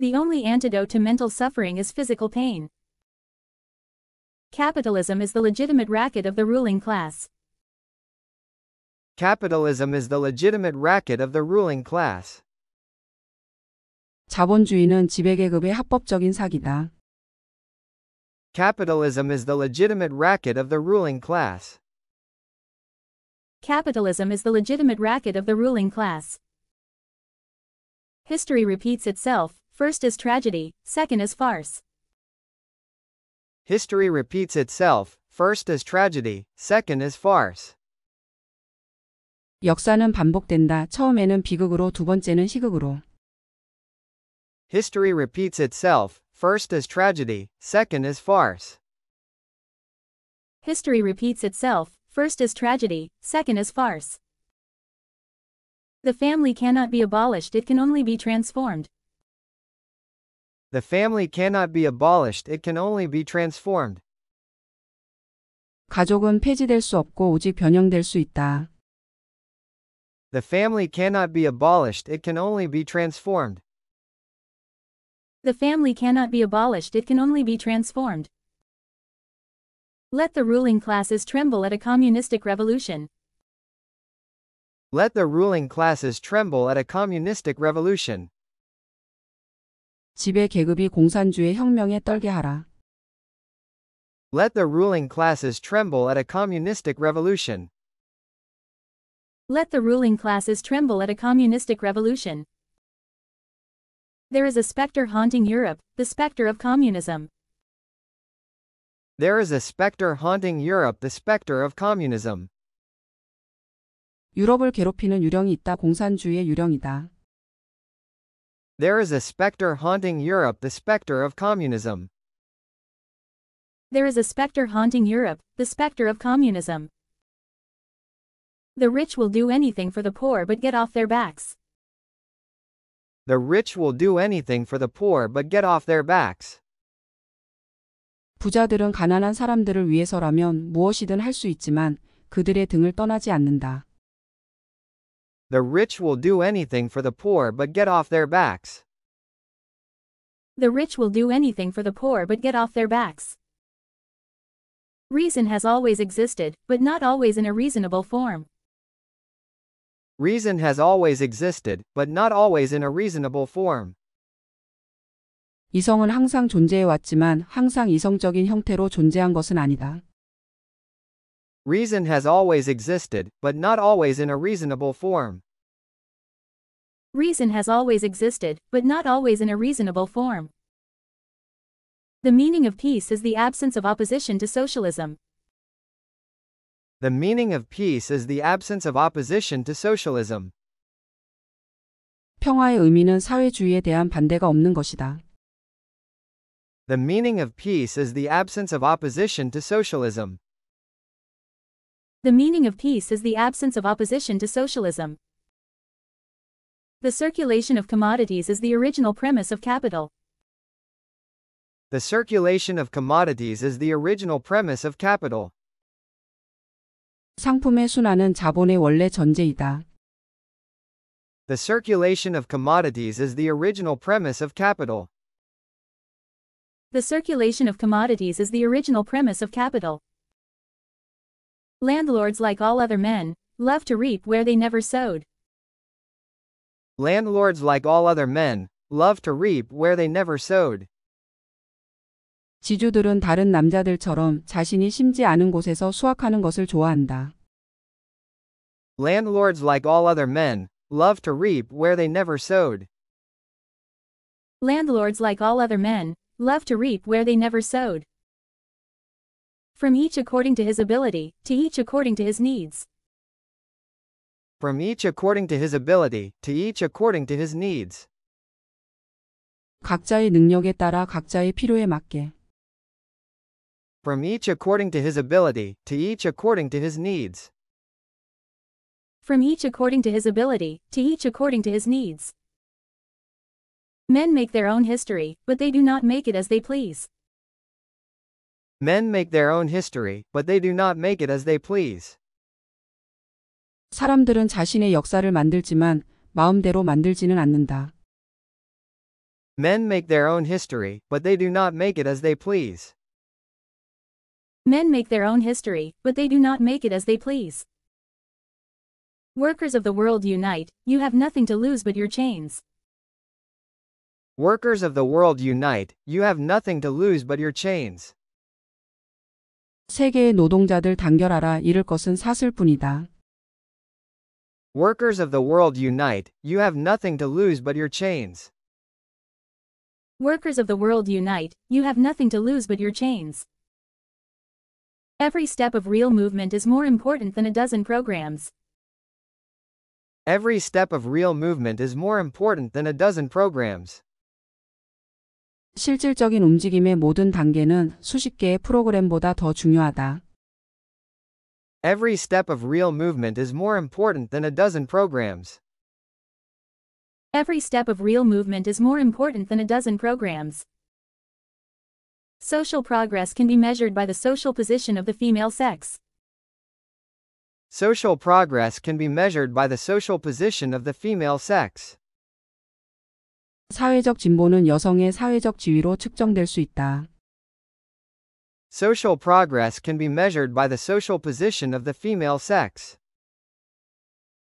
The only antidote to mental suffering is physical pain. Capitalism is the legitimate racket of the ruling class. Capitalism is the legitimate racket of the ruling class. 자본주의는 지배계급의 합법적인 사기다. Capitalism is the legitimate racket of the ruling class. Capitalism is the legitimate racket of the ruling class. History repeats itself, First is tragedy, second is farce. History repeats itself, first is tragedy, second is farce. 역사는 반복된다. 처음에는 비극으로, 두 번째는 희극으로. History repeats itself, first is tragedy, second is farce. History repeats itself, first is tragedy, second is farce. The family cannot be abolished, it can only be transformed. The family cannot be abolished, it can only be transformed. 가족은 폐지될 수 없고 오직 변형될 수 있다. The family cannot be abolished, it can only be transformed. The family cannot be abolished, it can only be transformed. Let the ruling classes tremble at a communistic revolution. Let the ruling classes tremble at a communistic revolution. 지배 계급이 공산주의 혁명에 떨게 하라. Let the ruling classes tremble at a communistic revolution. Let the ruling classes tremble at a communistic revolution. There is a specter haunting Europe, the specter of communism. There is a specter haunting Europe, the specter of communism. 유럽을 괴롭히는 유령이 있다. 공산주의의 유령이다. There is a specter haunting Europe, the specter of communism. There is a specter haunting Europe, the specter of communism. The rich will do anything for the poor but get off their backs. The rich will do anything for the poor but get off their backs. 부자들은 가난한 사람들을 위해서라면 무엇이든 할 있지만 그들의 등을 떠나지 않는다. The rich will do anything for the poor but get off their backs. The rich will do anything for the poor but get off their backs. Reason has always existed, but not always in a reasonable form. Reason has always existed, but not always in a reasonable form. 이성은 항상 존재해왔지만 항상 이성적인 형태로 존재한 것은 아니다. Reason has always existed, but not always in a reasonable form. Reason has always existed, but not always in a reasonable form. The meaning of peace is the absence of opposition to socialism. The meaning of peace is the absence of opposition to socialism. 평화의 의미는 사회주의에 대한 반대가 없는 것이다. The meaning of peace is the absence of opposition to socialism. The meaning of peace is the absence of opposition to socialism. The circulation of commodities is the original premise of capital. The circulation of commodities is the original premise of capital. 상품의 순환은 자본의 원래 전제이다. The circulation of commodities is the original premise of capital. The circulation of commodities is the original premise of capital. Landlords like all other men, love to reap where they never sowed. Landlords like all other men, love to reap where they never sowed. 지주들은 다른 남자들처럼 자신이 심지 않은 곳에서 수확하는 것을 좋아한다. Landlords like all other men, love to reap where they never sowed. Landlords like all other men, love to reap where they never sowed. From each according to his ability, to each according to his needs. From each according to his ability, to each according to his needs. 각자의 능력에 따라 각자의 필요에 맞게. From each according to his ability, to each according to his needs. From each according to his ability, to each according to his needs. Men make their own history, but they do not make it as they please. Men make their own history, but they do not make it as they please. 사람들은 자신의 역사를 만들지만 마음대로 만들지는 않는다. Men make their own history, but they do not make it as they please. Men make their own history, but they do not make it as they please. Workers of the world unite, you have nothing to lose but your chains. Workers of the world unite, you have nothing to lose but your chains. 세계의 노동자들 단결하라 이를 것은 사슬 뿐이다. Workers of the world unite, you have nothing to lose but your chains. Workers of the world unite, you have nothing to lose but your chains. Every step of real movement is more important than a dozen programs. Every step of real movement is more important than a dozen programs. 실질적인 움직임의 모든 단계는 수십 개의 프로그램보다 더 중요하다. Every step of real movement is more important than a dozen programs. Every step of real movement is more important than a dozen programs. Social progress can be measured by the social position of the female sex. Social progress can be measured by the social position of the female sex. 사회적 진보는 여성의 사회적 지위로 측정될 수 있다. Social progress can be measured by the social position of the female sex.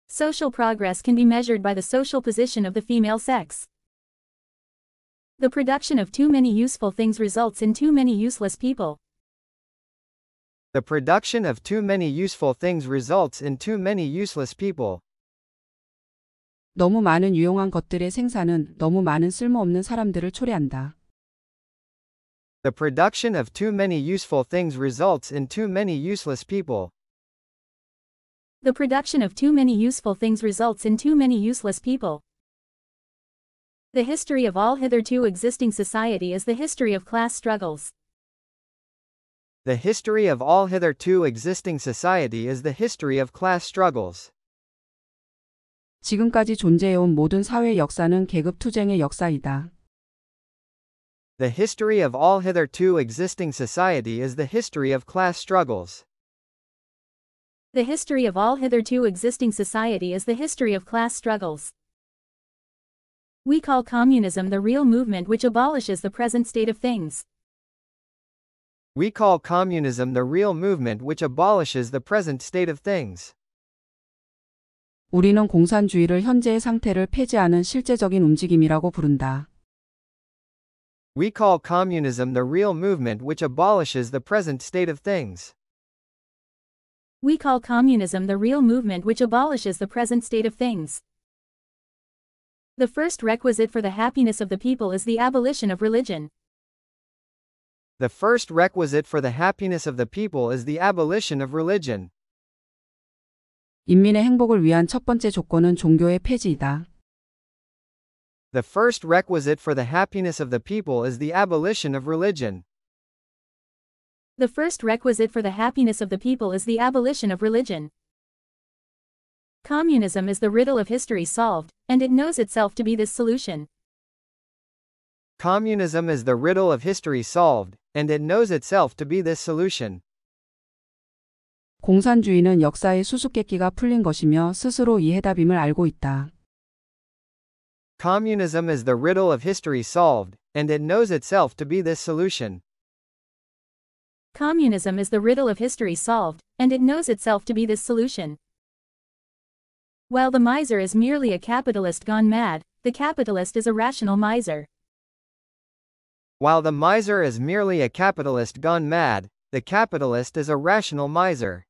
Social progress can be measured by the social position of the female sex. The production of too many useful things results in too many useless people. The production of too many useful things results in too many useless people. 너무 많은 유용한 것들의 생산은 너무 많은 쓸모없는 사람들을 초래한다. The production of too many useful things results in too many useless people. The production of too many useful things results in too many useless people. The history of all hitherto existing society is the history of class struggles. The history of all hitherto existing society is the history of class struggles. 지금까지 존재해온 모든 사회 역사는 계급 투쟁의 역사이다. The history of all hitherto existing society is the history of class struggles. The history of all hitherto existing society is the history of class struggles. We call communism the real movement which abolishes the present state of things. We call communism the real movement which abolishes the present state of things. 우리는 공산주의를 현재의 상태를 폐지하는 실제적인 움직임이라고 부른다. We call communism the real movement which abolishes the present state of things. We call communism the real movement which abolishes the present state of things. The first requisite for the happiness of the people is the abolition of religion. The first requisite for the happiness of the people is the abolition of religion. 인민의 행복을 위한 첫 번째 조건은 종교의 폐지이다. The first requisite for the happiness of the people is the abolition of religion. The first requisite for the happiness of the people is the abolition of religion. Communism is the riddle of history solved, and it knows itself to be this solution. Communism is the riddle of history solved, and it knows itself to be this solution. 공산주의는 역사의 수수께끼가 풀린 것이며 스스로 이 해답임을 알고 있다. Communism is the riddle of history solved, and it knows itself to be this solution. Communism is the riddle of history solved, and it knows itself to be this solution. While the miser is merely a capitalist gone mad, the capitalist is a rational miser. While the miser is merely a capitalist gone mad, the capitalist is a rational miser.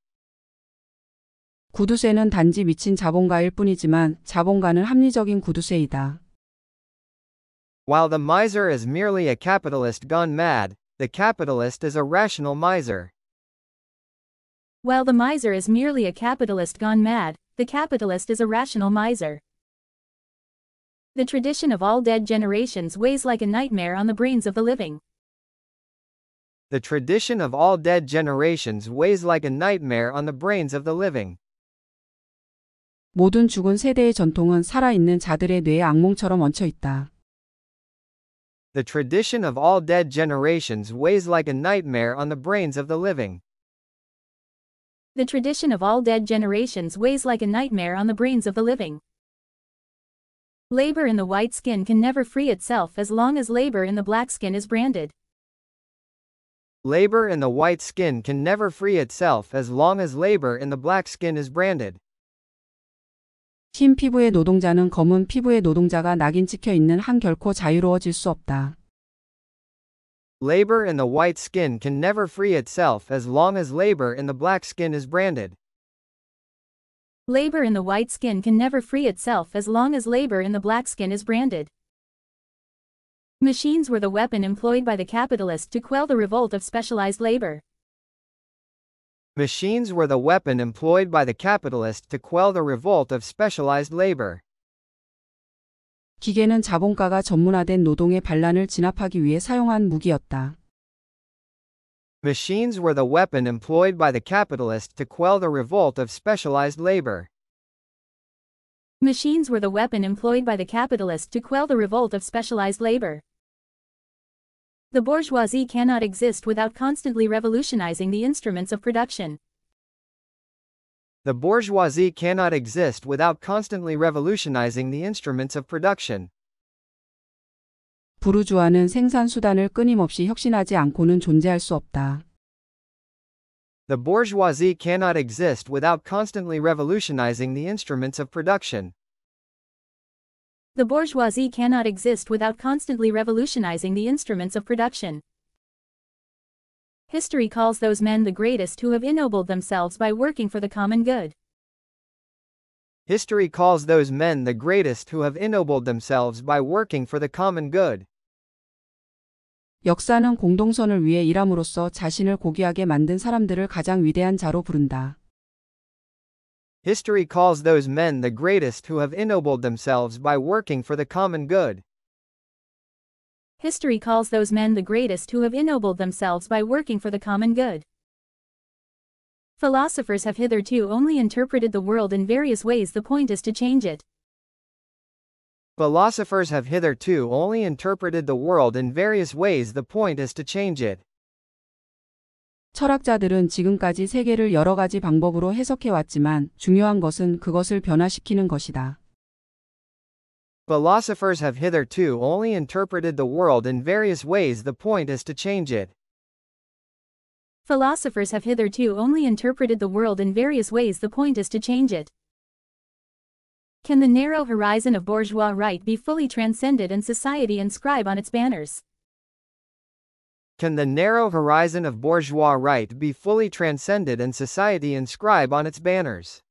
구두쇠는 단지 미친 자본가일 뿐이지만 자본가는 합리적인 구두쇠이다. While the miser is merely a capitalist gone mad, the capitalist is a rational miser. While the miser is merely a capitalist gone mad, the capitalist is a rational miser. The tradition of all dead generations weighs like a nightmare on the brains of the living. The tradition of all dead generations weighs like a nightmare on the brains of the living. 모든 죽은 세대의 전통은 살아있는 자들의 뇌에 악몽처럼 얹혀 있다. The tradition of all dead generations weighs like a nightmare on the brains of the living. The tradition of all dead generations weighs like a nightmare on the brains of the living. Labor in the white skin can never free itself as long as labor in the black skin is branded. Labor in the white skin can never free itself as long as labor in the black skin is branded. 흰 피부의 노동자는 검은 피부의 노동자가 낙인 찍혀 있는 한 결코 자유로워질 수 없다. Labor in the white skin can never free itself as long as labor in the black skin is branded. Labor in the white skin can never free itself as long as labor in the black skin is branded. Machines were the weapon employed by the capitalist to quell the revolt of specialized labor. Machines were the weapon employed by the capitalist to quell the revolt of specialized labor. 기계는 자본가가 전문화된 노동의 반란을 진압하기 위해 사용한 무기였다. Machines were the weapon employed by the capitalist to quell the revolt of specialized labor. Machines were the weapon employed by the capitalist to quell the revolt of specialized labor. The bourgeoisie cannot exist without constantly revolutionizing the instruments of production. The bourgeoisie cannot exist without constantly revolutionizing the instruments of production. 부르주아는 생산 수단을 끊임없이 혁신하지 않고는 존재할 수 없다. The bourgeoisie cannot exist without constantly revolutionizing the instruments of production. The bourgeoisie cannot exist without constantly revolutionizing the instruments of production. History calls those men the greatest who have ennobled themselves by working for the common good. History calls those men the greatest who have ennobled themselves by working for the common good. 역사는 공동선을 위해 일함으로써 자신을 고귀하게 만든 사람들을 가장 위대한 자로 부른다. History calls those men the greatest who have ennobled themselves by working for the common good. History calls those men the greatest who have ennobled themselves by working for the common good. Philosophers have hitherto only interpreted the world in various ways the point is to change it. Philosophers have hitherto only interpreted the world in various ways the point is to change it. 철학자들은 지금까지 세계를 여러 가지 방법으로 해석해왔지만 중요한 것은 그것을 변화시키는 것이다. Philosophers have hitherto only interpreted the world in various ways. The point is to change it. Philosophers have hitherto only interpreted the world in various ways. The point is to change it. Can the narrow horizon of bourgeois right be fully transcended and society inscribe on its banners? can the narrow horizon of bourgeois right be fully transcended and society inscribe on its banners?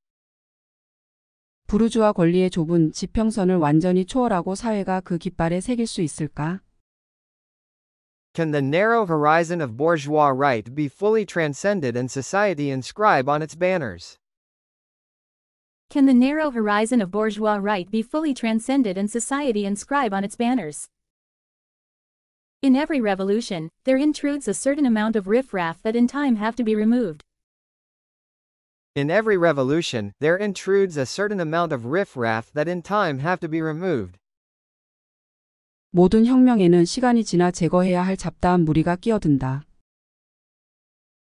부르주아 권리의 좁은 지평선을 완전히 초월하고 사회가 그 깃발에 새길 수 있을까? Can the narrow horizon of bourgeois right be fully transcended and society inscribe on its banners? Can the narrow horizon of bourgeois right be fully transcended and society inscribe on its banners? In every revolution, there intrudes a certain amount of riffraff that in time have to be removed. In every revolution, there intrudes a certain amount of riffraff that in time have to be removed. 모든 혁명에는 시간이 지나 제거해야 할 잡다한 무리가 끼어든다.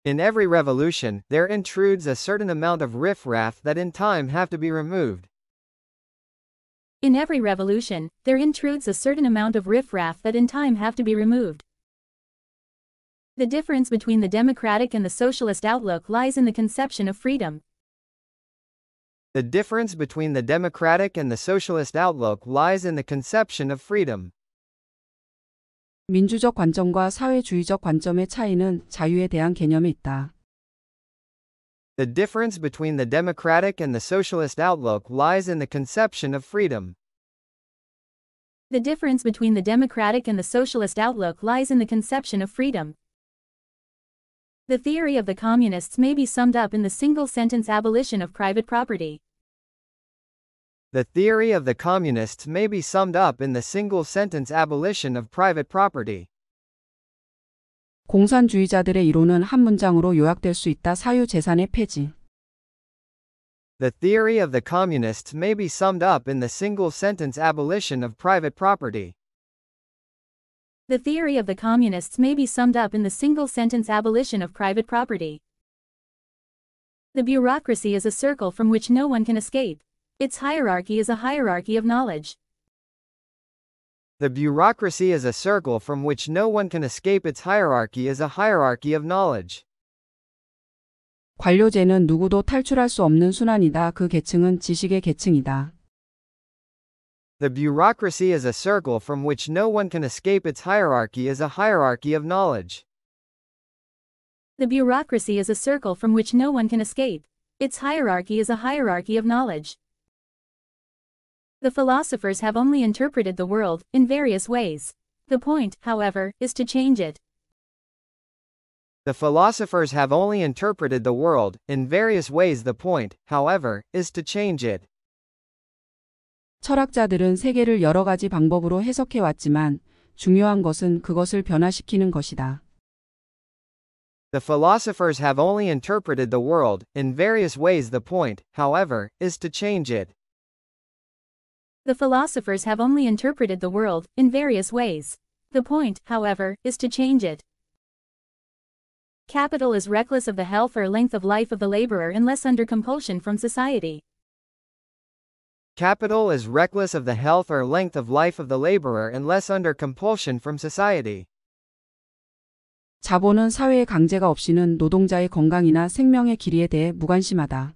In every revolution, there intrudes a certain amount of riffraff that in time have to be removed. In every revolution, there intrudes a certain amount of riffraff that in time have to be removed. The difference between the democratic and the socialist outlook lies in the conception of freedom. The difference between the democratic and the socialist outlook lies in the conception of freedom. 민주적 관점과 사회주의적 관점의 차이는 자유에 대한 개념에 있다. The difference between the democratic and the socialist outlook lies in the conception of freedom. The difference between the democratic and the socialist outlook lies in the conception of freedom. The theory of the communists may be summed up in the single-sentence abolition of private property. The theory of the communists may be summed up in the single-sentence abolition of private property. 공산주의자들의 이론은 한 문장으로 요약될 수 있다. 사유 재산의 폐지. The theory of the communists may be summed up in the single sentence abolition of private property. The theory of the communists may be summed up in the single sentence abolition of private property. The bureaucracy is a circle from which no one can escape. Its hierarchy is a hierarchy of knowledge. The bureaucracy is a circle from which no one can escape its hierarchy is a hierarchy of knowledge. 관료제는 누구도 탈출할 수 없는 순환이다. 그 계층은 지식의 계층이다. The bureaucracy is a circle from which no one can escape its hierarchy is a hierarchy of knowledge. The bureaucracy is a circle from which no one can escape. Its hierarchy is a hierarchy of knowledge. The philosophers have only interpreted the world in various ways. The point, however, is to change it. The philosophers have only interpreted the world in various ways. The point, however, is to change it. 철학자들은 세계를 여러 가지 방법으로 해석해 왔지만 중요한 것은 그것을 변화시키는 것이다. The philosophers have only interpreted the world in various ways. The point, however, is to change it. The philosophers have only interpreted the world in various ways. The point, however, is to change it. Capital is reckless of the health or length of life of the laborer unless under compulsion from society. Capital is reckless of the health or length of life of the laborer unless under compulsion from society. 자본은 사회의 강제가 없이는 노동자의 건강이나 생명의 길이에 대해 무관심하다.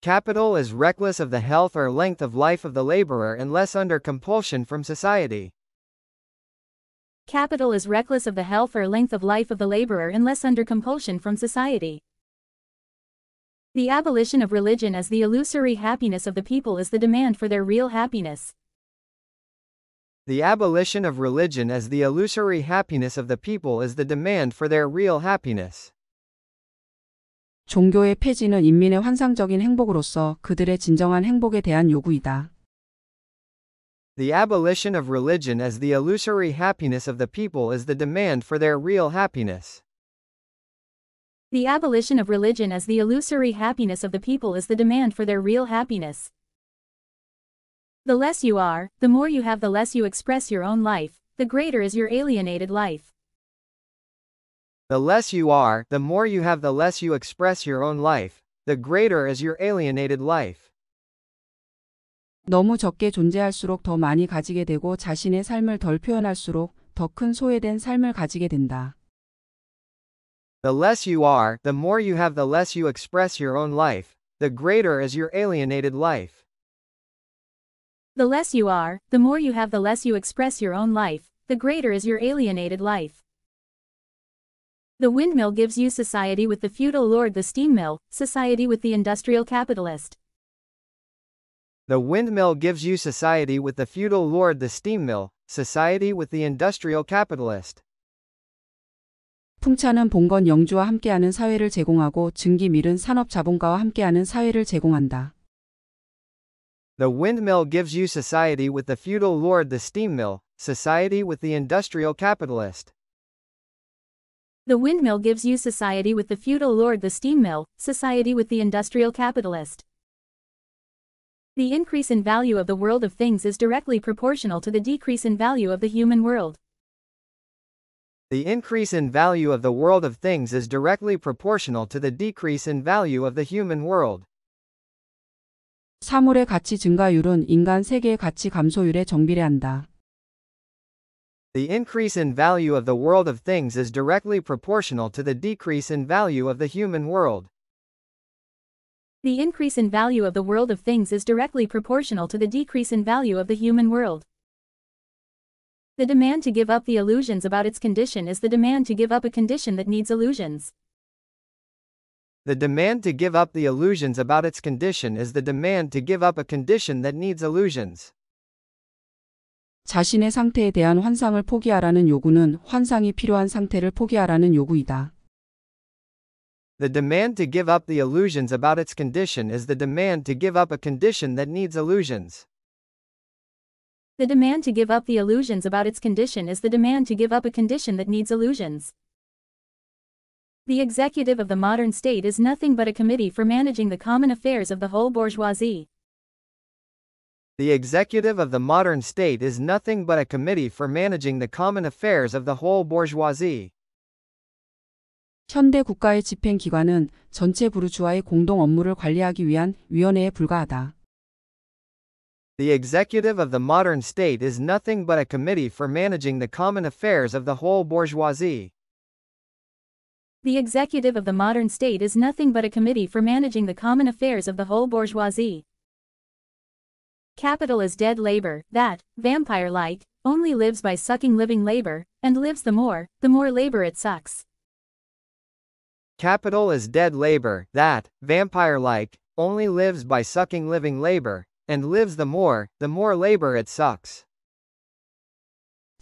Capital is reckless of the health or length of life of the laborer unless under compulsion from society. Capital is reckless of the health or length of life of the laborer unless under compulsion from society. The abolition of religion as the illusory happiness of the people is the demand for their real happiness. The abolition of religion as the illusory happiness of the people is the demand for their real happiness. 종교의 폐지는 인민의 환상적인 행복으로서 그들의 진정한 행복에 대한 요구이다. The abolition of religion as the illusory happiness of the people is the demand for their real happiness. The abolition of religion as the illusory happiness of the people is the demand for their real happiness. The less you are, the more you have, the less you express your own life, the greater is your alienated life. The less you are, the more you have, the less you express your own life, the greater is your alienated life. 너무 적게 존재할수록 더 많이 가지게 되고 자신의 삶을 덜 표현할수록 더 소외된 삶을 가지게 된다. The less you are, the more you have, the less you express your own life, the greater is your alienated life. The less you are, the more you have, the less you express your own life, the greater is your alienated life. The windmill gives you society with the feudal lord the steam mill, society with the industrial capitalist. The windmill gives you society with the feudal lord the steam mill, society with the industrial capitalist. 풍차는 봉건 영주와 함께하는 사회를 제공하고 증기밀은 산업 자본가와 함께하는 사회를 제공한다. The windmill gives you society with the feudal lord the steam mill, society with the industrial capitalist. The windmill gives you society with the feudal lord the steam mill, society with the industrial capitalist. The increase in value of the world of things is directly proportional to the decrease in value of the human world. The increase in value of the world of things is directly proportional to the decrease in value of the human world. 사물의 가치 증가율은 인간 세계의 가치 감소율에 정비례한다. The increase in value of the world of things is directly proportional to the decrease in value of the human world. The increase in value of the world of things is directly proportional to the decrease in value of the human world. The demand to give up the illusions about its condition is the demand to give up a condition that needs illusions. The demand to give up the illusions about its condition is the demand to give up a condition that needs illusions. 자신의 상태에 대한 환상을 포기하라는 요구는 환상이 필요한 상태를 포기하라는 요구이다. The demand to give up the illusions about its condition is the demand to give up a condition that needs illusions. The demand to give up the illusions about its condition is the demand to give up a condition that needs illusions. The executive of the modern state is nothing but a committee for managing the common affairs of the whole bourgeoisie. The executive of the modern state is nothing but a committee for managing the common affairs of the whole bourgeoisie. 현대 국가의 집행 기관은 전체 부르주아의 공동 업무를 관리하기 위한 위원회에 불과하다. The executive of the modern state is nothing but a committee for managing the common affairs of the whole bourgeoisie. The executive of the modern state is nothing but a committee for managing the common affairs of the whole bourgeoisie. Capital is dead labor, that, vampire-like, only lives by sucking living labor, and lives the more, the more labor it sucks. Capital is dead labor, that, vampire-like, only lives by sucking living labor, and lives the more, the more labor it sucks.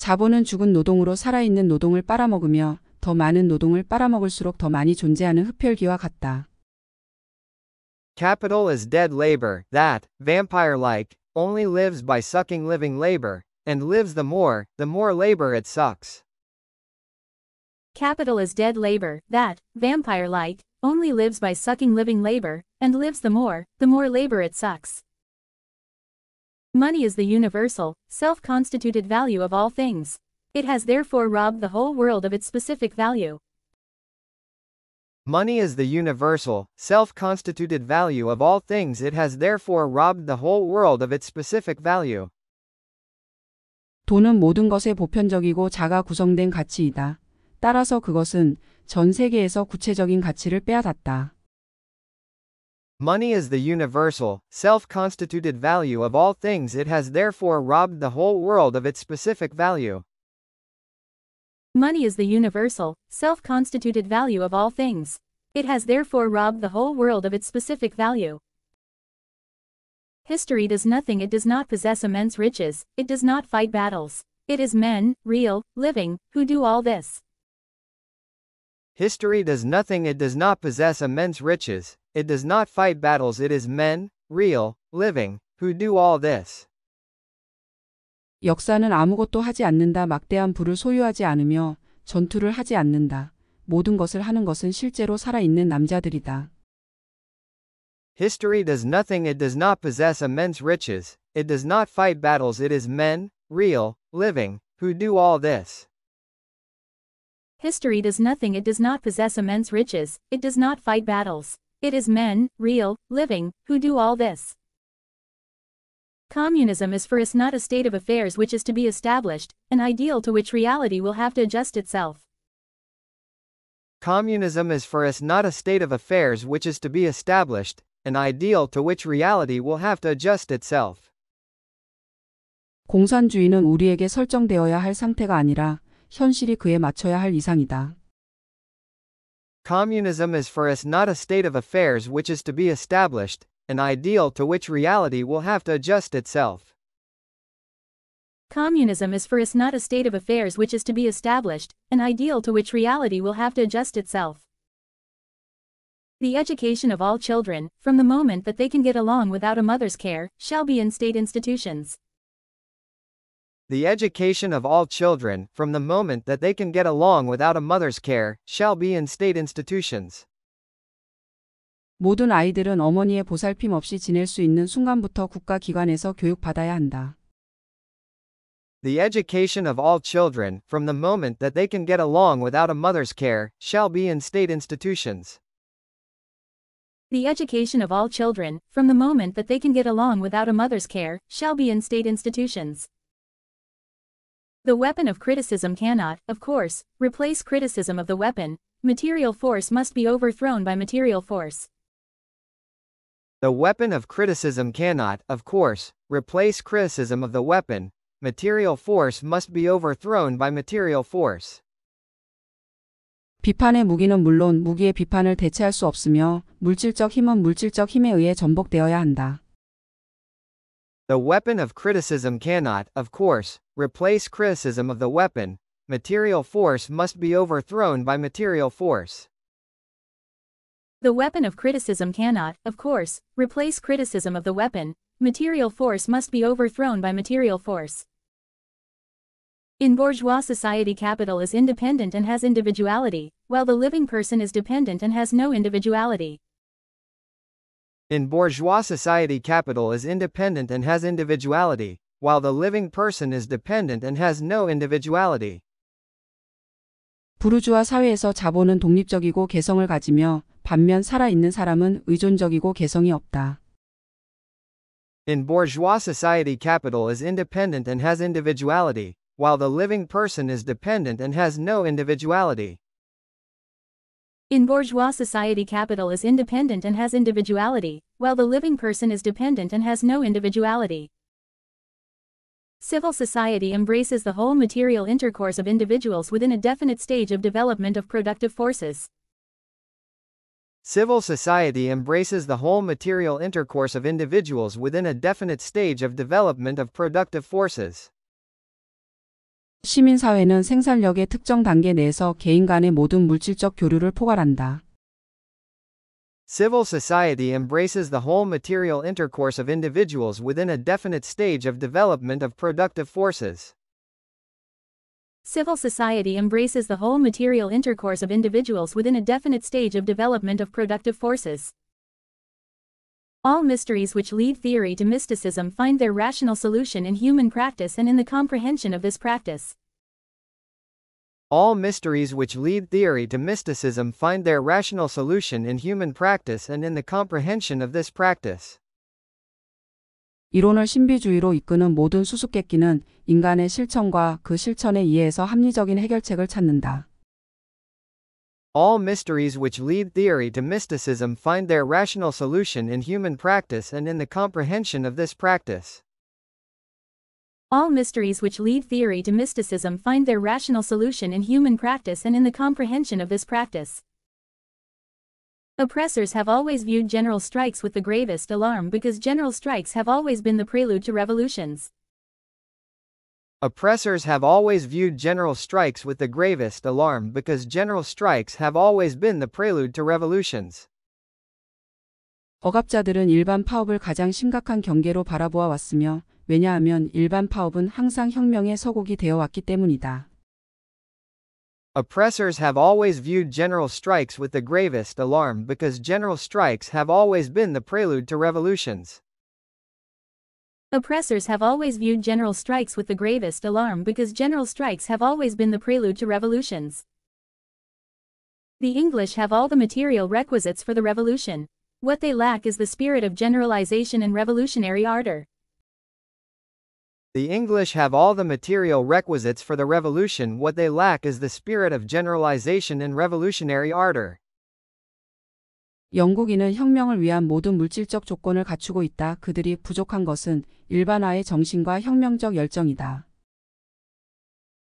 자본은 죽은 노동으로 살아있는 노동을 빨아먹으며 더 많은 노동을 빨아먹을수록 더 많이 존재하는 흡혈귀와 같다. Capital is dead labor, that, vampire-like, only lives by sucking living labor, and lives the more, the more labor it sucks. Capital is dead labor, that, vampire-like, only lives by sucking living labor, and lives the more, the more labor it sucks. Money is the universal, self-constituted value of all things. It has therefore robbed the whole world of its specific value. Money is the universal, self-constituted value of all things it has therefore robbed the whole world of its specific value. 돈은 모든 것의 보편적이고 자가 구성된 가치이다. 따라서 그것은 전 세계에서 구체적인 가치를 빼앗았다. Money is the universal, self-constituted value of all things it has therefore robbed the whole world of its specific value. Money is the universal, self-constituted value of all things. It has therefore robbed the whole world of its specific value. History does nothing it does not possess immense riches, it does not fight battles. It is men, real, living, who do all this. History does nothing it does not possess immense riches, it does not fight battles it is men, real, living, who do all this. 역사는 아무것도 하지 않는다. 막대한 부를 소유하지 않으며 전투를 하지 않는다. 모든 것을 하는 것은 실제로 살아있는 남자들이다. History does nothing it does not possess immense riches, it does not fight battles it is men, real, living, who do all this. History does nothing it does not possess immense riches, it does not fight battles, it is men, real, living, who do all this. Communism is for us not a state of affairs which is to be established, an ideal to which reality will have to adjust itself. Communism is for us not a state of affairs which is to be established, an ideal to which reality will have to adjust itself. 공산주의는 우리에게 설정되어야 할 상태가 아니라 현실이 그에 맞춰야 할 이상이다. Communism is for us not a state of affairs which is to be established, an ideal to which reality will have to adjust itself. Communism is for us not a state of affairs which is to be established, an ideal to which reality will have to adjust itself. The education of all children, from the moment that they can get along without a mother's care, shall be in state institutions. The education of all children, from the moment that they can get along without a mother's care, shall be in state institutions. 모든 아이들은 어머니의 보살핌 없이 지낼 수 있는 순간부터 국가기관에서 교육받아야 한다. The education of all children, from the moment that they can get along without a mother's care, shall be in state institutions. The education of all children, from the moment that they can get along without a mother's care, shall be in state institutions. The weapon of criticism cannot, of course, replace criticism of the weapon. Material force must be overthrown by material force. The weapon of criticism cannot, of course, replace criticism of the weapon. Material force must be overthrown by material force. 비판의 무기는 물론 무기의 비판을 대체할 수 없으며 물질적 힘은 물질적 힘에 의해 전복되어야 한다. The weapon of criticism cannot, of course, replace criticism of the weapon. Material force must be overthrown by material force. The weapon of criticism cannot, of course, replace criticism of the weapon, material force must be overthrown by material force. In bourgeois society capital is independent and has individuality, while the living person is dependent and has no individuality. In bourgeois society capital is independent and has individuality, while the living person is dependent and has no individuality. 부르주아 사회에서 자본은 독립적이고 개성을 가지며 반면 살아있는 사람은 의존적이고 개성이 없다. In bourgeois society capital is independent and has individuality, while the living person is dependent and has no individuality. In bourgeois society capital is independent and has individuality, while the living person is dependent and has no individuality. Civil society embraces the whole material intercourse of individuals within a definite stage of development of productive forces. Civil society embraces the whole material intercourse of individuals within a definite stage of development of productive forces. 시민사회는 생산력의 특정 단계 내에서 개인 간의 모든 물질적 교류를 포괄한다. Civil society embraces the whole material intercourse of individuals within a definite stage of development of productive forces. Civil society embraces the whole material intercourse of individuals within a definite stage of development of productive forces. All mysteries which lead theory to mysticism find their rational solution in human practice and in the comprehension of this practice. All mysteries which lead theory to mysticism find their rational solution in human practice and in the comprehension of this practice. 이론을 신비주의로 이끄는 모든 수수께끼는 인간의 실천과 그 실천에 의해서 합리적인 해결책을 찾는다. All mysteries which lead theory to mysticism find their rational solution in human practice and in the comprehension of this practice. All mysteries which lead theory to mysticism find their rational solution in human practice and in the comprehension of this practice. Oppressors have always viewed general strikes with the gravest alarm because general strikes have always been the prelude to revolutions. Oppressors have always viewed general strikes with the gravest alarm because general strikes have always been the prelude to revolutions. 억압자들은 일반 파업을 가장 심각한 경계로 바라보아 왔으며 왜냐하면 일반 파업은 항상 혁명의 서곡이 되어 왔기 때문이다. Oppressors have always viewed general strikes with the gravest alarm because general strikes have always been the prelude to revolutions. Oppressors have always viewed general strikes with the gravest alarm because general strikes have always been the prelude to revolutions. The English have all the material requisites for the revolution. What they lack is the spirit of generalization and revolutionary ardor. The English have all the material requisites for the revolution, what they lack is the spirit of generalization and revolutionary ardor. 영국인은 혁명을 위한 모든 물질적 조건을 갖추고 있다. 그들이 부족한 것은 일반화의 정신과 혁명적 열정이다.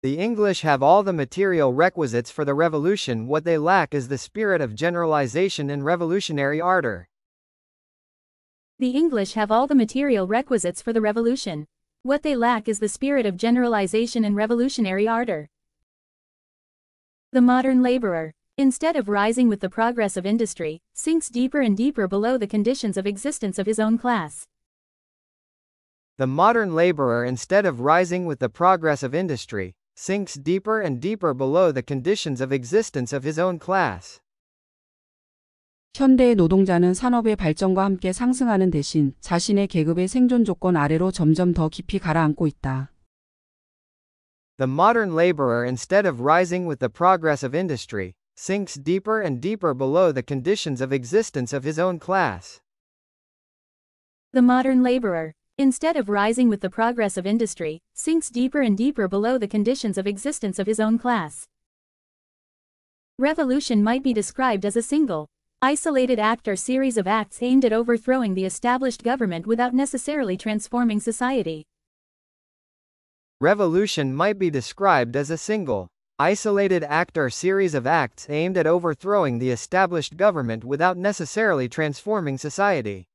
The English have all the material requisites for the revolution. What they lack is the spirit of generalization and revolutionary ardor. The English have all the material requisites for the revolution. What they lack is the spirit of generalization and revolutionary ardor. The modern laborer, instead of rising with the progress of industry, sinks deeper and deeper below the conditions of existence of his own class. The modern laborer instead of rising with the progress of industry, sinks deeper and deeper below the conditions of existence of his own class. 현대의 노동자는 산업의 발전과 함께 상승하는 대신 자신의 계급의 생존 조건 아래로 점점 더 깊이 가라앉고 있다. The modern laborer instead of rising with the progress of industry, sinks deeper and deeper below the conditions of existence of his own class. The modern laborer, instead of rising with the progress of industry, sinks deeper and deeper below the conditions of existence of his own class. Revolution might be described as a single, isolated act or series of acts aimed at overthrowing the established government without necessarily transforming society. Revolution might be described as a single, isolated act or series of acts aimed at overthrowing the established government without necessarily transforming society.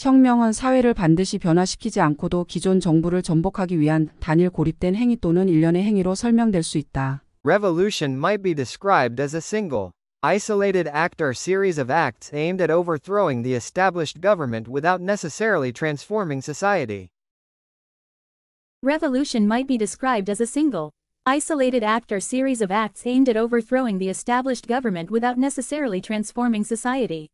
혁명은 사회를 반드시 변화시키지 않고도 기존 정부를 전복하기 위한 단일 고립된 행위 또는 일련의 행위로 설명될 수 있다. Revolution might be described as a single, isolated act or series of acts aimed at overthrowing the established government without necessarily transforming society. Revolution might be described as a single, isolated act or series of acts aimed at overthrowing the established government without necessarily transforming society.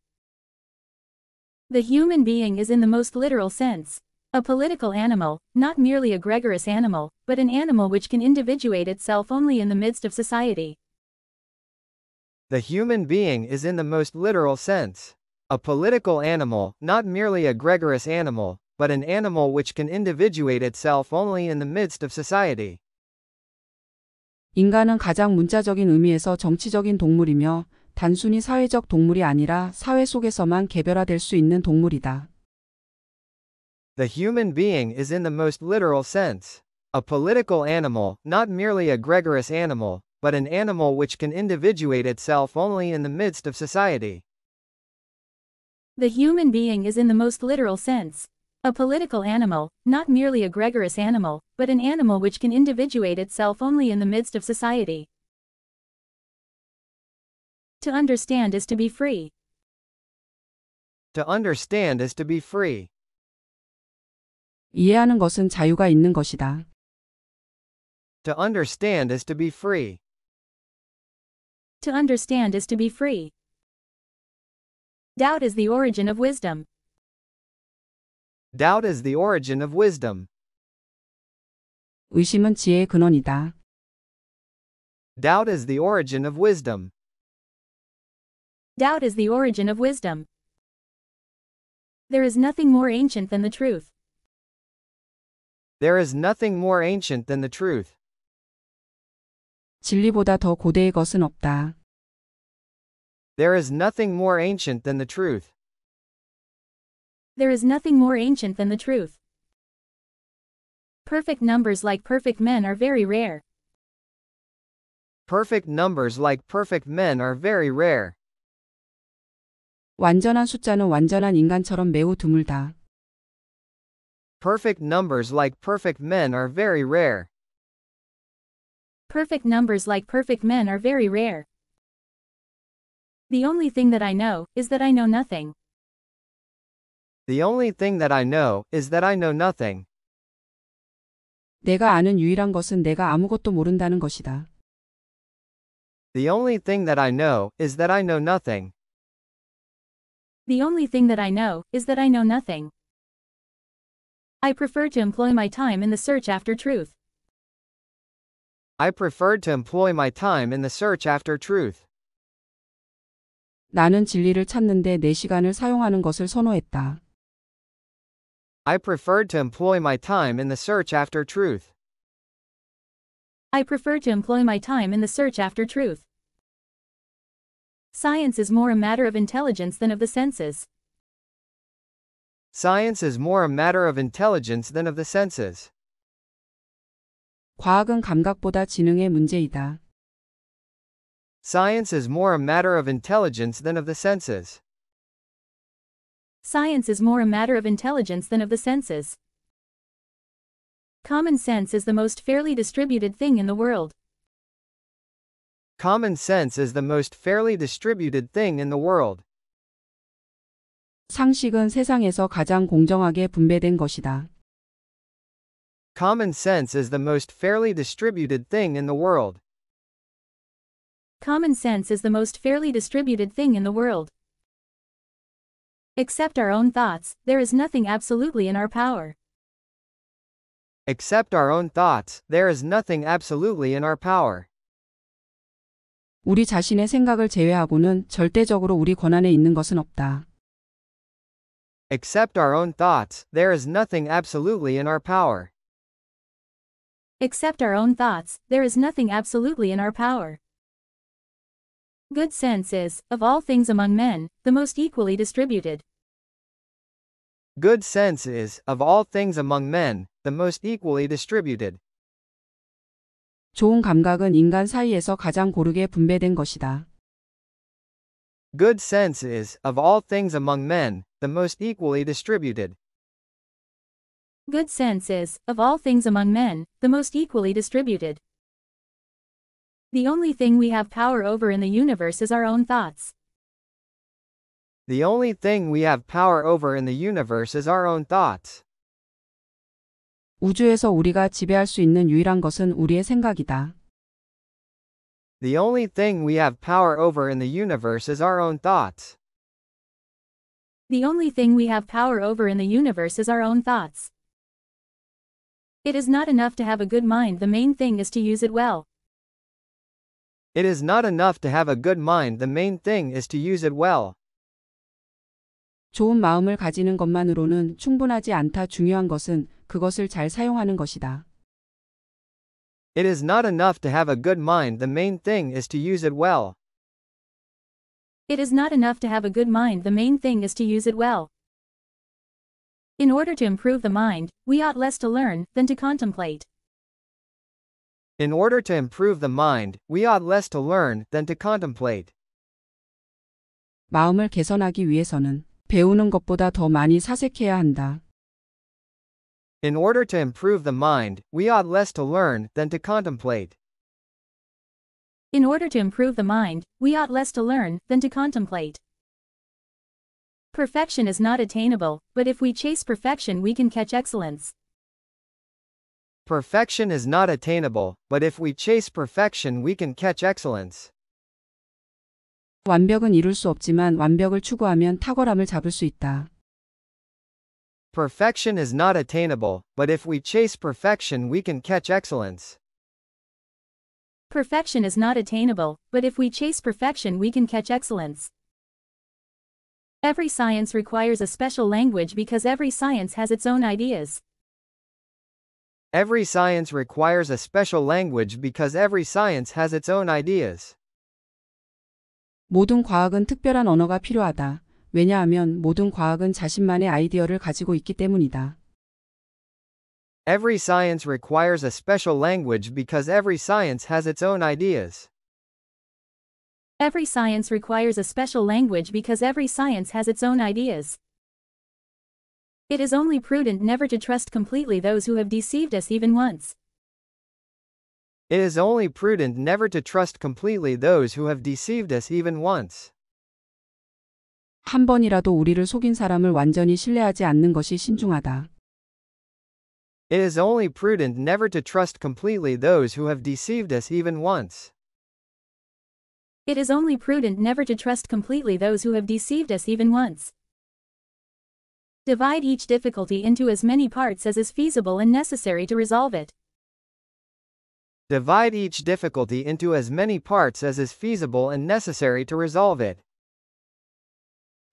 The human being is in the most literal sense, a political animal, not merely a gregarious animal, but an animal which can individuate itself only in the midst of society. The human being is in the most literal sense. A political animal, not merely a gregarious animal, but an animal which can individuate itself only in the midst of society. 인간은 가장 문자적인 의미에서 정치적인 동물이며 단순히 사회적 동물이 아니라 사회 속에서만 개별화될 수 있는 동물이다. The human being is in the most literal sense. A political animal, not merely a gregarious animal, but an animal which can individuate itself only in the midst of society. The human being is in the most literal sense. A political animal, not merely a gregarious animal, but an animal which can individuate itself only in the midst of society. To understand is to be free. To understand is to be free. 이해하는 것은 자유가 있는 것이다. To understand is to be free. To understand is to be free. Doubt is the origin of wisdom. Doubt is the origin of wisdom. 의심은 지혜의 근원이다. Doubt is the origin of wisdom. Doubt is the origin of wisdom. There is nothing more ancient than the truth. There is nothing more ancient than the truth. 진리보다 더 고대의 것은 없다. There is nothing more ancient than the truth. There is nothing more ancient than the truth. Perfect numbers like perfect men are very rare. Perfect numbers like perfect men are very rare. 완전한 숫자는 완전한 인간처럼 매우 드물다. Perfect numbers like perfect men are very rare. Perfect numbers like perfect men are very rare. The only thing that I know is that I know nothing. The only thing that I know is that I know nothing. 내가 아는 유일한 것은 내가 아무것도 모른다는 것이다. The only thing that I know is that I know nothing. The only thing that I know is that I know nothing. I prefer to employ my time in the search after truth. I preferred to employ my time in the search after truth. 나는 진리를 시간을 사용하는 것을 선호했다. I preferred to employ my time in the search after truth. I prefer to employ my time in the search after truth. Science is more a matter of intelligence than of the senses. Science is more a matter of intelligence than of the senses. 과학은 감각보다 지능의 문제이다. Science is more a matter of intelligence than of the senses. Science is more a matter of intelligence than of the senses. Common sense is the most fairly distributed thing in the world. Common sense is the most fairly distributed thing in the world. 상식은 세상에서 가장 공정하게 분배된 것이다. Common sense is the most fairly distributed thing in the world. Common sense is the most fairly distributed thing in the world. Except our own thoughts, there is nothing absolutely in our power. Except our own thoughts, there is nothing absolutely in our power. 우리 자신의 생각을 제외하고는 절대적으로 우리 권한에 있는 것은 없다. Except our own thoughts, there is nothing absolutely in our power. Except our own thoughts, there is nothing absolutely in our power. Good sense is, of all things among men, the most equally distributed. Good sense is, of all things among men, the most equally distributed. 좋은 감각은 인간 사이에서 가장 고르게 분배된 것이다. Good sense is, of all things among men, the most equally distributed. Good sense is, of all things among men, the most equally distributed. The only thing we have power over in the universe is our own thoughts. The only thing we have power over in the universe is our own thoughts. 우주에서 우리가 지배할 수 있는 유일한 것은 우리의 생각이다. The only thing we have power over in the universe is our own thoughts. The only thing we have power over in the universe is our own thoughts. It is not enough to have a good mind the main thing is to use it well. It is not enough to have a good mind the main thing is to use it well. 좋은 마음을 가지는 것만으로는 충분하지 않다 중요한 것은 그것을 잘 사용하는 것이다. It is not enough to have a good mind the main thing is to use it well. It is not enough to have a good mind the main thing is to use it well. In order to improve the mind, we ought less to learn than to contemplate. In order to improve the mind, we ought less to learn than to contemplate. 마음을 개선하기 위해서는 배우는 것보다 더 많이 사색해야 한다. In order to improve the mind, we ought less to learn than to contemplate. In order to improve the mind, we ought less to learn than to contemplate. Perfection is not attainable, but if we chase perfection we can catch excellence. Perfection is not attainable, but if we chase perfection we can catch excellence. 완벽은 이룰 수 없지만 완벽을 추구하면 탁월함을 잡을 수 있다. Perfection is not attainable, but if we chase perfection we can catch excellence. Perfection is not attainable, but if we chase perfection we can catch excellence. Every science requires a special language because every science has its own ideas. Every science requires a special language because every science has its own ideas. 모든 과학은 특별한 언어가 필요하다. 왜냐하면 모든 과학은 자신만의 아이디어를 가지고 있기 때문이다. Every science requires a special language because every science has its own ideas. Every science requires a special language because every science has its own ideas. It is only prudent never to trust completely those who have deceived us even once. It is only prudent never to trust completely those who have deceived us even once. 한 번이라도 우리를 속인 사람을 완전히 신뢰하지 않는 것이 신중하다. It is only prudent never to trust completely those who have deceived us even once. It is only prudent never to trust completely those who have deceived us even once. Divide each difficulty into as many parts as is feasible and necessary to resolve it. Divide each difficulty into as many parts as is feasible and necessary to resolve it.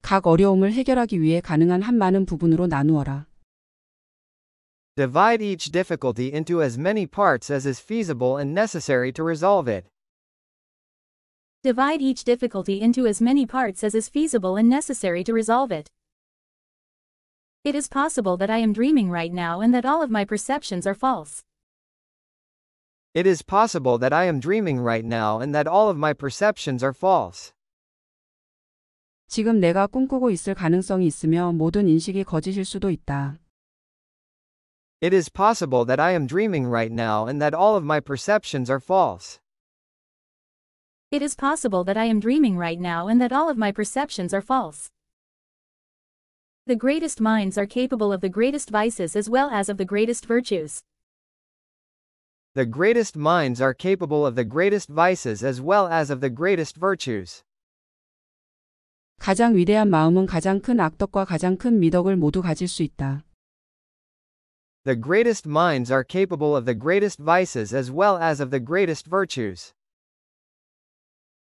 각 어려움을 해결하기 위해 가능한 한 많은 부분으로 나누어라. Divide each difficulty into as many parts as is feasible and necessary to resolve it. Divide each difficulty into as many parts as is feasible and necessary to resolve it. It is possible that I am dreaming right now and that all of my perceptions are false. It is possible that I am dreaming right now and that all of my perceptions are false. 지금 내가 꿈꾸고 있을 가능성이 있으며 모든 인식이 거짓일 수도 있다. It is possible that I am dreaming right now and that all of my perceptions are false. It is possible that I am dreaming right now and that all of my perceptions are false. The greatest minds are capable of the greatest vices as well as of the greatest virtues. The greatest minds are capable of the greatest vices as well as of the greatest virtues. 가장 위대한 마음은 가장 큰 악덕과 가장 큰 미덕을 모두 가질 수 있다. The greatest minds are capable of the greatest vices as well as of the greatest virtues.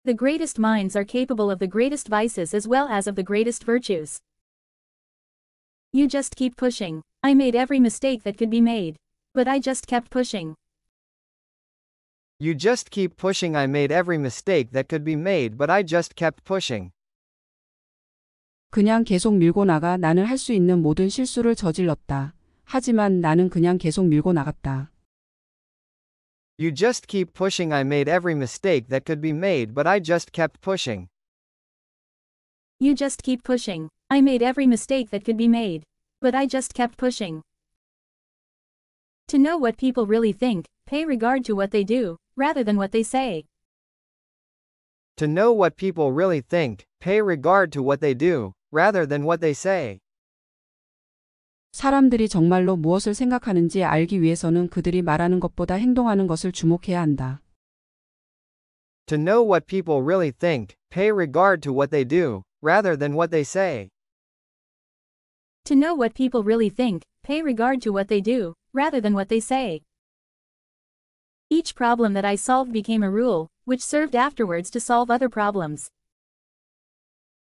The greatest minds are capable of the greatest vices as well as of the greatest virtues. You just keep pushing. I made every mistake that could be made. But I just kept pushing. You just keep pushing. I made every mistake that could be made, but I just kept pushing. 그냥 계속 밀고 나가 나는 할 수 있는 모든 실수를 저질렀다. 하지만 나는 그냥 계속 밀고 나갔다. You just keep pushing. I made every mistake that could be made, but I just kept pushing. You just keep pushing. I made every mistake that could be made, but I just kept pushing. To know what people really think, pay regard to what they do, rather than what they say. To know what people really think, pay regard to what they do, rather than what they say. 사람들이 정말로 무엇을 생각하는지 알기 위해서는 그들이 말하는 것보다 행동하는 것을 주목해야 한다. To know what people really think, pay regard to what they do, rather than what they say. To know what people really think, pay regard to what they do, rather than what they say. Each problem that I solved became a rule, which served afterwards to solve other problems.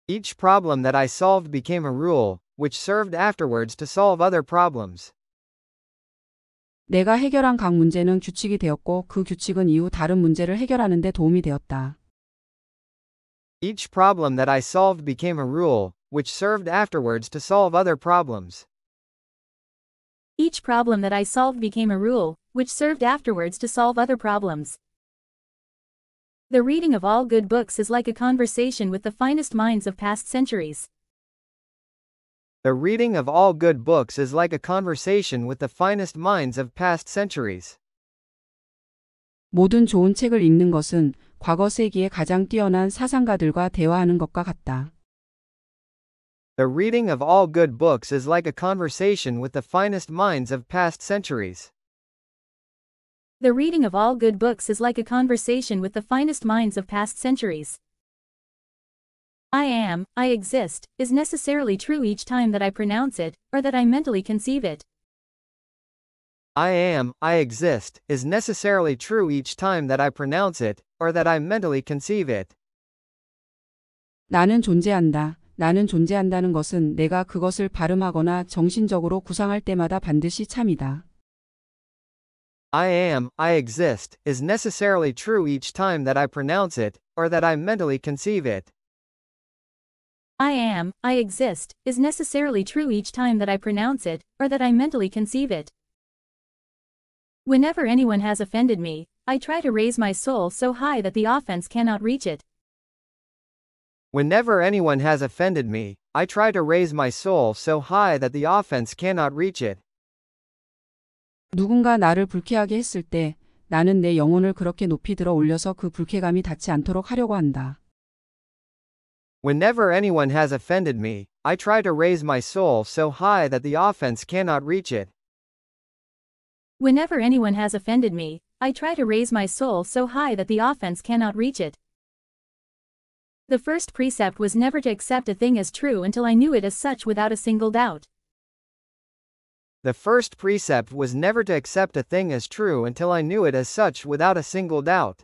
Each problem that I solved became a rule, which served afterwards to solve other problems. 내가 해결한 각 문제는 규칙이 되었고 그 규칙은 이후 다른 문제를 해결하는 데 도움이 되었다. Each problem that I solved became a rule, which served afterwards to solve other problems. Each problem that I solved became a rule, which served afterwards to solve other problems. The reading of all good books is like a conversation with the finest minds of past centuries. The reading of all good books is like a conversation with the finest minds of past centuries. 모든 좋은 책을 읽는 것은 과거 세기의 가장 뛰어난 사상가들과 대화하는 것과 같다. The reading of all good books is like a conversation with the finest minds of past centuries. The reading of all good books is like a conversation with the finest minds of past centuries. I am, I exist, is necessarily true each time that I pronounce it, or that I mentally conceive it. I am, I exist, is necessarily true each time that I pronounce it, or that I mentally conceive it. 나는 존재한다. 나는 존재한다는 것은 내가 그것을 발음하거나 정신적으로 구상할 때마다 반드시 참이다. I am, I exist, is necessarily true each time that I pronounce it, or that I mentally conceive it. I am, I exist, is necessarily true each time that I pronounce it, or that I mentally conceive it. Whenever anyone has offended me, I try to raise my soul so high that the offense cannot reach it. Whenever anyone has offended me, I try to raise my soul so high that the offense cannot reach it. 누군가 나를 불쾌하게 했을 때 나는 내 영혼을 그렇게 높이 들어 올려서 그 불쾌감이 닿지 않도록 하려고 한다. Whenever anyone has offended me, I try to raise my soul so high that the offense cannot reach it. Whenever anyone has offended me, I try to raise my soul so high that the offense cannot reach it. The first precept was never to accept a thing as true until I knew it as such without a single doubt. The first precept was never to accept a thing as true until I knew it as such without a single doubt.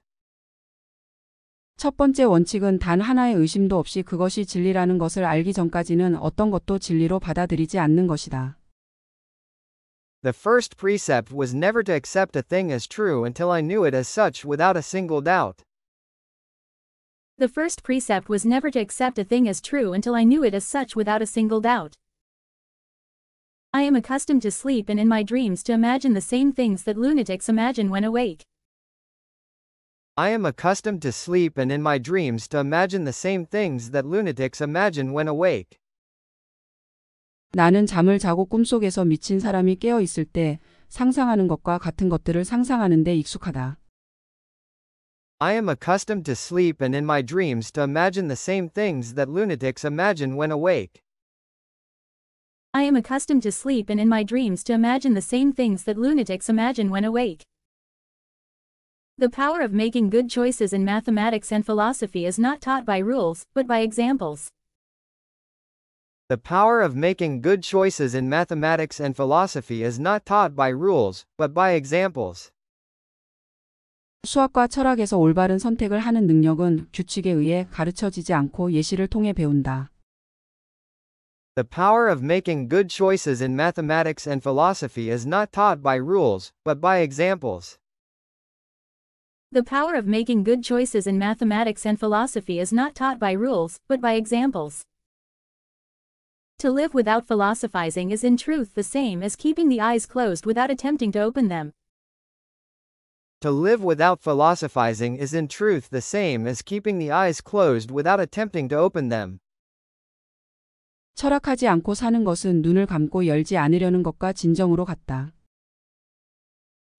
첫 번째 원칙은 단 하나의 의심도 없이 그것이 진리라는 것을 알기 전까지는 어떤 것도 진리로 받아들이지 않는 것이다. The first precept was never to accept a thing as true until I knew it as such without a single doubt. The first precept was never to accept a thing as true until I knew it as such without a single doubt. I am accustomed to sleep and in my dreams to imagine the same things that lunatics imagine when awake. I am accustomed to sleep and in my dreams to imagine the same things that lunatics imagine when awake. 나는 잠을 자고 꿈속에서 미친 사람이 깨어 있을 때 상상하는 것과 같은 것들을 상상하는 데 익숙하다. I am accustomed to sleep and in my dreams to imagine the same things that lunatics imagine when awake. I am accustomed to sleep and in my dreams to imagine the same things that lunatics imagine when awake. The power of making good choices in mathematics and philosophy is not taught by rules, but by examples. The power of making good choices in mathematics and philosophy is not taught by rules, but by examples. 수학과 철학에서 올바른 선택을 하는 능력은 규칙에 의해 가르쳐지지 않고 예시를 통해 배운다. The power of making good choices in mathematics and philosophy is not taught by rules, but by examples. The power of making good choices in mathematics and philosophy is not taught by rules, but by examples. To live without philosophizing is in truth the same as keeping the eyes closed without attempting to open them. To live without philosophizing is in truth the same as keeping the eyes closed without attempting to open them. 철학하지 않고 사는 것은 눈을 감고 열지 않으려는 것과 진정으로 같다.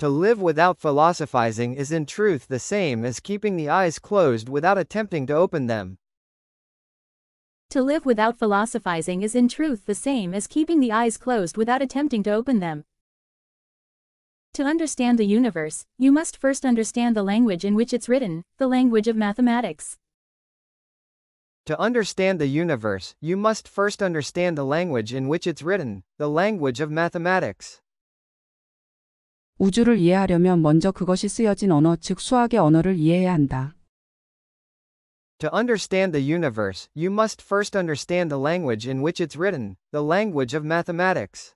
To live without philosophizing is in truth the same as keeping the eyes closed without attempting to open them. To live without philosophizing is in truth the same as keeping the eyes closed without attempting to open them. To understand the universe, you must first understand the language in which it's written, the language of mathematics. To understand the universe, you must first understand the language in which it's written, the language of mathematics. 우주를 이해하려면 먼저 그것이 쓰여진 언어, 즉 수학의 언어를 이해해야 한다. To understand the universe, you must first understand the language in which it's written, the language of mathematics.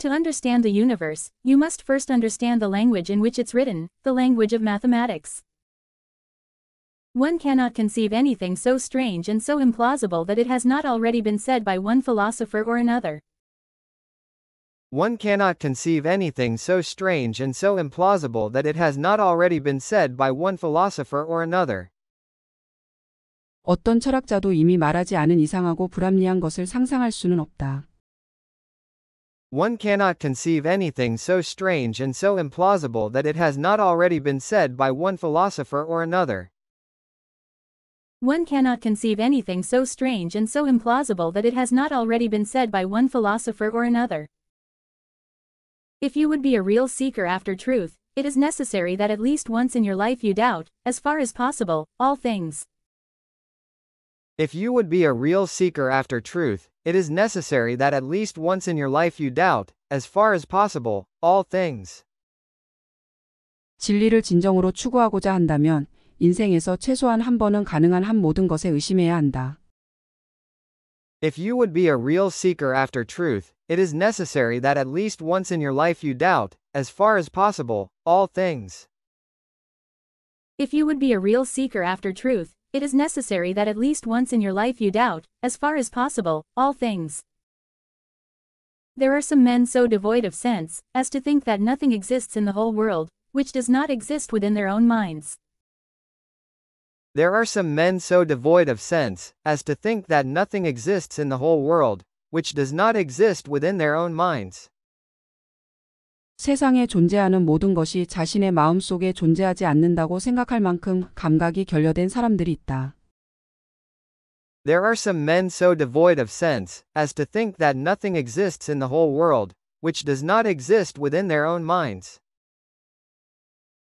To understand the universe, you must first understand the language in which it's written, the language of mathematics. One cannot conceive anything so strange and so implausible that it has not already been said by one philosopher or another. One cannot conceive anything so strange and so implausible that it has not already been said by one philosopher or another. 어떤 철학자도 이미 말하지 않은 이상하고 불합리한 것을 상상할 수는 없다. One cannot conceive anything so strange and so implausible that it has not already been said by one philosopher or another. One cannot conceive anything so strange and so implausible that it has not already been said by one philosopher or another. If you would be a real seeker after truth, it is necessary that at least once in your life you doubt, as far as possible, all things. If you would be a real seeker after truth, it is necessary that at least once in your life you doubt, as far as possible, all things. 진리를 진정으로 추구하고자 한다면 인생에서 최소한 한 번은 가능한 한 모든 것에 의심해야 한다. If you would be a real seeker after truth, it is necessary that at least once in your life you doubt, as far as possible, all things. If you would be a real seeker after truth, it is necessary that at least once in your life you doubt, as far as possible, all things. There are some men so devoid of sense as to think that nothing exists in the whole world, which does not exist within their own minds. There are some men so devoid of sense, as to think that nothing exists in the whole world, which does not exist within their own minds. 세상에 존재하는 모든 것이 자신의 마음 속에 존재하지 않는다고 생각할 만큼 감각이 결여된 사람들이 있다. There are some men so devoid of sense as to think that nothing exists in the whole world, which does not exist within their own minds.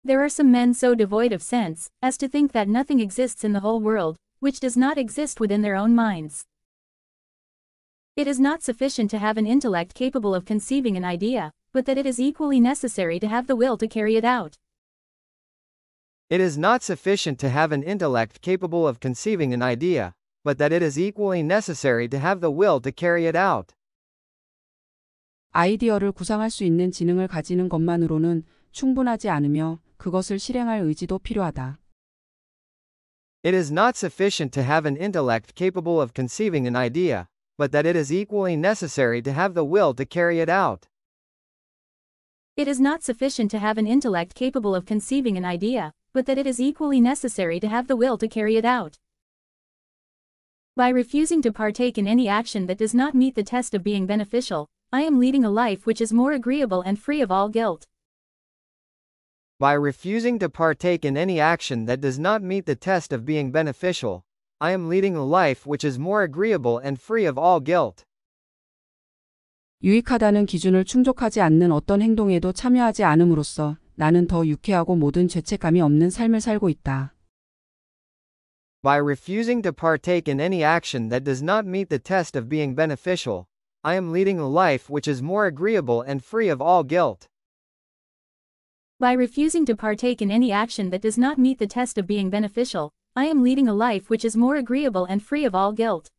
There are some men so devoid of sense, as to think that nothing exists in the whole world, which does not exist within their own minds. It is not sufficient to have an intellect capable of conceiving an idea, but that it is equally necessary to have the will to carry it out. It is not sufficient to have an intellect capable of conceiving an idea, but that it is equally necessary to have the will to carry it out. 아이디어를 구상할 수 있는 지능을 가지는 것만으로는 충분하지 않으며 그것을 실행할 의지도 필요하다. It is not sufficient to have an intellect capable of conceiving an idea, but that it is equally necessary to have the will to carry it out. It is not sufficient to have an intellect capable of conceiving an idea, but that it is equally necessary to have the will to carry it out. By refusing to partake in any action that does not meet the test of being beneficial, I am leading a life which is more agreeable and free of all guilt. By refusing to partake in any action that does not meet the test of being beneficial, I am leading a life which is more agreeable and free of all guilt. 유익하다는 기준을 충족하지 않는 어떤 행동에도 참여하지 않음으로써 나는 더 유쾌하고 모든 죄책감이 없는 삶을 살고 있다. By refusing to partake in any action that does not meet the test of being beneficial, I am leading a life which is more agreeable and free of all guilt. By refusing to partake in any action that does not meet the test of being beneficial, I am leading a life which is more agreeable and free of all guilt.